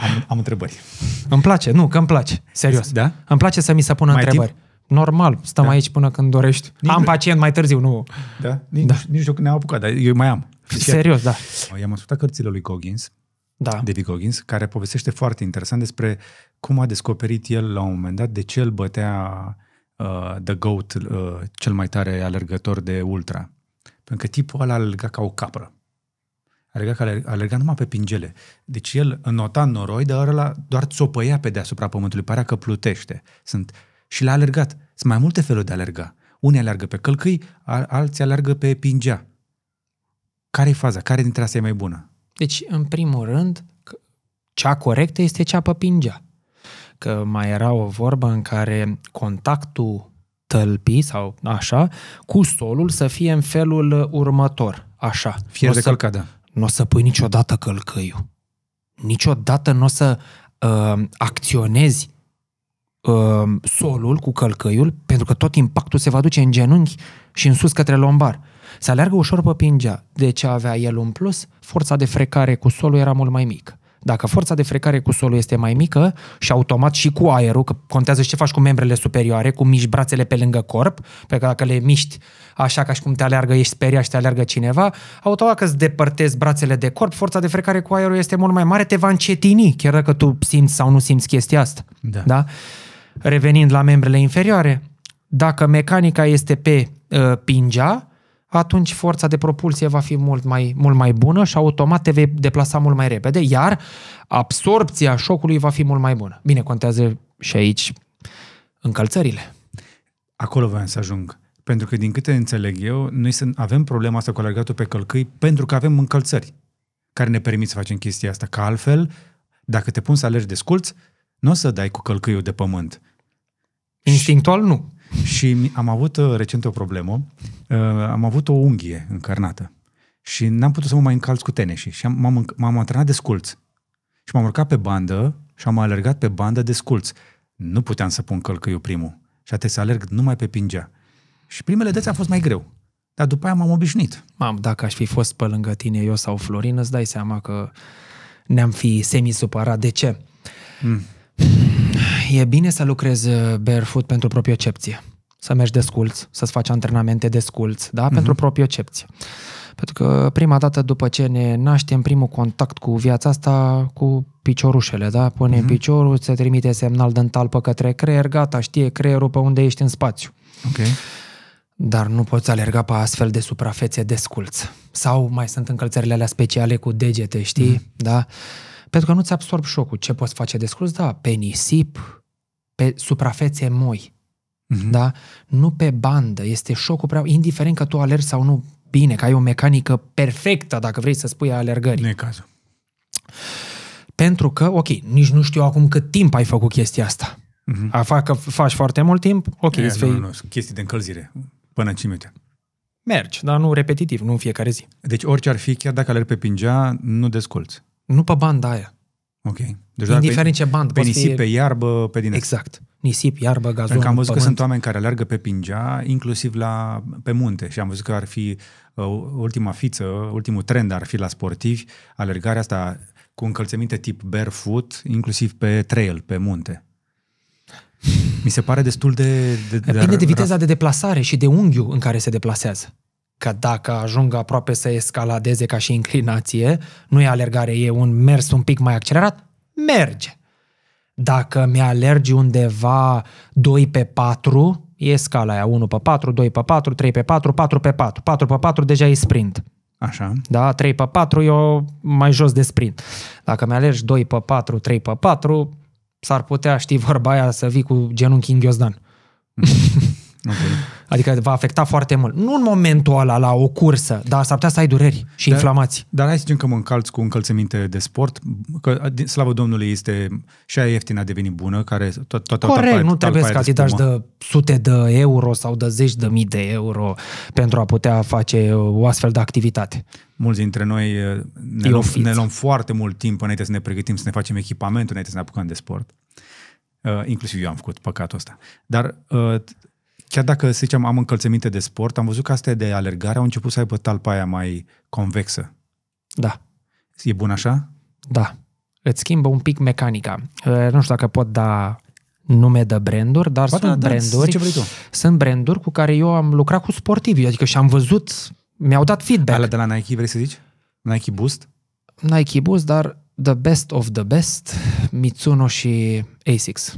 am, am întrebări. Îmi place, nu, că îmi place, serios. Da? Îmi place să mi se pună mai întrebări. Timp? normal, stăm da. aici până când dorești. Nici am pacient mai târziu, nu... Da? Nici, da. nici eu când ne-am apucat, dar eu mai am. Serios, da. I-am ascultat cărțile lui Goggins, da. David Goggins, care povestește foarte interesant despre cum a descoperit el la un moment dat de ce îl bătea uh, The Goat, uh, cel mai tare alergător de ultra. Pentru că tipul ăla alerga ca o capră. Alerga, ca alerga, numai pe pingele. Deci el înota în noroi, dar ăla doar țopăia pe deasupra pământului, părea că plutește. Sunt, și l-a alergat. Sunt mai multe feluri de a alerga. Unii alergă pe călcâi, alții alergă pe pingea care e faza? Care dintre astea e mai bună? Deci, în primul rând, cea corectă este cea pe pingea. Că mai era o vorbă în care contactul tălpii sau așa, cu solul să fie în felul următor, așa. Fie n-o de călcadă. Nu o să pui niciodată călcăiu. Niciodată nu o să uh, acționezi uh, solul cu călcăiul, pentru că tot impactul se va duce în genunchi și în sus către lombar să aleargă ușor pe pingea. De ce avea el un plus? Forța de frecare cu solul era mult mai mică. Dacă forța de frecare cu solul este mai mică și automat și cu aerul, că contează și ce faci cu membrele superioare, cu miști brațele pe lângă corp, pe că dacă le miști așa ca și cum te aleargă, ești speriat și te aleargă cineva, automat că îți depărtezi brațele de corp, forța de frecare cu aerul este mult mai mare, te va încetini, chiar dacă tu simți sau nu simți chestia asta. Da. da? Revenind la membrele inferioare, dacă mecanica este pe uh, pingea, atunci forța de propulsie va fi mult mai, mult mai bună și automat te vei deplasa mult mai repede, iar absorpția șocului va fi mult mai bună. Bine, contează și aici încălțările. Acolo voiam să ajung. Pentru că, din câte înțeleg eu, noi avem problema asta cu alergatul pe călcâi pentru că avem încălțări care ne permit să facem chestia asta. Că altfel, dacă te pun să alergi de sculți, nu o să dai cu călcâiul de pământ. Instinctual nu. Și am avut uh, recent o problemă Uh, am avut o unghie încarnată și n-am putut să mă mai încalț cu teneșii și am, m-am, m-am antrenat de sculț. Și m-am urcat pe bandă și am alergat pe bandă de sculț. Nu puteam să pun călcăiu primul și a să alerg numai pe pingea. Și primele dăți a fost mai greu. Dar după aia m-am obișnuit. Mam, dacă aș fi fost pe lângă tine eu sau Florin, îți dai seama că ne-am fi semi-supărat. De ce? Mm. E bine să lucrezi barefoot pentru propriocepție să mergi desculț, să-ți faci antrenamente desculț, da? Uh-huh. Pentru propriocepție. Pentru că prima dată după ce ne naștem, primul contact cu viața asta, cu piciorușele, da? Pune uh-huh. piciorul, se trimite semnal dental pe către creier, gata, știe creierul pe unde ești în spațiu. Ok. Dar nu poți alerga pe astfel de suprafețe desculț. Sau mai sunt încălțările alea speciale cu degete, știi? Uh-huh. Da? Pentru că nu-ți absorb șocul. Ce poți face desculț? Da, pe nisip, pe suprafețe moi mm-hmm. da? Nu pe bandă, este șocul prea... Indiferent că tu alergi sau nu, bine, că ai o mecanică perfectă, dacă vrei să spui, a alergării. Nu e cazul. Pentru că, ok, nici nu știu acum cât timp ai făcut chestia asta. Mm-hmm. A, fac, faci foarte mult timp, ok. E, vei... nu, nu, chestii de încălzire, până 5 minute. Mergi, dar nu repetitiv, nu în fiecare zi. Deci orice ar fi, chiar dacă alergi pe pingea, nu descolți. Nu pe banda aia. Ok. Deci Indiferent ce bandă. Pe nisip, fi... pe iarbă, pe din Exact. Nisip, iarbă, gazon, Pentru că am văzut pământ. că sunt oameni care alergă pe pingea, inclusiv la, pe munte. Și am văzut că ar fi uh, ultima fiță, ultimul trend ar fi la sportivi, alergarea asta cu încălțăminte tip barefoot, inclusiv pe trail, pe munte. Mi se pare destul de... de Depinde de, viteza de deplasare și de unghiul în care se deplasează că dacă ajung aproape să escaladeze ca și inclinație, nu e alergare, e un mers un pic mai accelerat, merge. Dacă mi-alergi undeva 2 pe 4, e scala aia 1 pe 4, 2 pe 4, 3 pe 4, 4 pe 4. 4 pe 4 deja e sprint. Așa. Da, 3 pe 4 e mai jos de sprint. Dacă mi-alergi 2 pe 4, 3 pe 4, s-ar putea, știi vorba aia, să vii cu genunchi în ghiozdan. Mm. okay. Adică va afecta foarte mult. Nu în momentul ăla, la o cursă, dar s-ar putea să ai dureri și dar, inflamații. Dar hai să zicem că mă încalți cu încălțăminte de sport, că slavă Domnului este și aia ieftină a devenit bună, care to- toată Corect, talpa, nu trebuie să adidași de sute de euro sau de zeci de mii de euro pentru a putea face uh, o astfel de activitate. Mulți dintre noi uh, ne luăm, ne luăm foarte mult timp înainte să ne pregătim, să ne facem echipamentul, înainte să ne apucăm de sport. Uh, inclusiv eu am făcut păcatul ăsta. Dar uh, chiar dacă, să zicem, am încălțăminte de sport, am văzut că astea de alergare au început să aibă talpa aia mai convexă. Da. E bun așa? Da. Îți schimbă un pic mecanica. Eh, nu știu dacă pot da nume de branduri, dar Poate, sunt da, branduri. Sunt branduri cu care eu am lucrat cu sportivi, adică și am văzut, mi-au dat feedback. Ale de la Nike, vrei să zici? Nike Boost? Nike Boost, dar the best of the best, Mitsuno și ASICS.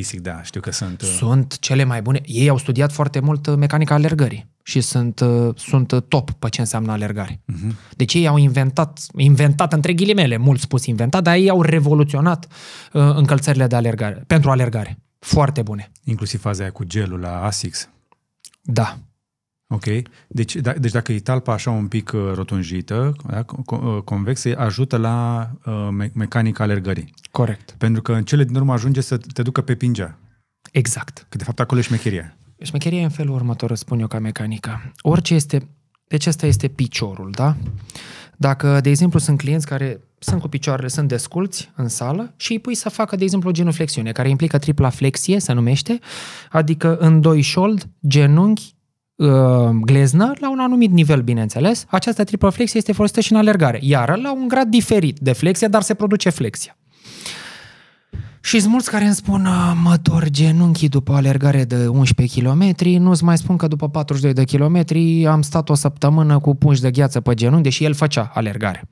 ASIC, da, știu că sunt... Uh, sunt cele mai bune. Ei au studiat foarte mult uh, mecanica alergării și sunt, uh, sunt top pe ce înseamnă alergare. Uh-huh. Deci ei au inventat, inventat între ghilimele, mult spus inventat, dar ei au revoluționat uh, încălțările de alergare, pentru alergare. Foarte bune. Inclusiv faza aia cu gelul la ASICS. Da. Ok, deci, da, deci dacă e talpa așa un pic uh, rotunjită, da, uh, convexă, ajută la uh, me- mecanica alergării. Corect. Pentru că în cele din urmă ajunge să te ducă pe pingea. Exact. Că de fapt acolo e șmecheria. Șmecheria e în felul următor, spun eu ca mecanica. Orice este, deci asta este piciorul, da? Dacă, de exemplu, sunt clienți care sunt cu picioarele, sunt desculți în sală și îi pui să facă, de exemplu, genuflexiune, care implică tripla flexie, se numește, adică în doi șold, genunchi Ehm, gleznă la un anumit nivel, bineînțeles. Această triplă flexie este folosită și în alergare, Iar la un grad diferit de flexie, dar se produce flexia. Și sunt mulți care îmi spun, mă dor genunchii după alergare de 11 km, nu-ți mai spun că după 42 de kilometri am stat o săptămână cu pungi de gheață pe genunchi, deși el făcea alergare.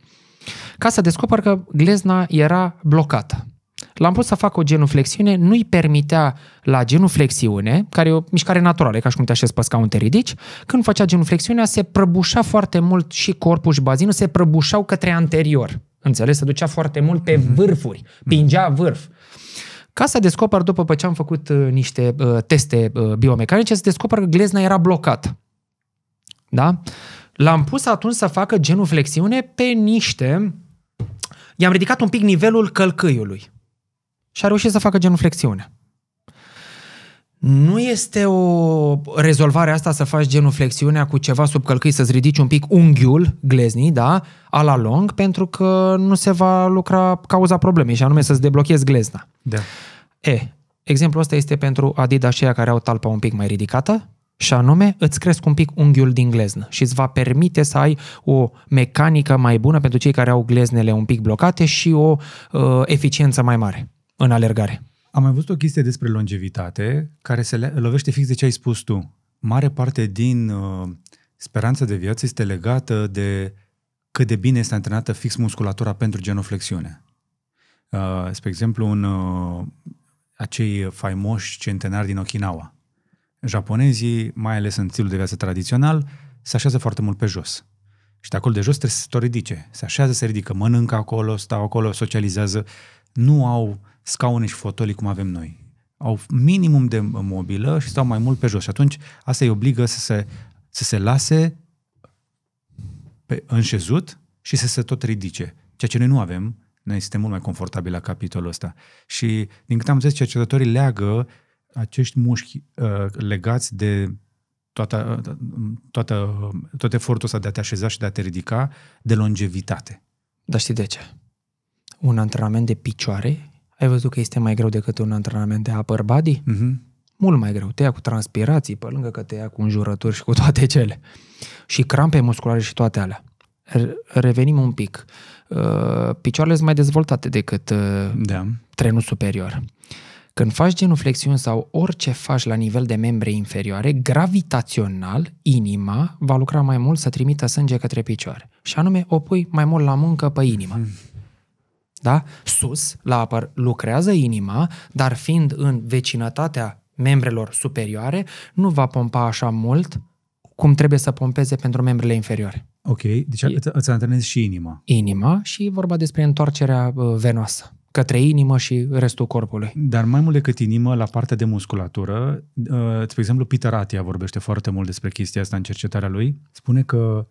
Ca să descoper că glezna era blocată. L-am pus să facă o genuflexiune, nu-i permitea la genuflexiune, care e o mișcare naturală, ca și cum te așezi pe scaun, te ridici, când făcea genuflexiunea, se prăbușa foarte mult și corpul și bazinul se prăbușau către anterior. Înțeles? Se ducea foarte mult pe mhm. vârfuri, pingea vârf. Ca să descoper, după ce am făcut uh, niște uh, teste uh, biomecanice, să descoper că glezna era blocată. Da? L-am pus atunci să facă genuflexiune pe niște... I-am ridicat un pic nivelul călcâiului și a reușit să facă genuflexiune. Nu este o rezolvare asta să faci genuflexiunea cu ceva sub călcâi, să-ți ridici un pic unghiul gleznii, da, a la long, pentru că nu se va lucra cauza problemei, și anume să-ți deblochezi glezna. Da. E, exemplul ăsta este pentru Adidas aceia care au talpa un pic mai ridicată, și anume îți cresc un pic unghiul din gleznă și îți va permite să ai o mecanică mai bună pentru cei care au gleznele un pic blocate și o uh, eficiență mai mare în alergare. Am mai văzut o chestie despre longevitate care se lovește fix de ce ai spus tu. Mare parte din uh, speranța de viață este legată de cât de bine este antrenată fix musculatura pentru genoflexiune. Uh, spre exemplu, în uh, acei faimoși centenari din Okinawa, japonezii, mai ales în stilul de viață tradițional, se așează foarte mult pe jos. Și de acolo de jos trebuie să se ridice. Se așează, se ridică, mănâncă acolo, stau acolo, socializează. Nu au scaune și fotolii cum avem noi. Au minimum de mobilă și stau mai mult pe jos. Și atunci asta îi obligă să se, să se lase pe, înșezut și să se tot ridice. Ceea ce noi nu avem, noi suntem mult mai confortabili la capitolul ăsta. Și din câte am zis, cercetătorii leagă acești mușchi uh, legați de toată, toată, tot efortul ăsta de a te așeza și de a te ridica de longevitate. Dar știi de ce? Un antrenament de picioare ai văzut că este mai greu decât un antrenament de upper body? Mm-hmm. Mult mai greu. Te ia cu transpirații, pe lângă că te ia cu înjurături și cu toate cele. Și crampe musculare și toate alea. Revenim un pic. Uh, picioarele sunt mai dezvoltate decât uh, da. trenul superior. Când faci genuflexiuni sau orice faci la nivel de membre inferioare, gravitațional, inima va lucra mai mult să trimită sânge către picioare. Și anume, o pui mai mult la muncă pe inimă. Mm-hmm da? sus, la apăr, lucrează inima, dar fiind în vecinătatea membrelor superioare, nu va pompa așa mult cum trebuie să pompeze pentru membrele inferioare. Ok, deci e, îți antrenezi și inima. Inima și vorba despre întoarcerea uh, venoasă către inimă și restul corpului. Dar mai mult decât inimă, la partea de musculatură, de uh, exemplu, Peter Atia vorbește foarte mult despre chestia asta în cercetarea lui. Spune că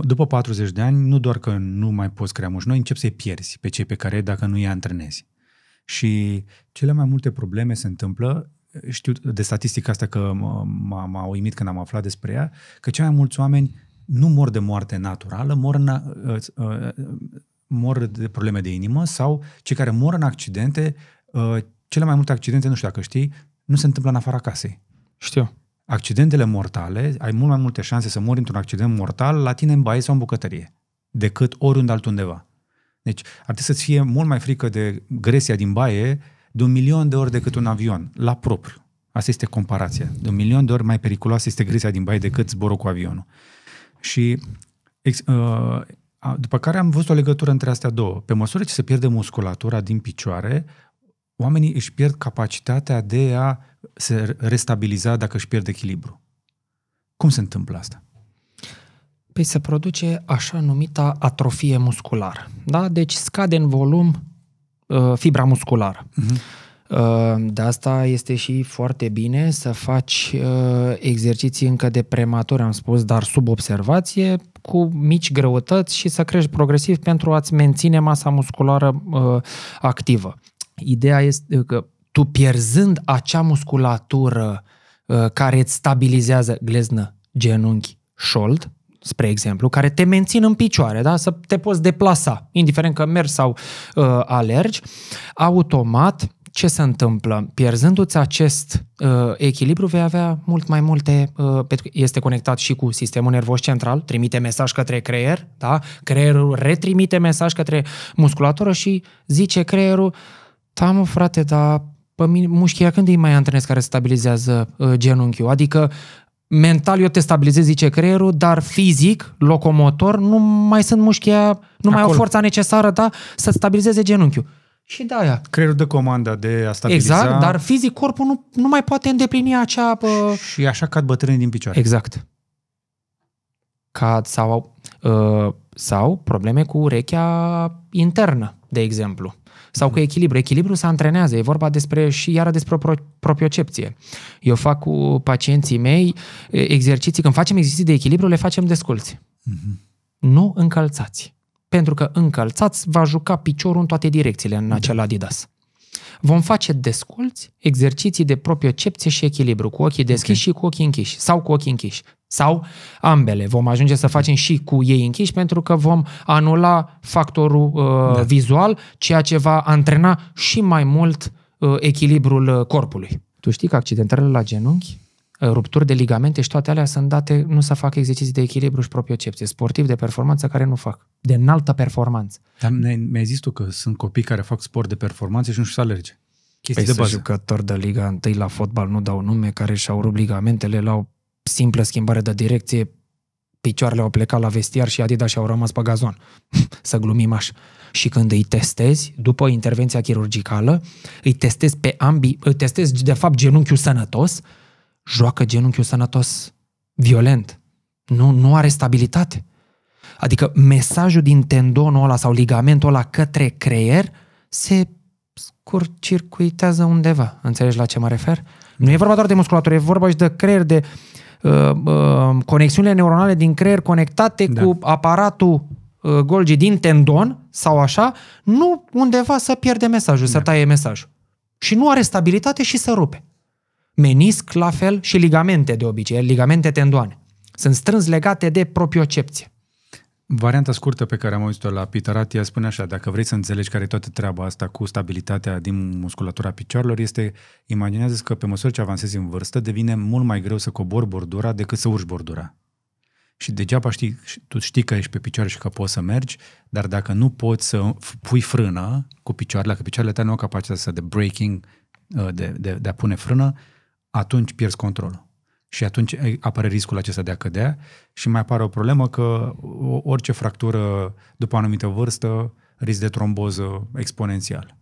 după 40 de ani, nu doar că nu mai poți crea mușchi noi, încep să-i pierzi pe cei pe care dacă nu i antrenezi. Și cele mai multe probleme se întâmplă, știu de statistica asta că m-a, m-a uimit când am aflat despre ea, că cei mai mulți oameni nu mor de moarte naturală, mor, uh, mor de probleme de inimă sau cei care mor în accidente, ă, cele mai multe accidente, nu știu dacă știi, nu se întâmplă în afara casei. Știu accidentele mortale, ai mult mai multe șanse să mori într-un accident mortal la tine în baie sau în bucătărie, decât oriunde altundeva. Deci ar trebui să-ți fie mult mai frică de gresia din baie de un milion de ori decât un avion, la propriu. Asta este comparația. De un milion de ori mai periculoasă este gresia din baie decât zborul cu avionul. Și ex, uh, după care am văzut o legătură între astea două. Pe măsură ce se pierde musculatura din picioare, oamenii își pierd capacitatea de a se restabiliza dacă își pierd echilibru. Cum se întâmplă asta? Păi se produce așa numita atrofie musculară. Da? Deci scade în volum uh, fibra musculară. Uh-huh. Uh, de asta este și foarte bine să faci uh, exerciții încă de prematur, am spus, dar sub observație, cu mici greutăți și să crești progresiv pentru a-ți menține masa musculară uh, activă. Ideea este că tu pierzând acea musculatură uh, care îți stabilizează gleznă, genunchi, șold, spre exemplu, care te mențin în picioare, da? să te poți deplasa, indiferent că mergi sau uh, alergi, automat ce se întâmplă? Pierzându-ți acest uh, echilibru, vei avea mult mai multe. Uh, este conectat și cu sistemul nervos central, trimite mesaj către creier, da? creierul retrimite mesaj către musculatură și zice creierul, uh, da, mă, frate, dar pe mine, mușchia când îi mai antrenez care stabilizează uh, genunchiul? Adică mental eu te stabilizez, zice creierul, dar fizic, locomotor, nu mai sunt mușchia, nu Acolo. mai au forța necesară, da, să stabilizeze genunchiul. Și de aia. Creierul de comanda de a stabiliza. Exact, dar fizic corpul nu, nu mai poate îndeplini acea... Bă... Și așa cad bătrânii din picioare. Exact. Cad sau, uh, sau probleme cu urechea internă, de exemplu. Sau cu echilibru. Echilibru se antrenează. E vorba despre și iară despre pro, propiocepție. Eu fac cu pacienții mei exerciții. Când facem exerciții de echilibru, le facem desculți. Mm-hmm. Nu încălțați. Pentru că încălțați va juca piciorul în toate direcțiile în acel Adidas. Vom face desculți, exerciții de propriocepție și echilibru, cu ochii deschiși okay. și cu ochii închiși, sau cu ochii închiși, sau ambele. Vom ajunge să facem și cu ei închiși pentru că vom anula factorul uh, da. vizual, ceea ce va antrena și mai mult uh, echilibrul uh, corpului. Tu știi că accidentările la genunchi Uh, rupturi de ligamente și toate alea sunt date nu să fac exerciții de echilibru și propriocepție. sportiv de performanță care nu fac, de înaltă performanță. Dar mi-ai zis tu că sunt copii care fac sport de performanță și nu știu să alerge. Chestii păi de bază. jucători de Liga întâi la fotbal nu dau nume, care și-au rupt ligamentele la o simplă schimbare de direcție, picioarele au plecat la vestiar și Adidas și-au rămas pe gazon. să glumim așa. Și când îi testezi, după intervenția chirurgicală, îi testezi pe ambii, îi testezi de fapt genunchiul sănătos joacă genunchiul sănătos, violent. Nu, nu are stabilitate. Adică mesajul din tendonul ăla sau ligamentul ăla către creier se scurcircuitează undeva. Înțelegi la ce mă refer? Nu e vorba doar de musculatură, e vorba și de creier, de uh, uh, conexiunile neuronale din creier conectate da. cu aparatul uh, Golgi din tendon sau așa, nu undeva să pierde mesajul, da. să taie mesajul. Și nu are stabilitate și să rupe menisc la fel și ligamente de obicei, ligamente tendoane. Sunt strâns legate de propriocepție. Varianta scurtă pe care am auzit-o la Pitaratia spune așa, dacă vrei să înțelegi care e toată treaba asta cu stabilitatea din musculatura picioarelor, este, imaginează că pe măsură ce avansezi în vârstă, devine mult mai greu să cobori bordura decât să urci bordura. Și degeaba știi, tu știi că ești pe picioare și că poți să mergi, dar dacă nu poți să pui frână cu picioarele, că picioarele tale nu au capacitatea asta de breaking, uh, de, de, de a pune frână, atunci pierzi controlul. Și atunci apare riscul acesta de a cădea și mai apare o problemă că orice fractură după anumită vârstă risc de tromboză exponențial.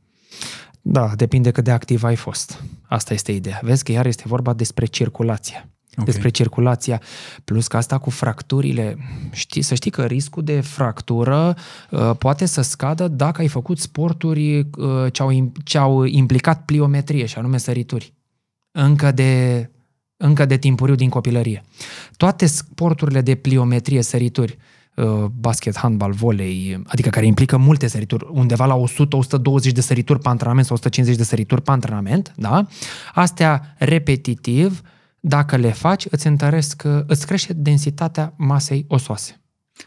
Da, depinde cât de activ ai fost. Asta este ideea. Vezi că iar este vorba despre circulație. Okay. Despre circulația, plus că asta cu fracturile, știi, să știi că riscul de fractură uh, poate să scadă dacă ai făcut sporturi uh, ce, au, ce au implicat pliometrie, și anume sărituri încă de, încă de timpuriu din copilărie. Toate sporturile de pliometrie, sărituri, uh, basket, handbal, volei, adică care implică multe sărituri, undeva la 100-120 de sărituri pe antrenament sau 150 de sărituri pe antrenament, da? Astea repetitiv, dacă le faci, îți, întăresc, îți crește densitatea masei osoase.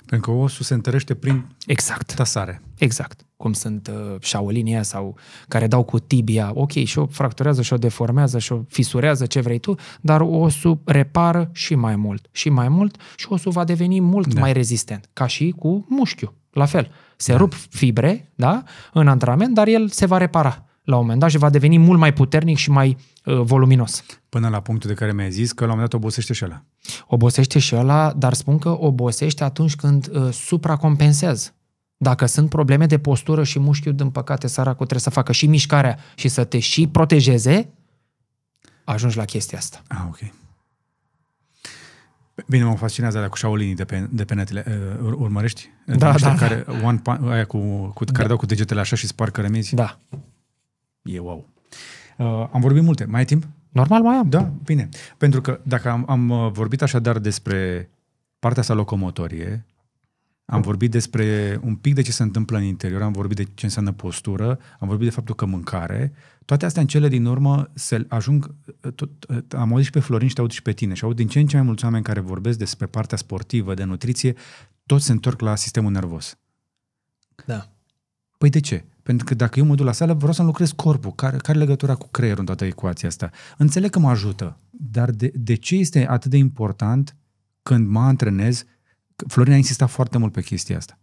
Pentru că osul se întărește prin exact. tasare. Exact. Cum sunt uh, șaolinia sau care dau cu tibia, ok, și o fracturează și o deformează și o fisurează ce vrei tu, dar osul repară și mai mult și mai mult și osul va deveni mult da. mai rezistent, ca și cu mușchiul. La fel, se da. rup fibre, da, în antrenament, dar el se va repara la un moment dat și va deveni mult mai puternic și mai uh, voluminos. Până la punctul de care mi-ai zis că la un moment dat obosește și ăla. Obosește și ăla, dar spun că obosește atunci când uh, supracompensează. Dacă sunt probleme de postură și mușchiul, din păcate, săracul trebuie să facă și mișcarea și să te și protejeze, ajungi la chestia asta. Ah, ok. Bine, mă fascinează alea cu Shaolin de pe, de pe netele. Uh, urmărești? Da, da. Care, one, aia cu, cu, care da. dau cu degetele așa și spar cărămizi? Da. E wow. Uh, am vorbit multe. Mai ai timp? Normal mai am. Da, bine. Pentru că dacă am, am uh, vorbit așadar despre partea sa locomotorie, am mm. vorbit despre un pic de ce se întâmplă în interior, am vorbit de ce înseamnă postură, am vorbit de faptul că mâncare, toate astea în cele din urmă se ajung, uh, tot, uh, am auzit și pe Florin și te aud și pe tine și aud din ce în ce mai mulți oameni care vorbesc despre partea sportivă, de nutriție, toți se întorc la sistemul nervos. Da. Păi de ce? Pentru că dacă eu mă duc la sală, vreau să-mi lucrez corpul. Care, care legătura cu creierul în toată ecuația asta? Înțeleg că mă ajută, dar de, de ce este atât de important când mă antrenez? Florina a insistat foarte mult pe chestia asta.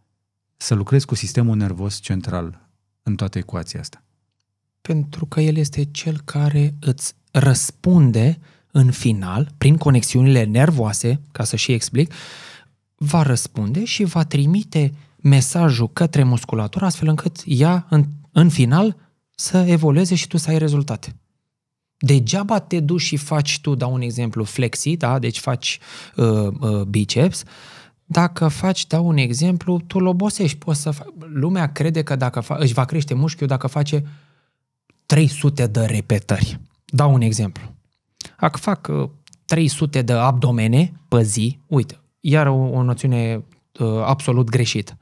Să lucrez cu sistemul nervos central în toată ecuația asta. Pentru că el este cel care îți răspunde în final, prin conexiunile nervoase, ca să și explic, va răspunde și va trimite mesajul către musculatură, astfel încât ea, în, în final, să evolueze și tu să ai rezultate. Degeaba te duci și faci tu, dau un exemplu, flexi, da? deci faci uh, uh, biceps, dacă faci, dau un exemplu, tu lobosești, Poți să fa- Lumea crede că dacă fa- își va crește mușchiul dacă face 300 de repetări. Dau un exemplu. Dacă fac uh, 300 de abdomene pe zi, uite, iar o, o noțiune Uh, absolut greșit.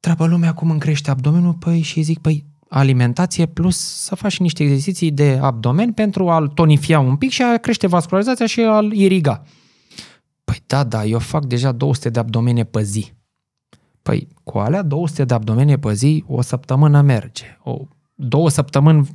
Treabă lumea cum îmi crește abdomenul, păi și zic, păi alimentație plus să faci niște exerciții de abdomen pentru a-l tonifia un pic și a crește vascularizația și a-l iriga. Păi da, da, eu fac deja 200 de abdomene pe zi. Păi cu alea 200 de abdomene pe zi, o săptămână merge. O, două săptămâni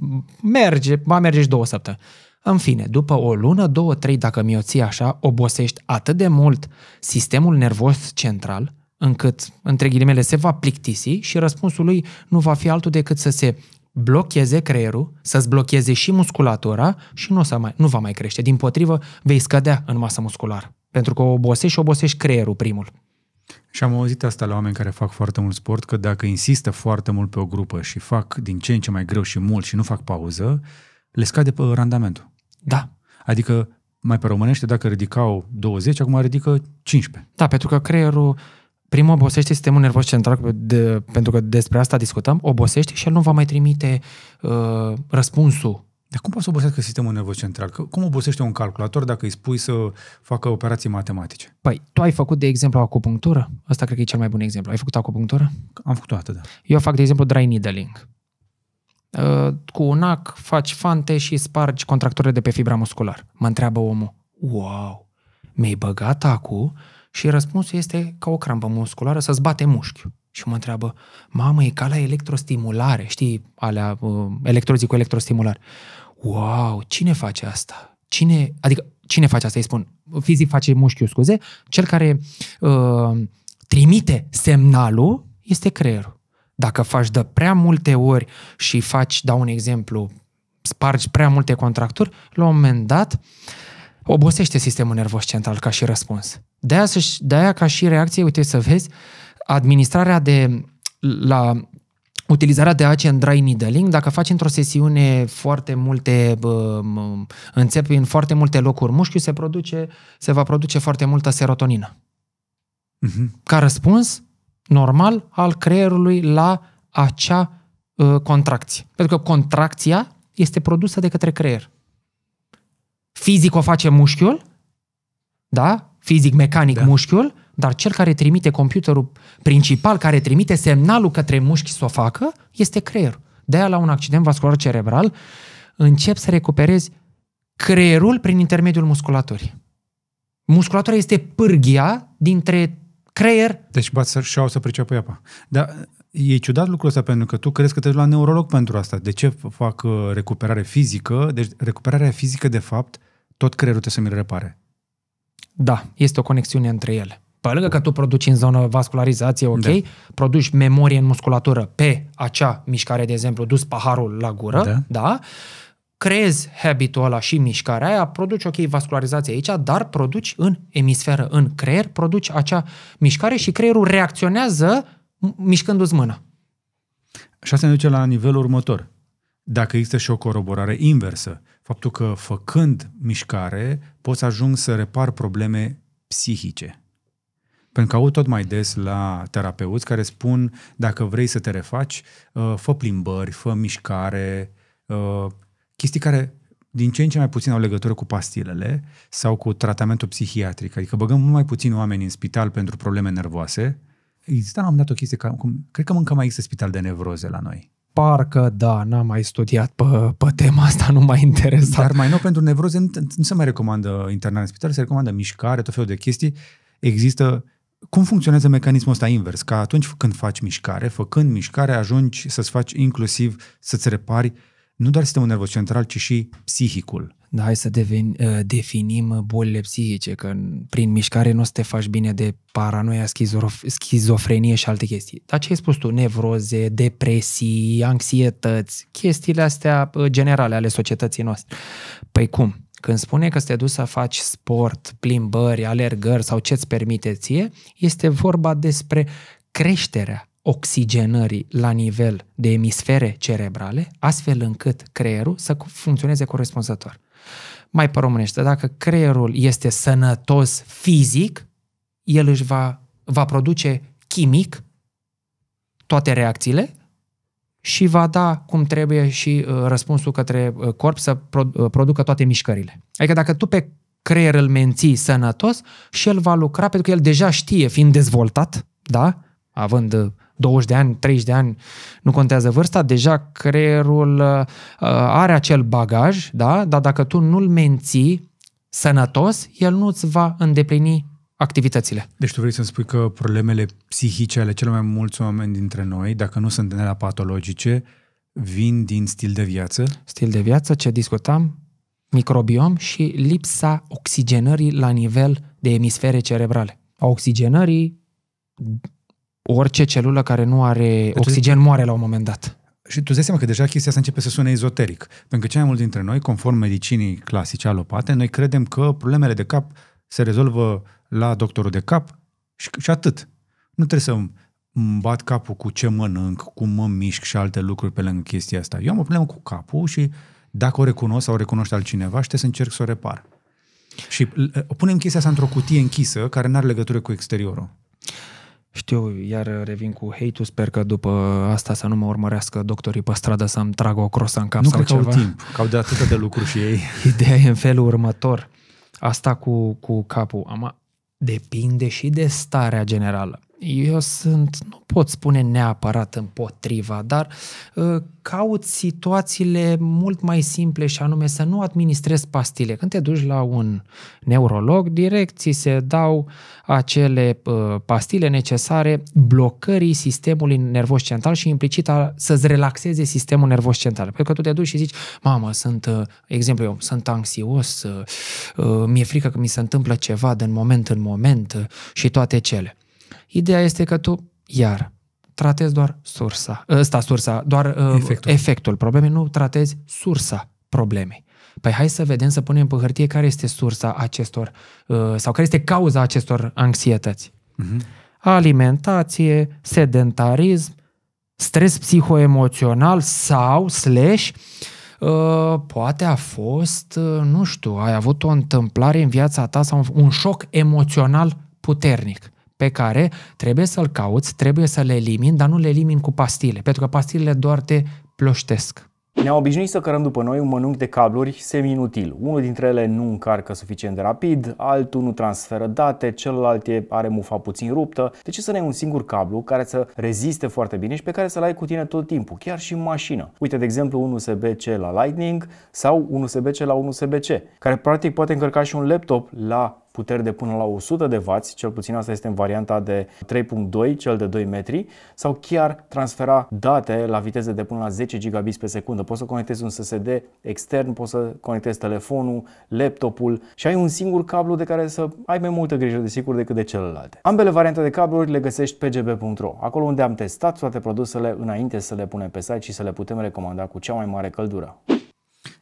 merge, va merge și două săptămâni. În fine, după o lună, două, trei, dacă mi-o ții așa, obosești atât de mult sistemul nervos central, încât, între ghilimele, se va plictisi și răspunsul lui nu va fi altul decât să se blocheze creierul, să-ți blocheze și musculatura și nu, să mai, nu va mai crește. Din potrivă, vei scădea în masă musculară. Pentru că obosești și obosești creierul primul. Și am auzit asta la oameni care fac foarte mult sport, că dacă insistă foarte mult pe o grupă și fac din ce în ce mai greu și mult și nu fac pauză, le scade pe randamentul. Da. Adică, mai pe românește, dacă ridicau 20, acum ridică 15. Da, pentru că creierul Primul obosește sistemul nervos central, de, pentru că despre asta discutăm, obosește și el nu va mai trimite uh, răspunsul. Dar cum poate să obosească sistemul nervos central? Cum obosește un calculator dacă îi spui să facă operații matematice? Păi, tu ai făcut, de exemplu, acupunctură? Asta cred că e cel mai bun exemplu. Ai făcut acupunctură? Am făcut toată, da. Eu fac, de exemplu, dry needling. Uh, cu un ac faci fante și spargi contracturile de pe fibra musculară. Mă întreabă omul, wow, mi-ai băgat acu? Și răspunsul este ca o crampă musculară să-ți bate mușchiul. Și mă întreabă, mamă, e ca la electrostimulare, știi, alea, uh, electrozii cu electrostimular. Wow, cine face asta? Cine, adică, cine face asta? Îi spun, fizic face mușchiul, scuze, cel care uh, trimite semnalul este creierul. Dacă faci de prea multe ori și faci, dau un exemplu, spargi prea multe contracturi, la un moment dat obosește sistemul nervos central ca și răspuns. De-aia, de-aia ca și reacție, uite să vezi, administrarea de la utilizarea de ACE în dry needling, dacă faci într-o sesiune foarte multe, înțepi în foarte multe locuri mușchiul, se, produce, se va produce foarte multă serotonină. Uh-huh. Ca răspuns, normal al creierului la acea uh, contracție. Pentru că contracția este produsă de către creier. Fizic o face mușchiul, da? Fizic, mecanic, da. mușchiul, dar cel care trimite computerul principal, care trimite semnalul către mușchi să o facă, este creierul. De-aia la un accident vascular cerebral încep să recuperezi creierul prin intermediul musculaturii. Musculatura este pârghia dintre creier. Deci bat să și au să priceapă apa. Dar e ciudat lucrul ăsta pentru că tu crezi că te duci la neurolog pentru asta. De ce fac uh, recuperare fizică? Deci recuperarea fizică, de fapt, tot creierul te să-mi repare. Da, este o conexiune între ele. Pe lângă că tu produci în zonă vascularizație, ok, da. produci memorie în musculatură pe acea mișcare, de exemplu, dus paharul la gură, da, da creezi habitul ăla și mișcarea aia, produci, ok, vascularizație aici, dar produci în emisferă, în creier, produci acea mișcare și creierul reacționează mișcându-ți mâna. Și asta ne duce la nivelul următor. Dacă există și o coroborare inversă, faptul că făcând mișcare poți ajung să repar probleme psihice. Pentru că aud tot mai des la terapeuți care spun dacă vrei să te refaci, uh, fă plimbări, fă mișcare, uh, chestii care din ce în ce mai puțin au legătură cu pastilele sau cu tratamentul psihiatric. Adică băgăm mult mai puțin oameni în spital pentru probleme nervoase. Există la un dat o chestie, ca, cum, cred că încă mai există spital de nevroze la noi. Parcă da, n-am mai studiat pe, pe tema asta, nu m-a interesat. Dar mai nou, pentru nevroze nu, nu se mai recomandă internare în spital, se recomandă mișcare, tot felul de chestii. Există cum funcționează mecanismul ăsta invers? Ca atunci când faci mișcare, făcând mișcare, ajungi să-ți faci inclusiv să-ți repari nu doar sistemul nervos central, ci și psihicul. Da, hai să devin, uh, definim bolile psihice, că prin mișcare nu o să te faci bine de paranoia, schizofrenie și alte chestii. Dar ce ai spus tu? Nevroze, depresii, anxietăți, chestiile astea uh, generale ale societății noastre. Păi cum? Când spune că te duci să faci sport, plimbări, alergări sau ce-ți permite ție, este vorba despre creșterea oxigenării la nivel de emisfere cerebrale, astfel încât creierul să funcționeze corespunzător. Mai pe românește, dacă creierul este sănătos fizic, el își va, va produce chimic toate reacțiile și va da cum trebuie și uh, răspunsul către uh, corp să pro, uh, producă toate mișcările. Adică dacă tu pe creier îl menții sănătos și el va lucra pentru că el deja știe, fiind dezvoltat, da? având uh, 20 de ani, 30 de ani, nu contează vârsta, deja creierul uh, are acel bagaj, da? dar dacă tu nu-l menții sănătos, el nu-ți va îndeplini activitățile. Deci tu vrei să-mi spui că problemele psihice ale cel mai mulți oameni dintre noi, dacă nu sunt de patologice, vin din stil de viață? Stil de viață, ce discutam, microbiom și lipsa oxigenării la nivel de emisfere cerebrale. A oxigenării orice celulă care nu are de deci oxigen moare la un moment dat. Și tu dai seama că deja chestia asta începe să sune ezoteric. Pentru că cei mai mulți dintre noi, conform medicinii clasice alopate, noi credem că problemele de cap se rezolvă la doctorul de cap și, și atât. Nu trebuie să îmi bat capul cu ce mănânc, cum mă mișc și alte lucruri pe lângă chestia asta. Eu am o problemă cu capul și dacă o recunosc sau o recunoști altcineva, și trebuie să încerc să o repar. Și punem chestia asta într-o cutie închisă care nu are legătură cu exteriorul. Știu, iar revin cu hate sper că după asta să nu mă urmărească doctorii pe stradă să-mi tragă o crosă în cap nu sau ceva. Nu că au timp, că au de atâtea de lucruri și ei. Ideea e în felul următor. Asta cu, cu capul. Am, depinde și de starea generală eu sunt, nu pot spune neapărat împotriva, dar uh, caut situațiile mult mai simple și anume să nu administrezi pastile. Când te duci la un neurolog, direct ți se dau acele uh, pastile necesare blocării sistemului nervos central și implicit a, să-ți relaxeze sistemul nervos central. Pentru că tu te duci și zici, mamă, sunt, uh, exemplu eu, sunt anxios, mi-e frică că mi se întâmplă ceva din moment în moment și toate cele. Ideea este că tu, iar, tratezi doar sursa, ăsta sursa, doar ă, efectul. efectul problemei, nu tratezi sursa problemei. Păi hai să vedem, să punem pe hârtie care este sursa acestor, ă, sau care este cauza acestor anxietăți. Mm-hmm. Alimentație, sedentarism, stres psihoemoțional sau slash ă, poate a fost, nu știu, ai avut o întâmplare în viața ta sau un șoc emoțional puternic pe care trebuie să-l cauți, trebuie să le elimini, dar nu le elimini cu pastile, pentru că pastilele doar te ploștesc. Ne-am obișnuit să cărăm după noi un mănânc de cabluri semi-inutil. Unul dintre ele nu încarcă suficient de rapid, altul nu transferă date, celălalt are mufa puțin ruptă. De ce să ne ai un singur cablu care să reziste foarte bine și pe care să-l ai cu tine tot timpul, chiar și în mașină? Uite, de exemplu, un USB-C la Lightning sau un USB-C la un USB-C, care practic poate încărca și un laptop la puteri de până la 100 de W, cel puțin asta este în varianta de 3.2, cel de 2 metri, sau chiar transfera date la viteze de până la 10 gigabits pe secundă. Poți să conectezi un SSD extern, poți să conectezi telefonul, laptopul și ai un singur cablu de care să ai mai multă grijă, sigur decât de celelalte. Ambele variante de cabluri le găsești pe gb.ro, acolo unde am testat toate produsele înainte să le punem pe site și să le putem recomanda cu cea mai mare căldură.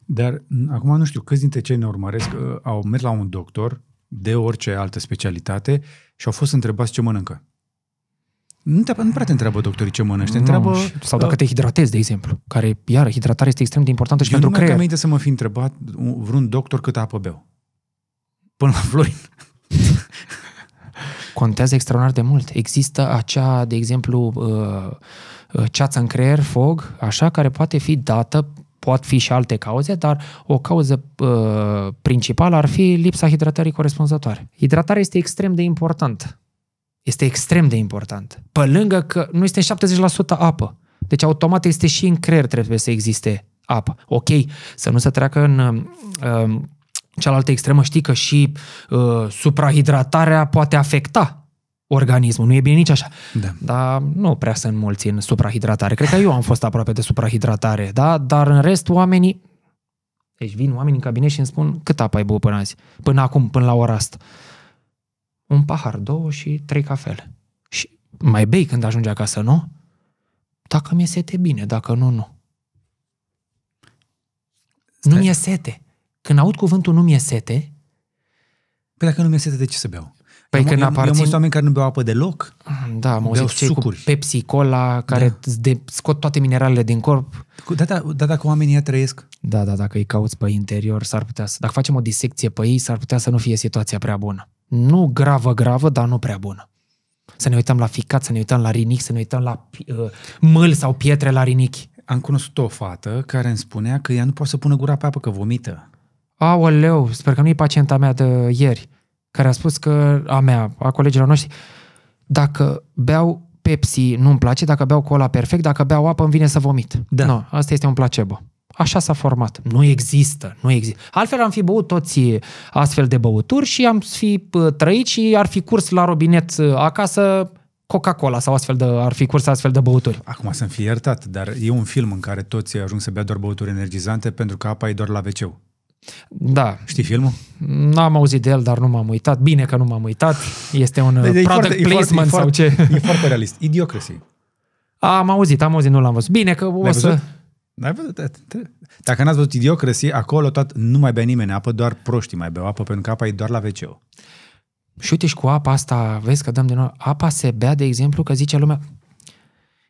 Dar acum nu știu câți dintre cei ne urmăresc uh, au mers la un doctor de orice altă specialitate și au fost întrebați ce mănâncă. Nu, te, nu prea te întreabă doctorii ce mănânci, te întreabă... Nu, sau dacă uh, te hidratezi, de exemplu, care, iar hidratarea este extrem de importantă și pentru creier. Eu nu aminte să mă fi întrebat vreun doctor cât apă beau. Până la Florin. Contează extraordinar de mult. Există acea, de exemplu, uh, uh, ceața în creier, fog, așa, care poate fi dată Pot fi și alte cauze, dar o cauză uh, principală ar fi lipsa hidratării corespunzătoare. Hidratarea este extrem de important. Este extrem de important. Pe lângă că nu este 70% apă. Deci automat este și în creier trebuie să existe apă. Ok, să nu se treacă în uh, uh cealaltă extremă, știi că și uh, suprahidratarea poate afecta organismul. Nu e bine nici așa. Da. Dar nu prea sunt mulți în suprahidratare. Cred că eu am fost aproape de suprahidratare, da? Dar în rest oamenii... Deci vin oamenii în cabinet și îmi spun cât apă ai băut până azi? Până acum, până la ora asta. Un pahar, două și trei cafele. Și mai bei când ajungi acasă, nu? Dacă mi-e sete, bine. Dacă nu, nu. Stai. Nu mi-e sete. Când aud cuvântul nu mi-e sete... Păi dacă nu mi-e sete, de ce să beau? Păi eu, când aparțin... eu mulți oameni care nu beau apă deloc. Da, mă beau zic, sucuri. cu Pepsi, Cola, care da. de, scot toate mineralele din corp. Da, da, da, dacă oamenii ea trăiesc. Da, da, dacă îi cauți pe interior, s-ar putea să... Dacă facem o disecție pe ei, s-ar putea să nu fie situația prea bună. Nu gravă, gravă, dar nu prea bună. Să ne uităm la ficat, să ne uităm la rinichi, să ne uităm la uh, mâl sau pietre la rinichi. Am cunoscut o fată care îmi spunea că ea nu poate să pună gura pe apă, că vomită. Aoleu, sper că nu e pacienta mea de ieri care a spus că a mea, a colegilor noștri, dacă beau Pepsi nu-mi place, dacă beau cola perfect, dacă beau apă îmi vine să vomit. Da. Nu, asta este un placebo. Așa s-a format. Nu există, nu există. Altfel am fi băut toți astfel de băuturi și am fi uh, trăit și ar fi curs la robinet uh, acasă Coca-Cola sau astfel de, ar fi curs astfel de băuturi. Acum să-mi fi iertat, dar e un film în care toți ajung să bea doar băuturi energizante pentru că apa e doar la wc da. Știi filmul? N-am auzit de el, dar nu m-am uitat. Bine că nu m-am uitat. Este un de, deci, de, uh, product foarte, placement e foarte, sau ce? E foarte realist. Idiocracy. Am auzit, am auzit, nu l-am văzut. Bine că o N-ai să... Văzut? N-ai văzut? Dacă n-ați văzut Idiocracy, acolo tot nu mai bea nimeni apă, doar proștii mai beau apă, pentru că apa e doar la wc Și uite și cu apa asta, vezi că dăm din nou, apa se bea, de exemplu, că zice lumea,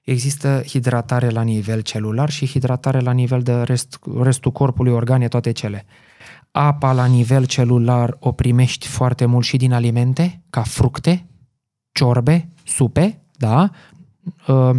există hidratare la nivel celular și hidratare la nivel de rest, restul corpului, organe, toate cele apa la nivel celular o primești foarte mult și din alimente, ca fructe, ciorbe, supe, da? Uh,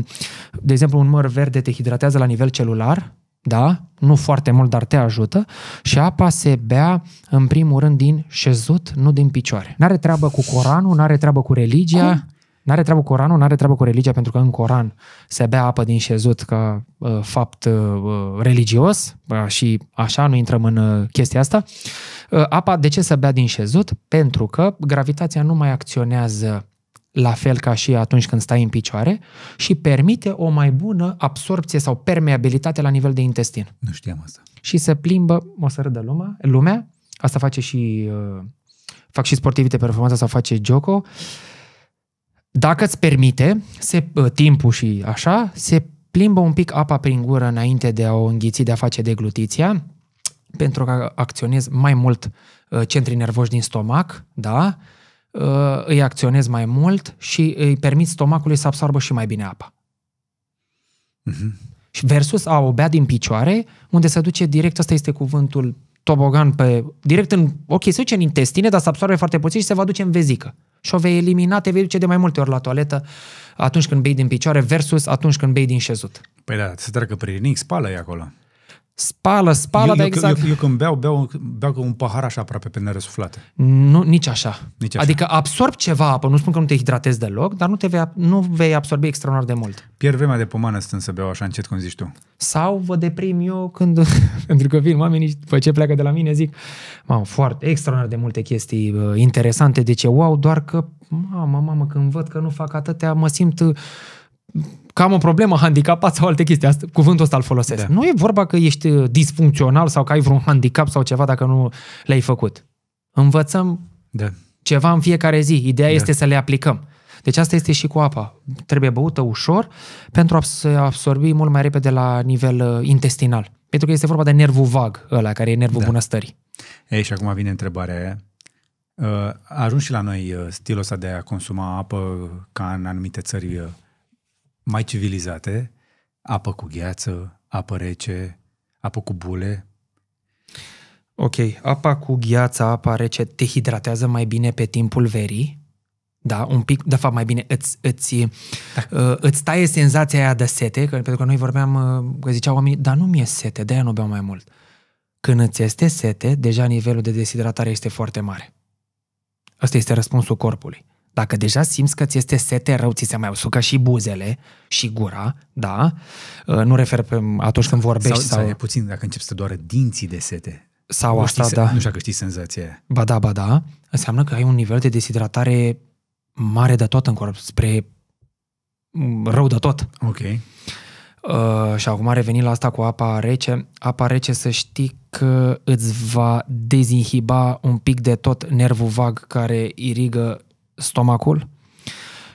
de exemplu, un măr verde te hidratează la nivel celular, da? Nu foarte mult, dar te ajută. Și apa se bea, în primul rând, din șezut, nu din picioare. N-are treabă cu Coranul, n-are treabă cu religia. Cum? N-are treabă cu Coranul, n-are treabă cu religia, pentru că în Coran se bea apă din șezut ca uh, fapt uh, uh, religios uh, și așa nu intrăm în uh, chestia asta. Uh, apa de ce să bea din șezut? Pentru că gravitația nu mai acționează la fel ca și atunci când stai în picioare și permite o mai bună absorpție sau permeabilitate la nivel de intestin. Nu știam asta. Și se plimbă, o să râdă lumea, lumea asta face și, uh, fac și sportivii de performanță sau face Joko, uh, dacă îți permite, se, timpul și așa, se plimbă un pic apa prin gură înainte de a o înghiți, de a face deglutiția, pentru că acționez mai mult ă, centrii nervoși din stomac, da? Ă, îi acționez mai mult și îi permit stomacului să absorbă și mai bine apa. Mm-hmm. Versus a o bea din picioare, unde se duce direct, asta este cuvântul tobogan, pe, direct în, ok, se duce în intestine, dar se absorbe foarte puțin și se va duce în vezică și o vei elimina, te vei duce de mai multe ori la toaletă atunci când bei din picioare versus atunci când bei din șezut. Păi da, se treacă prin nic, spală e acolo. Spală, spală, eu, dar exact... Eu, eu când beau, beau, beau cu un pahar așa aproape pe nerăsuflate. Nu, nici așa. Nici așa. Adică absorb ceva apă, nu spun că nu te hidratezi deloc, dar nu, te vei, nu vei absorbi extraordinar de mult. Pierd vremea de pomană stând să beau așa încet, cum zici tu. Sau vă deprim eu când, pentru că vin oamenii după ce pleacă de la mine zic, mamă, foarte, extraordinar de multe chestii uh, interesante, de ce wow, doar că, mamă, mamă, când văd că nu fac atâtea, mă simt uh, că am o problemă, handicapat sau alte chestii. Asta, cuvântul ăsta îl folosesc. Da. Nu e vorba că ești uh, disfuncțional sau că ai vreun handicap sau ceva dacă nu le-ai făcut. Învățăm da. ceva în fiecare zi. Ideea da. este să le aplicăm. Deci asta este și cu apa. Trebuie băută ușor pentru a se absorbi mult mai repede la nivel uh, intestinal. Pentru că este vorba de nervul vag ăla, care e nervul da. bunăstării. Ei, și acum vine întrebarea aia. Uh, a ajuns și la noi stilul ăsta de a consuma apă ca în anumite țări mai civilizate, apă cu gheață, apă rece, apă cu bule. Ok, apa cu gheață apa rece te hidratează mai bine pe timpul verii. Da, un pic, de fapt mai bine, îți, îți, da. uh, îți taie senzația aia de sete, că, pentru că noi vorbeam, uh, că ziceau oamenii, dar nu mi-e sete, de-aia nu beau mai mult. Când îți este sete, deja nivelul de deshidratare este foarte mare. Asta este răspunsul corpului. Dacă deja simți că ți este sete rău, ți se mai usucă și buzele și gura, da? Uh, nu refer pe atunci când vorbești sau... Sau, sau e puțin dacă începi să doare dinții de sete. Sau nu asta, știi, da. Nu știu că știi senzația aia. Ba da, ba da. Înseamnă că ai un nivel de deshidratare mare de tot în corp, spre rău de tot. Ok. Uh, și acum revenind la asta cu apa rece, apa rece să știi că îți va dezinhiba un pic de tot nervul vag care irigă stomacul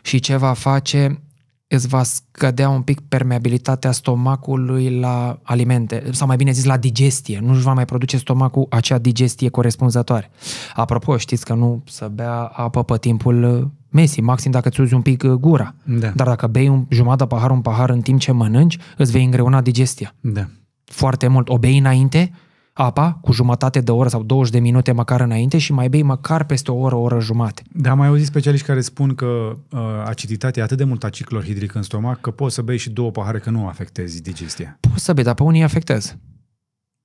și ce va face îți va scădea un pic permeabilitatea stomacului la alimente, sau mai bine zis la digestie. Nu își va mai produce stomacul acea digestie corespunzătoare. Apropo, știți că nu să bea apă pe timpul Messi, maxim dacă îți uzi un pic gura. Da. Dar dacă bei un jumătate pahar, un pahar în timp ce mănânci, îți vei îngreuna digestia. Da. Foarte mult. O bei înainte apa cu jumătate de oră sau 20 de minute măcar înainte și mai bei măcar peste o oră, o oră jumate. Da, am mai auzit specialiști care spun că uh, aciditatea e atât de mult aciclor hidric în stomac că poți să bei și două pahare că nu afectezi digestia. Poți să bei, dar pe unii afectezi.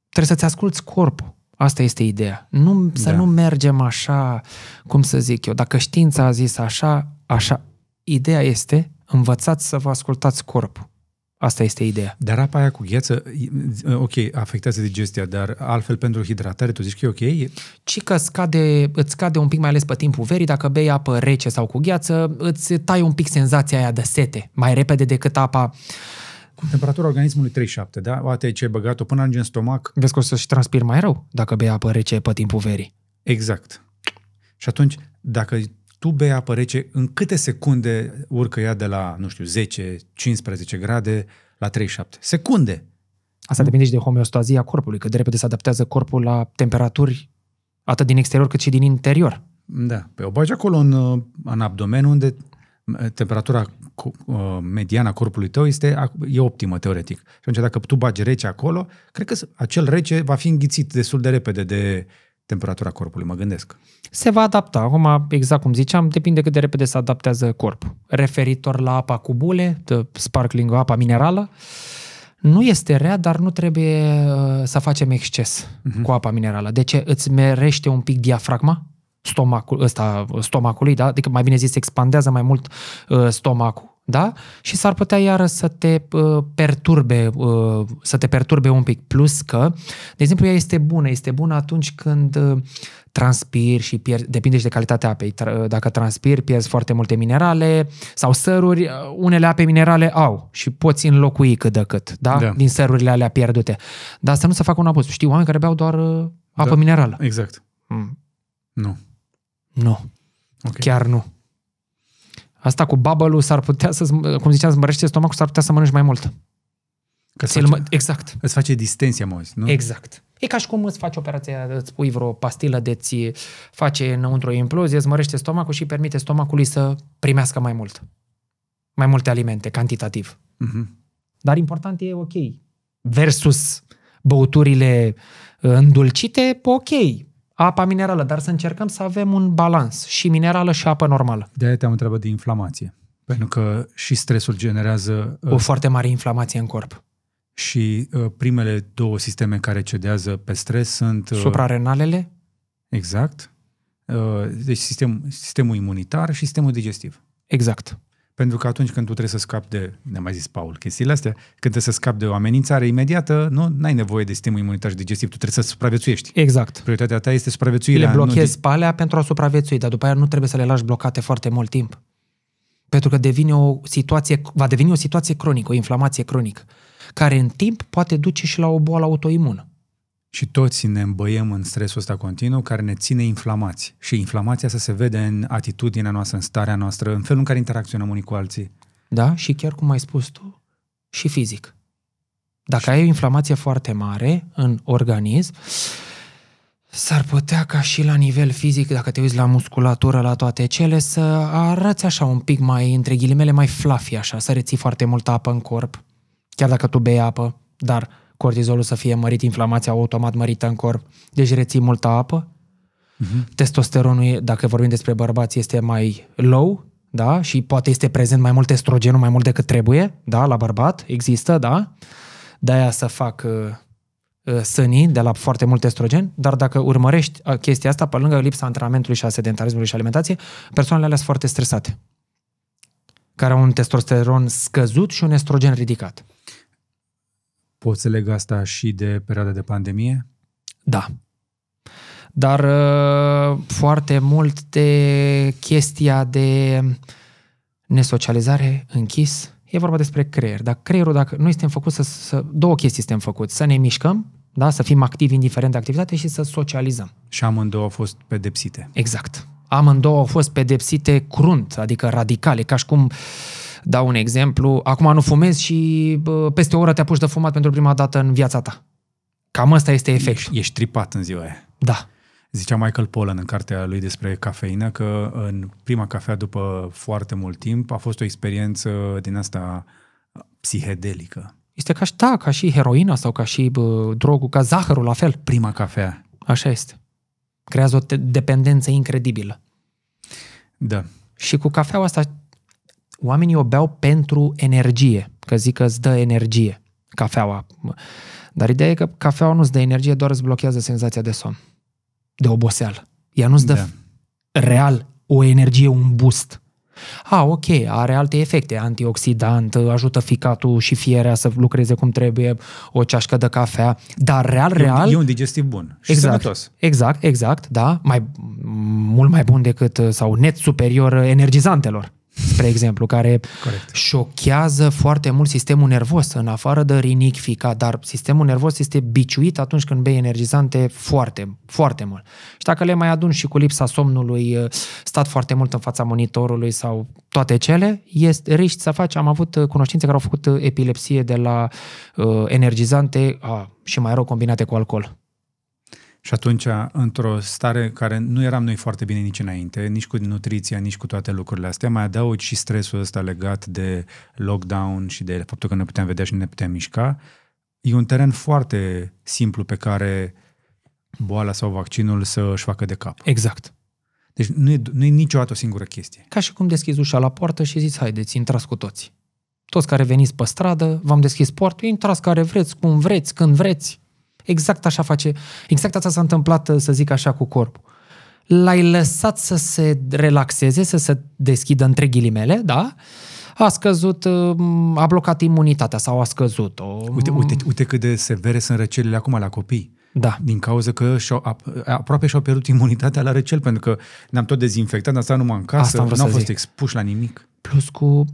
Trebuie să-ți asculți corpul. Asta este ideea. Nu, să da. nu mergem așa, cum să zic eu, dacă știința a zis așa, așa. Ideea este învățați să vă ascultați corpul. Asta este ideea. Dar apa aia cu gheață, ă, ok, afectează digestia, dar altfel pentru hidratare, tu zici că e ok? Ci că scade, îți scade un pic, mai ales pe timpul verii, dacă bei apă rece sau cu gheață, îți tai un pic senzația aia de sete, mai repede decât apa cu temperatura organismului 37, da? Poate ce ai băgat-o până în stomac. Vezi că o să-și transpir mai rău dacă bei apă rece pe timpul verii. Exact. Și atunci, dacă tu bei apă rece, în câte secunde urcă ea de la, nu știu, 10-15 grade la 37? Secunde! Asta depinde și de homeostazia corpului, că de repede se adaptează corpul la temperaturi atât din exterior cât și din interior. Da, pe o bagi acolo în, uh, în abdomen unde uh, temperatura uh, mediană a corpului tău este, e optimă teoretic. Și atunci dacă tu bagi rece acolo, cred că acel rece va fi înghițit destul de repede de temperatura corpului, mă gândesc. Se va adapta. Acum, exact cum ziceam, depinde cât de repede se adaptează corpul. Referitor la apa cu bule, de sparkling, apa minerală, nu este rea, dar nu trebuie uh, să facem exces uh-huh. cu apa minerală. De ce? Îți merește un pic diafragma, stomacul, ăsta, stomacului, da? adică mai bine zis, expandează mai mult uh, stomacul da? Și s-ar putea iară să te uh, perturbe, uh, să te perturbe un pic. Plus că, de exemplu, ea este bună. Este bună atunci când uh, transpiri și pierzi, depinde și de calitatea apei. Uh, dacă transpiri, pierzi foarte multe minerale sau săruri. Uh, unele ape minerale au și poți înlocui cât de cât, da? da. Din sărurile alea pierdute. Dar să nu se facă un abuz. Știi, oameni care beau doar uh, apă da. minerală. Exact. Mm. Nu. Nu. Okay. Chiar nu. Asta cu bubble s-ar putea să, cum ziceam, zmărește stomacul, s-ar putea să mănânci mai mult. Că îți face, exact. Îți face distensia, mă nu? Exact. E ca și cum îți faci operația, îți pui vreo pastilă de ți face înăuntru o implozie, îți mărește stomacul și permite stomacului să primească mai mult. Mai multe alimente, cantitativ. Uh-huh. Dar important e ok. Versus băuturile uh, îndulcite, ok apa minerală, dar să încercăm să avem un balans și minerală și apă normală. De-aia te-am întrebat de inflamație. Pentru că și stresul generează... O uh, foarte mare inflamație în corp. Și uh, primele două sisteme care cedează pe stres sunt... Uh, Suprarenalele? Exact. Uh, deci sistem, sistemul imunitar și sistemul digestiv. Exact. Pentru că atunci când tu trebuie să scapi de, ne-a mai zis Paul chestiile astea, când trebuie să scapi de o amenințare imediată, nu ai nevoie de sistemul imunitar și digestiv, tu trebuie să supraviețuiești. Exact. Prioritatea ta este supraviețuirea. Le blochezi nu... palea pentru a supraviețui, dar după aia nu trebuie să le lași blocate foarte mult timp. Pentru că devine o situație, va deveni o situație cronică, o inflamație cronică, care în timp poate duce și la o boală autoimună. Și toți ne îmbăiem în stresul ăsta continuu care ne ține inflamați. Și inflamația să se vede în atitudinea noastră, în starea noastră, în felul în care interacționăm unii cu alții. Da, și chiar cum ai spus tu, și fizic. Dacă și... ai o inflamație foarte mare în organism, s-ar putea ca și la nivel fizic, dacă te uiți la musculatură, la toate cele, să arăți așa un pic mai, între ghilimele, mai fluffy așa, să reții foarte multă apă în corp, chiar dacă tu bei apă, dar cortizolul să fie mărit, inflamația automat mărită în corp, deci reții multă apă. Uh-huh. Testosteronul, dacă vorbim despre bărbați, este mai low, da? Și poate este prezent mai mult estrogenul, mai mult decât trebuie, da? La bărbat există, da? De-aia să fac uh, uh sânii de la foarte mult estrogen, dar dacă urmărești uh, chestia asta, pe lângă lipsa antrenamentului și a sedentarismului și alimentație, persoanele alea sunt foarte stresate care au un testosteron scăzut și un estrogen ridicat. Poți să leg asta și de perioada de pandemie? Da. Dar uh, foarte mult de chestia de nesocializare, închis, e vorba despre creier. Dar creierul, dacă noi suntem făcuți să, să... Două chestii suntem făcuți. Să ne mișcăm, da? să fim activi indiferent de activitate și să socializăm. Și amândouă au fost pedepsite. Exact. Amândouă au fost pedepsite crunt, adică radicale, ca și cum uh, dau un exemplu, acum nu fumezi și bă, peste o oră te apuci de fumat pentru prima dată în viața ta. Cam asta este efectul. Ești tripat în ziua aia. Da. Zicea Michael Pollan în cartea lui despre cafeină că în prima cafea după foarte mult timp a fost o experiență din asta uh, psihedelică. Este ca și, da, ca și heroina sau ca și bă, drogul, ca zahărul, la fel. Prima cafea. Așa este. Creează o te- dependență incredibilă. Da. Și cu cafeaua asta oamenii o beau pentru energie, că zic că îți dă energie cafeaua. Dar ideea e că cafeaua nu îți dă energie, doar îți blochează senzația de somn, de obosel. Ea nu îți dă da. real o energie, un boost. A, ok, are alte efecte, antioxidant, ajută ficatul și fierea să lucreze cum trebuie, o ceașcă de cafea, dar real, real... E un digestiv bun și exact, sănătos. Exact, exact, da, mai, mult mai bun decât, sau net superior energizantelor spre exemplu, care Corect. șochează foarte mult sistemul nervos, în afară de rinicfica, dar sistemul nervos este biciuit atunci când bei energizante foarte, foarte mult. Și dacă le mai adun și cu lipsa somnului, uh, stat foarte mult în fața monitorului sau toate cele, este riști să faci. Am avut uh, cunoștințe care au făcut uh, epilepsie de la uh, energizante a, și mai rău combinate cu alcool. Și atunci, într-o stare care nu eram noi foarte bine nici înainte, nici cu nutriția, nici cu toate lucrurile astea, mai adaug și stresul ăsta legat de lockdown și de faptul că ne puteam vedea și ne puteam mișca, e un teren foarte simplu pe care boala sau vaccinul să își facă de cap. Exact. Deci nu e, nu e niciodată o singură chestie. Ca și cum deschizi ușa la poartă și zici, haideți, intrați cu toți. Toți care veniți pe stradă, v-am deschis portul, intrați care vreți, cum vreți, când vreți. Exact așa face, exact asta s-a întâmplat, uh, să zic așa, cu corpul. L-ai lăsat să se relaxeze, să se deschidă între ghilimele, da? a scăzut, uh, a blocat imunitatea sau a scăzut-o. Uite, uite, uite cât de severe sunt răcelile acum la copii. Da. Din cauza că și-au, aproape și-au pierdut imunitatea la răcel, pentru că ne-am tot dezinfectat, dar asta numai în casă, nu au fost zic. expuși la nimic. Plus cu,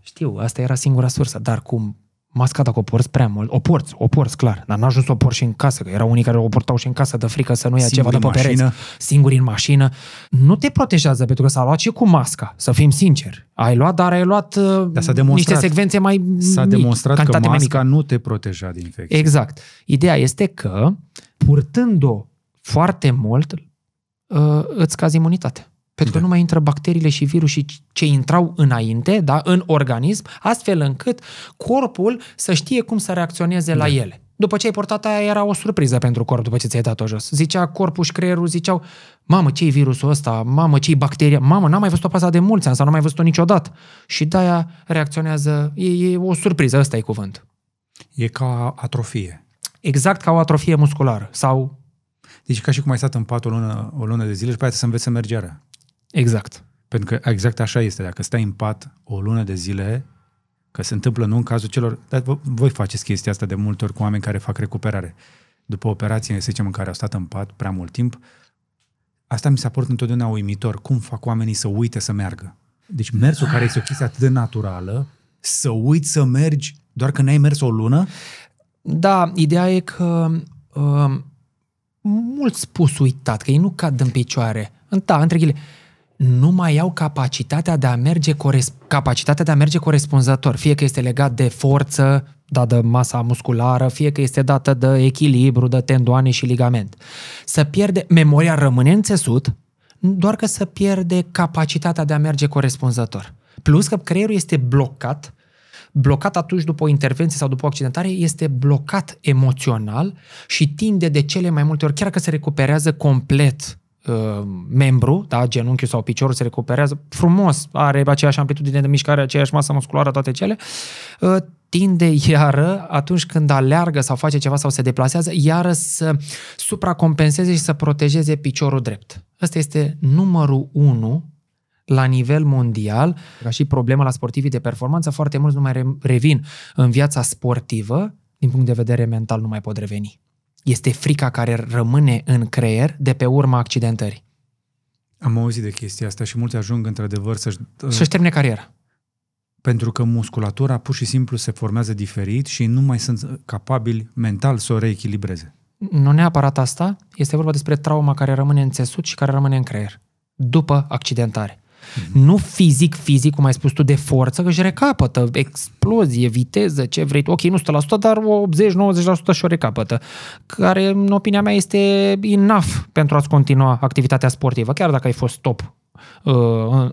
știu, asta era singura sursă, dar cum masca dacă o porți prea mult, o porți, o porți, clar, dar n-a ajuns să o porți și în casă, că erau unii care o portau și în casă de frică să nu ia Singuri ceva de pe pereți, singuri în mașină. Nu te protejează, pentru că s-a luat și cu masca, să fim sinceri. Ai luat, dar ai luat dar s-a uh, niște secvențe mai S-a mici, demonstrat că masca mai nu te proteja de infecție. Exact. Ideea este că, purtând-o foarte mult, uh, îți scazi imunitatea. Pentru da. că nu mai intră bacteriile și virusii ce intrau înainte da, în organism, astfel încât corpul să știe cum să reacționeze da. la ele. După ce ai portat aia, era o surpriză pentru corp după ce ți-ai dat-o jos. Zicea corpul și creierul, ziceau, mamă, ce-i virusul ăsta? Mamă, ce-i bacteria? Mamă, n-am mai văzut-o pe de mulți ani sau n-am mai văzut-o niciodată. Și de-aia reacționează, e, e o surpriză, ăsta e cuvânt. E ca atrofie. Exact ca o atrofie musculară sau... Deci ca și cum ai stat în pat o lună, o lună de zile și pe aia să înveți să mergi iară. Exact. Pentru că exact așa este. Dacă stai în pat o lună de zile, că se întâmplă nu în cazul celor... Dar voi faceți chestia asta de multe ori cu oameni care fac recuperare. După operație, să zicem, în care au stat în pat prea mult timp, asta mi s-a părut întotdeauna uimitor. Cum fac oamenii să uite să meargă? Deci mersul care este o chestie atât de naturală, să uiți să mergi doar că n-ai mers o lună? Da, ideea e că uh, mulți spus uitat, că ei nu cad în picioare. Da, între ghile, nu mai au capacitatea de a merge, cores- capacitatea de a merge corespunzător, fie că este legat de forță, dată masa musculară, fie că este dată de echilibru, de tendoane și ligament. Să pierde, memoria rămâne în țesut, doar că să pierde capacitatea de a merge corespunzător. Plus că creierul este blocat, blocat atunci după o intervenție sau după o accidentare, este blocat emoțional și tinde de cele mai multe ori, chiar că se recuperează complet Uh, membru, da, genunchiul sau piciorul se recuperează frumos, are aceeași amplitudine de mișcare, aceeași masă musculară, toate cele, uh, tinde iară, atunci când aleargă sau face ceva sau se deplasează, iară să supracompenseze și să protejeze piciorul drept. Ăsta este numărul unu la nivel mondial, ca și problema la sportivii de performanță, foarte mulți nu mai revin în viața sportivă, din punct de vedere mental nu mai pot reveni. Este frica care rămâne în creier de pe urma accidentării. Am auzit de chestia asta și mulți ajung într-adevăr să-și... Uh, să-și termine cariera. Pentru că musculatura pur și simplu se formează diferit și nu mai sunt capabili mental să o reechilibreze. Nu neapărat asta, este vorba despre trauma care rămâne în țesut și care rămâne în creier după accidentare. Mm-hmm. Nu fizic, fizic, cum ai spus tu, de forță, că își recapătă explozie, viteză, ce vrei. Ok, nu 100%, dar 80-90% și o recapătă. Care, în opinia mea, este enough pentru a-ți continua activitatea sportivă, chiar dacă ai fost top uh,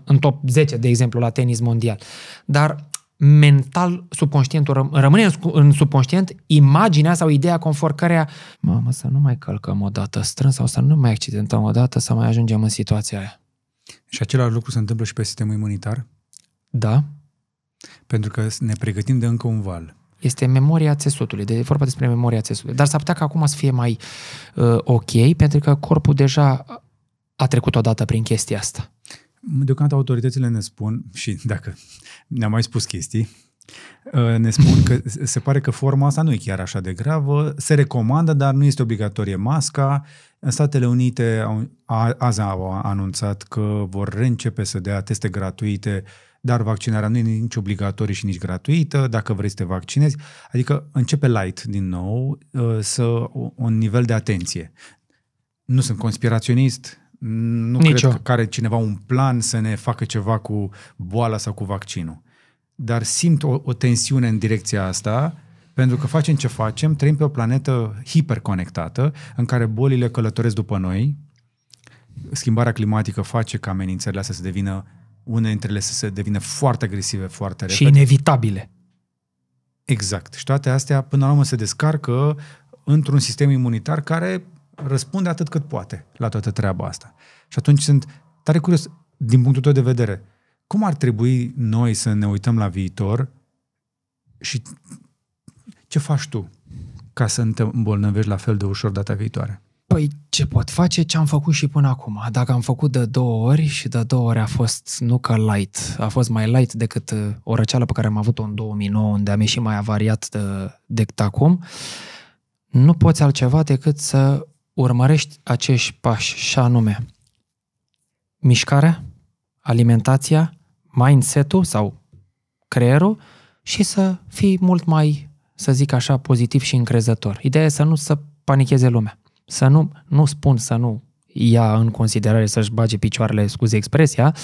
în top 10, de exemplu, la tenis mondial. Dar mental, subconștientul, rămâne în subconștient imaginea sau ideea conform căreia, mamă, să nu mai călcăm o dată strâns sau să nu mai accidentăm o dată, să mai ajungem în situația aia. Și același lucru se întâmplă și pe sistemul imunitar? Da. Pentru că ne pregătim de încă un val. Este memoria țesutului, de vorba despre memoria țesutului. Dar s-ar putea ca acum să fie mai uh, ok, pentru că corpul deja a trecut odată prin chestia asta. Deocamdată autoritățile ne spun, și dacă ne am mai spus chestii, Ă, ne spun că se pare că forma asta nu e chiar așa de gravă, se recomandă, dar nu este obligatorie masca. În Statele Unite azi au anunțat că vor reîncepe să dea teste gratuite, dar vaccinarea nu e nici obligatorie și nici gratuită, dacă vrei să te vaccinezi. Adică începe light din nou ă, să un nivel de atenție. Nu sunt conspiraționist, nu Nicio. cred că are cineva un plan să ne facă ceva cu boala sau cu vaccinul dar simt o, o tensiune în direcția asta, pentru că facem ce facem, trăim pe o planetă hiperconectată, în care bolile călătoresc după noi, schimbarea climatică face ca amenințările astea să devină, unele dintre ele să se devină foarte agresive, foarte repede. Și inevitabile. Exact. Și toate astea, până la urmă, se descarcă într-un sistem imunitar care răspunde atât cât poate la toată treaba asta. Și atunci sunt tare curios, din punctul tău de vedere, cum ar trebui noi să ne uităm la viitor și ce faci tu ca să nu te îmbolnăvești la fel de ușor data viitoare? Păi ce pot face ce am făcut și până acum. Dacă am făcut de două ori și de două ori a fost nu că light, a fost mai light decât uh, o răceală pe care am avut-o în 2009, unde am ieșit mai avariat de, decât acum, nu poți altceva decât să urmărești acești pași și anume mișcarea, alimentația, mindset-ul sau creierul și să fii mult mai, să zic așa, pozitiv și încrezător. Ideea e să nu să panicheze lumea. Să nu, nu spun să nu ia în considerare să-și bage picioarele, scuze expresia,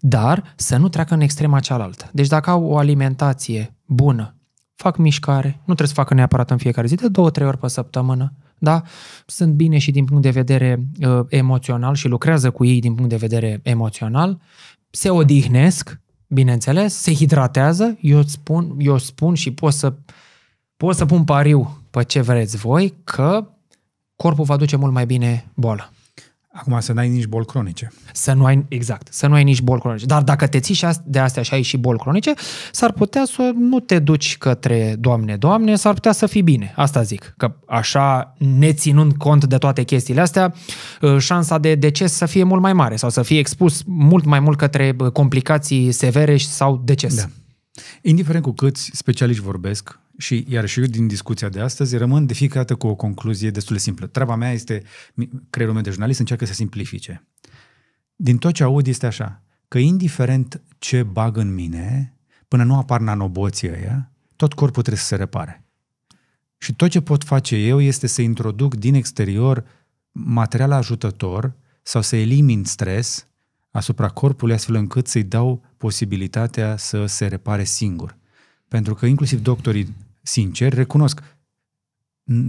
dar să nu treacă în extrema cealaltă. Deci dacă au o alimentație bună, fac mișcare, nu trebuie să facă neapărat în fiecare zi, de două, trei ori pe săptămână, da? Sunt bine și din punct de vedere uh, emoțional și lucrează cu ei din punct de vedere emoțional se odihnesc, bineînțeles, se hidratează, eu spun, eu spun și pot să, pot să pun pariu pe ce vreți voi, că corpul va duce mult mai bine boala. Acum să n-ai nici boli cronice. Să nu ai, exact, să nu ai nici boli cronice. Dar dacă te ții și de astea și ai și boli cronice, s-ar putea să nu te duci către Doamne, Doamne, s-ar putea să fii bine. Asta zic, că așa, neținând cont de toate chestiile astea, ă, șansa de deces să fie mult mai mare sau să fie expus mult mai mult către ă, complicații severe sau deces. Da. Indiferent cu câți specialiști vorbesc, și iarăși eu din discuția de astăzi rămân de fiecare dată cu o concluzie destul de simplă. Treaba mea este, creierul meu de jurnalist încearcă să simplifice. Din tot ce aud este așa, că indiferent ce bag în mine, până nu apar nanoboții ăia, tot corpul trebuie să se repare. Și tot ce pot face eu este să introduc din exterior material ajutător sau să elimin stres asupra corpului astfel încât să-i dau posibilitatea să se repare singur. Pentru că inclusiv doctorii sincer, recunosc,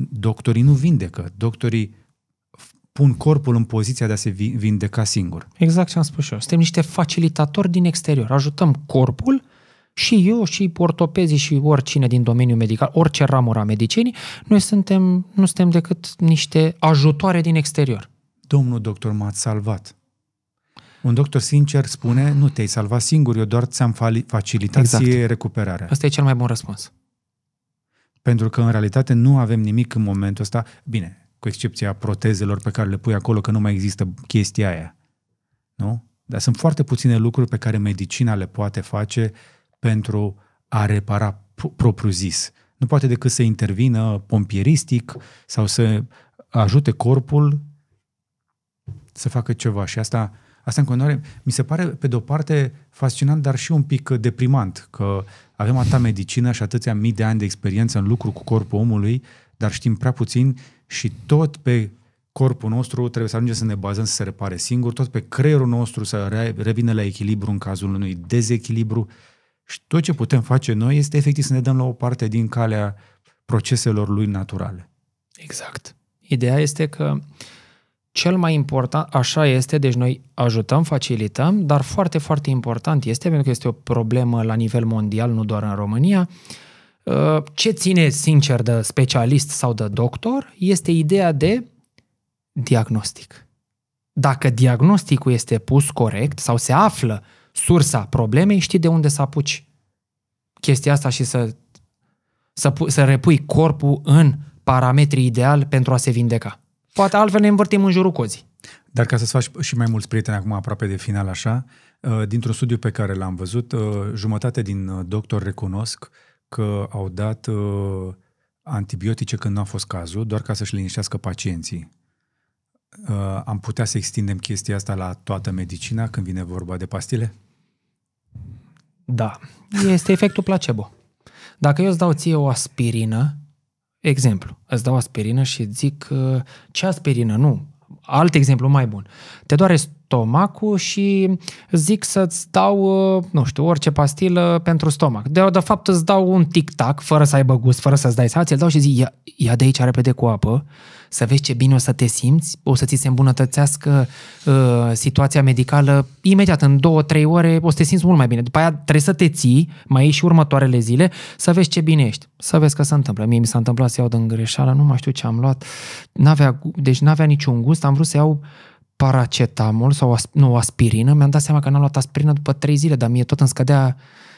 doctorii nu vindecă, doctorii pun corpul în poziția de a se vindeca singur. Exact ce am spus și eu. Suntem niște facilitatori din exterior. Ajutăm corpul și eu, și ortopezii, și oricine din domeniul medical, orice ramură a medicinii, noi suntem, nu suntem decât niște ajutoare din exterior. Domnul doctor m-a salvat. Un doctor sincer spune, nu te-ai salvat singur, eu doar ți-am facilitat exact. recuperarea. Asta e cel mai bun răspuns. Pentru că, în realitate, nu avem nimic în momentul ăsta. Bine, cu excepția protezelor pe care le pui acolo, că nu mai există chestia aia. Nu? Dar sunt foarte puține lucruri pe care medicina le poate face pentru a repara propriu-zis. Nu poate decât să intervină pompieristic sau să ajute corpul să facă ceva. Și asta Asta în continuare mi se pare, pe de-o parte, fascinant, dar și un pic uh, deprimant, că avem atâta medicină și atâția mii de ani de experiență în lucru cu corpul omului, dar știm prea puțin și tot pe corpul nostru trebuie să ajungem să ne bazăm să se repare singur, tot pe creierul nostru să revină la echilibru în cazul unui dezechilibru. Și tot ce putem face noi este efectiv să ne dăm la o parte din calea proceselor lui naturale. Exact. Ideea este că uh, cel mai important, așa este, deci noi ajutăm, facilităm, dar foarte, foarte important este, pentru că este o problemă la nivel mondial, nu doar în România, uh, ce ține sincer de specialist sau de doctor este ideea de diagnostic. Dacă diagnosticul este pus corect sau se află sursa problemei, știi de unde să apuci chestia asta și să, să, să repui corpul în parametrii ideal pentru a se vindeca. Poate altfel ne învârtim în jurul cozii. Dar ca să-ți faci și mai mulți prieteni acum aproape de final așa, uh, dintr-un studiu pe care l-am văzut, uh, jumătate din uh, doctori recunosc că au dat antibiotice când nu a fost cazul, doar ca să-și liniștească pacienții. Am putea să extindem chestia asta la toată medicina când vine vorba de pastile? Da. Este efectul placebo. Dacă eu îți dau ție o aspirină, Exemplu, îți dau aspirină și zic, uh, ce aspirină? Nu, alt exemplu mai bun. Te doare stomacul și zic să-ți dau, uh, nu știu, orice pastilă pentru stomac. De, de fapt îți dau un tic-tac, fără să aibă gust, fără să-ți dai sați, îl dau și zic, ia, ia de aici repede cu apă să vezi ce bine o să te simți, o să ți se îmbunătățească uh, situația medicală imediat, în două, trei ore o să te simți mult mai bine. După aia trebuie să te ții, mai ieși și următoarele zile, să vezi ce bine ești, să vezi că se întâmplă. Mie mi s-a întâmplat să iau de greșeală, nu mai știu ce am luat, n-avea, deci n-avea niciun gust, am vrut să iau paracetamol sau nu, aspirină, mi-am dat seama că n-am luat aspirină după trei zile, dar mie tot îmi scădea,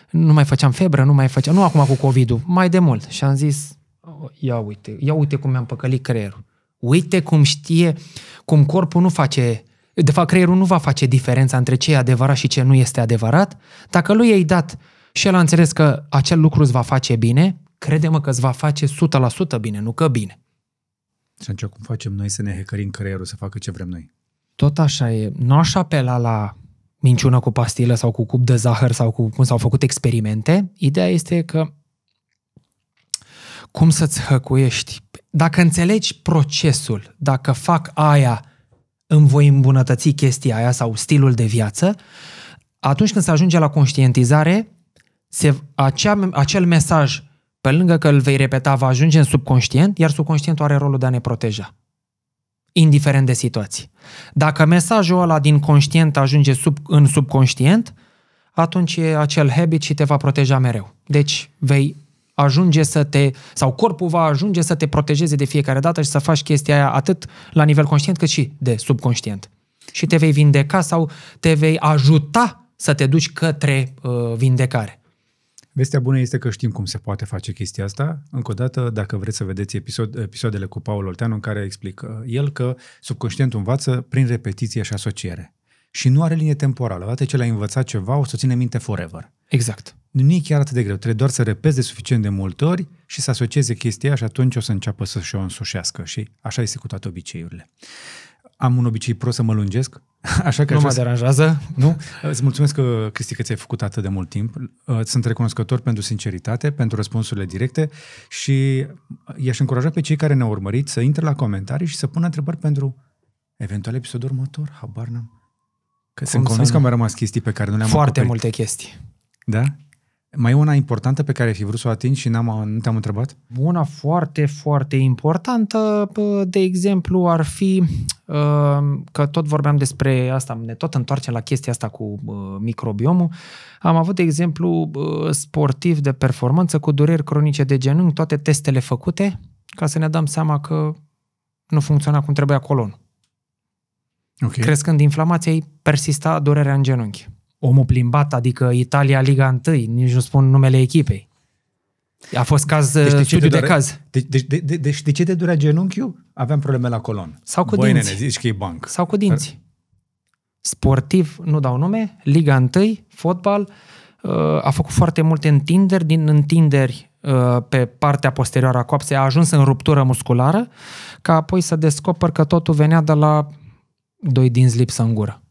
nu mai făceam febră, nu mai făceam, nu acum cu COVID-ul, mai de mult. Și am zis, oh, ia uite, ia uite cum mi-am păcălit creierul. Uite cum știe, cum corpul nu face, de fapt creierul nu va face diferența între ce e adevărat și ce nu este adevărat. Dacă lui ai dat și el a înțeles că acel lucru îți va face bine, crede-mă că îți va face 100% bine, nu că bine. Și atunci cum facem noi să ne hecărim creierul, să facă ce vrem noi? Tot așa e. Nu aș apela la minciună cu pastilă sau cu cup de zahăr sau cu cum s-au făcut experimente. Ideea este că cum să-ți hăcuiești dacă înțelegi procesul, dacă fac aia, îmi voi îmbunătăți chestia aia sau stilul de viață, atunci când se ajunge la conștientizare, se, acea, acel mesaj, pe lângă că îl vei repeta, va ajunge în subconștient, iar subconștientul are rolul de a ne proteja, indiferent de situații. Dacă mesajul ăla din conștient ajunge sub, în subconștient, atunci e acel habit și te va proteja mereu. Deci vei ajunge să te, sau corpul va ajunge să te protejeze de fiecare dată și să faci chestia aia atât la nivel conștient cât și de subconștient. Și te vei vindeca sau te vei ajuta să te duci către uh, vindecare. Vestea bună este că știm cum se poate face chestia asta. Încă o dată, dacă vreți să vedeți episod, episoadele cu Paul Olteanu în care explică el că subconștientul învață prin repetiție și asociere. Și nu are linie temporală. Odată ce l-ai învățat ceva, o să ține minte forever. Exact nu e chiar atât de greu. Trebuie doar să repezi de suficient de multe ori și să asocieze chestia și atunci o să înceapă să și-o însușească. Și așa este cu toate obiceiurile. Am un obicei prost să mă lungesc, așa că... Nu mă deranjează. Nu? Îți mulțumesc, că, uh, Cristi, că ți-ai făcut atât de mult timp. Uh, sunt recunoscător pentru sinceritate, pentru răspunsurile directe și uh, i-aș încuraja pe cei care ne-au urmărit să intre la comentarii și să pună întrebări pentru eventual episodul următor, habar n-am. Că Cum sunt convins că am rămas chestii pe care nu le-am Foarte acoperit. multe chestii. Da? Mai e una importantă pe care ai fi vrut să o atingi și n-am, nu te-am întrebat? Una foarte, foarte importantă, de exemplu, ar fi uh, că tot vorbeam despre asta, ne tot întoarcem la chestia asta cu uh, microbiomul. Am avut, de exemplu, sportiv de performanță cu dureri cronice de genunchi, toate testele făcute, ca să ne dăm seama că nu funcționa cum trebuia colonul. Okay. Crescând inflamația, persista durerea în genunchi omul plimbat, adică Italia Liga 1, nici nu spun numele echipei. A fost caz, deci, de studiu de, de caz. Deci, deci de, de, de, deci de, de ce te durea genunchiul? Aveam probleme la colon. Sau cu Băi, dinți. Nene, zici că e banc. Sau cu dinți. Sportiv, nu dau nume, Liga 1, fotbal, uh, a făcut foarte multe întinderi, din întinderi uh, pe partea posterioară a coapsei a ajuns în ruptură musculară, ca apoi să descoper că totul venea de la doi dinți lipsă în gură.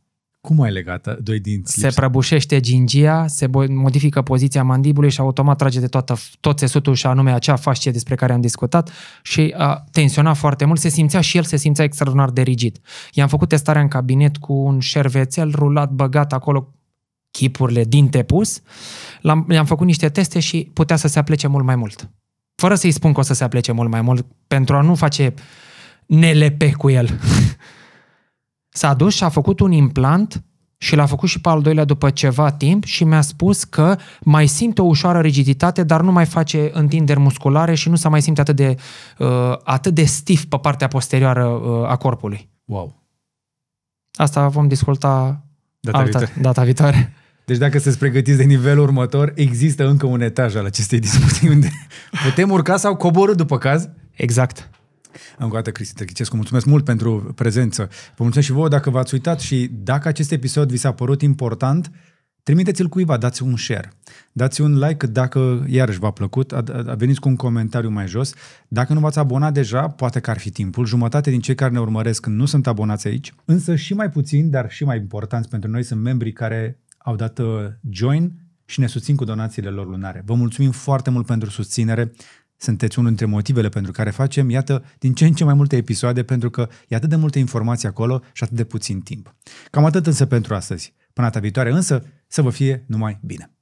Cum ai legată? Doi dinți Se lipsă. prăbușește gingia, se modifică poziția mandibulei și automat trage de toată, tot țesutul și anume acea fascie despre care am discutat și a, uh, tensiona foarte mult, se simțea și el se simțea extraordinar de rigid. I-am făcut testarea în cabinet cu un șervețel rulat, băgat acolo chipurile din tepus, l-am, i-am făcut niște teste și putea să se aplece mult mai mult. Fără să-i spun că o să se aplece mult mai mult, pentru a nu face nelepe cu el. S-a dus și a făcut un implant și l-a făcut și pe al doilea după ceva timp și mi-a spus că mai simte o ușoară rigiditate, dar nu mai face întinderi musculare și nu s-a mai simte atât de, uh, atât de stif pe partea posterioară uh, a corpului. Wow! Asta vom discuta data, alta, viitoare. data viitoare. Deci dacă sunteți pregătiți de nivelul următor, există încă un etaj al acestei discuții unde putem urca sau coborâ după caz. Exact. Încă o dată, Cristi Tăchicescu, mulțumesc mult pentru prezență. Vă mulțumesc și vouă dacă v-ați uitat și dacă acest episod vi s-a părut important, trimiteți-l cuiva, dați un share, dați un like dacă iarăși v-a plăcut, a, a, veniți cu un comentariu mai jos. Dacă nu v-ați abonat deja, poate că ar fi timpul. Jumătate din cei care ne urmăresc nu sunt abonați aici, însă și mai puțin, dar și mai importanți pentru noi sunt membrii care au dat uh, join și ne susțin cu donațiile lor lunare. Vă mulțumim foarte mult pentru susținere sunteți unul dintre motivele pentru care facem, iată, din ce în ce mai multe episoade, pentru că e atât de multe informații acolo și atât de puțin timp. Cam atât însă pentru astăzi. Până data viitoare însă, să vă fie numai bine!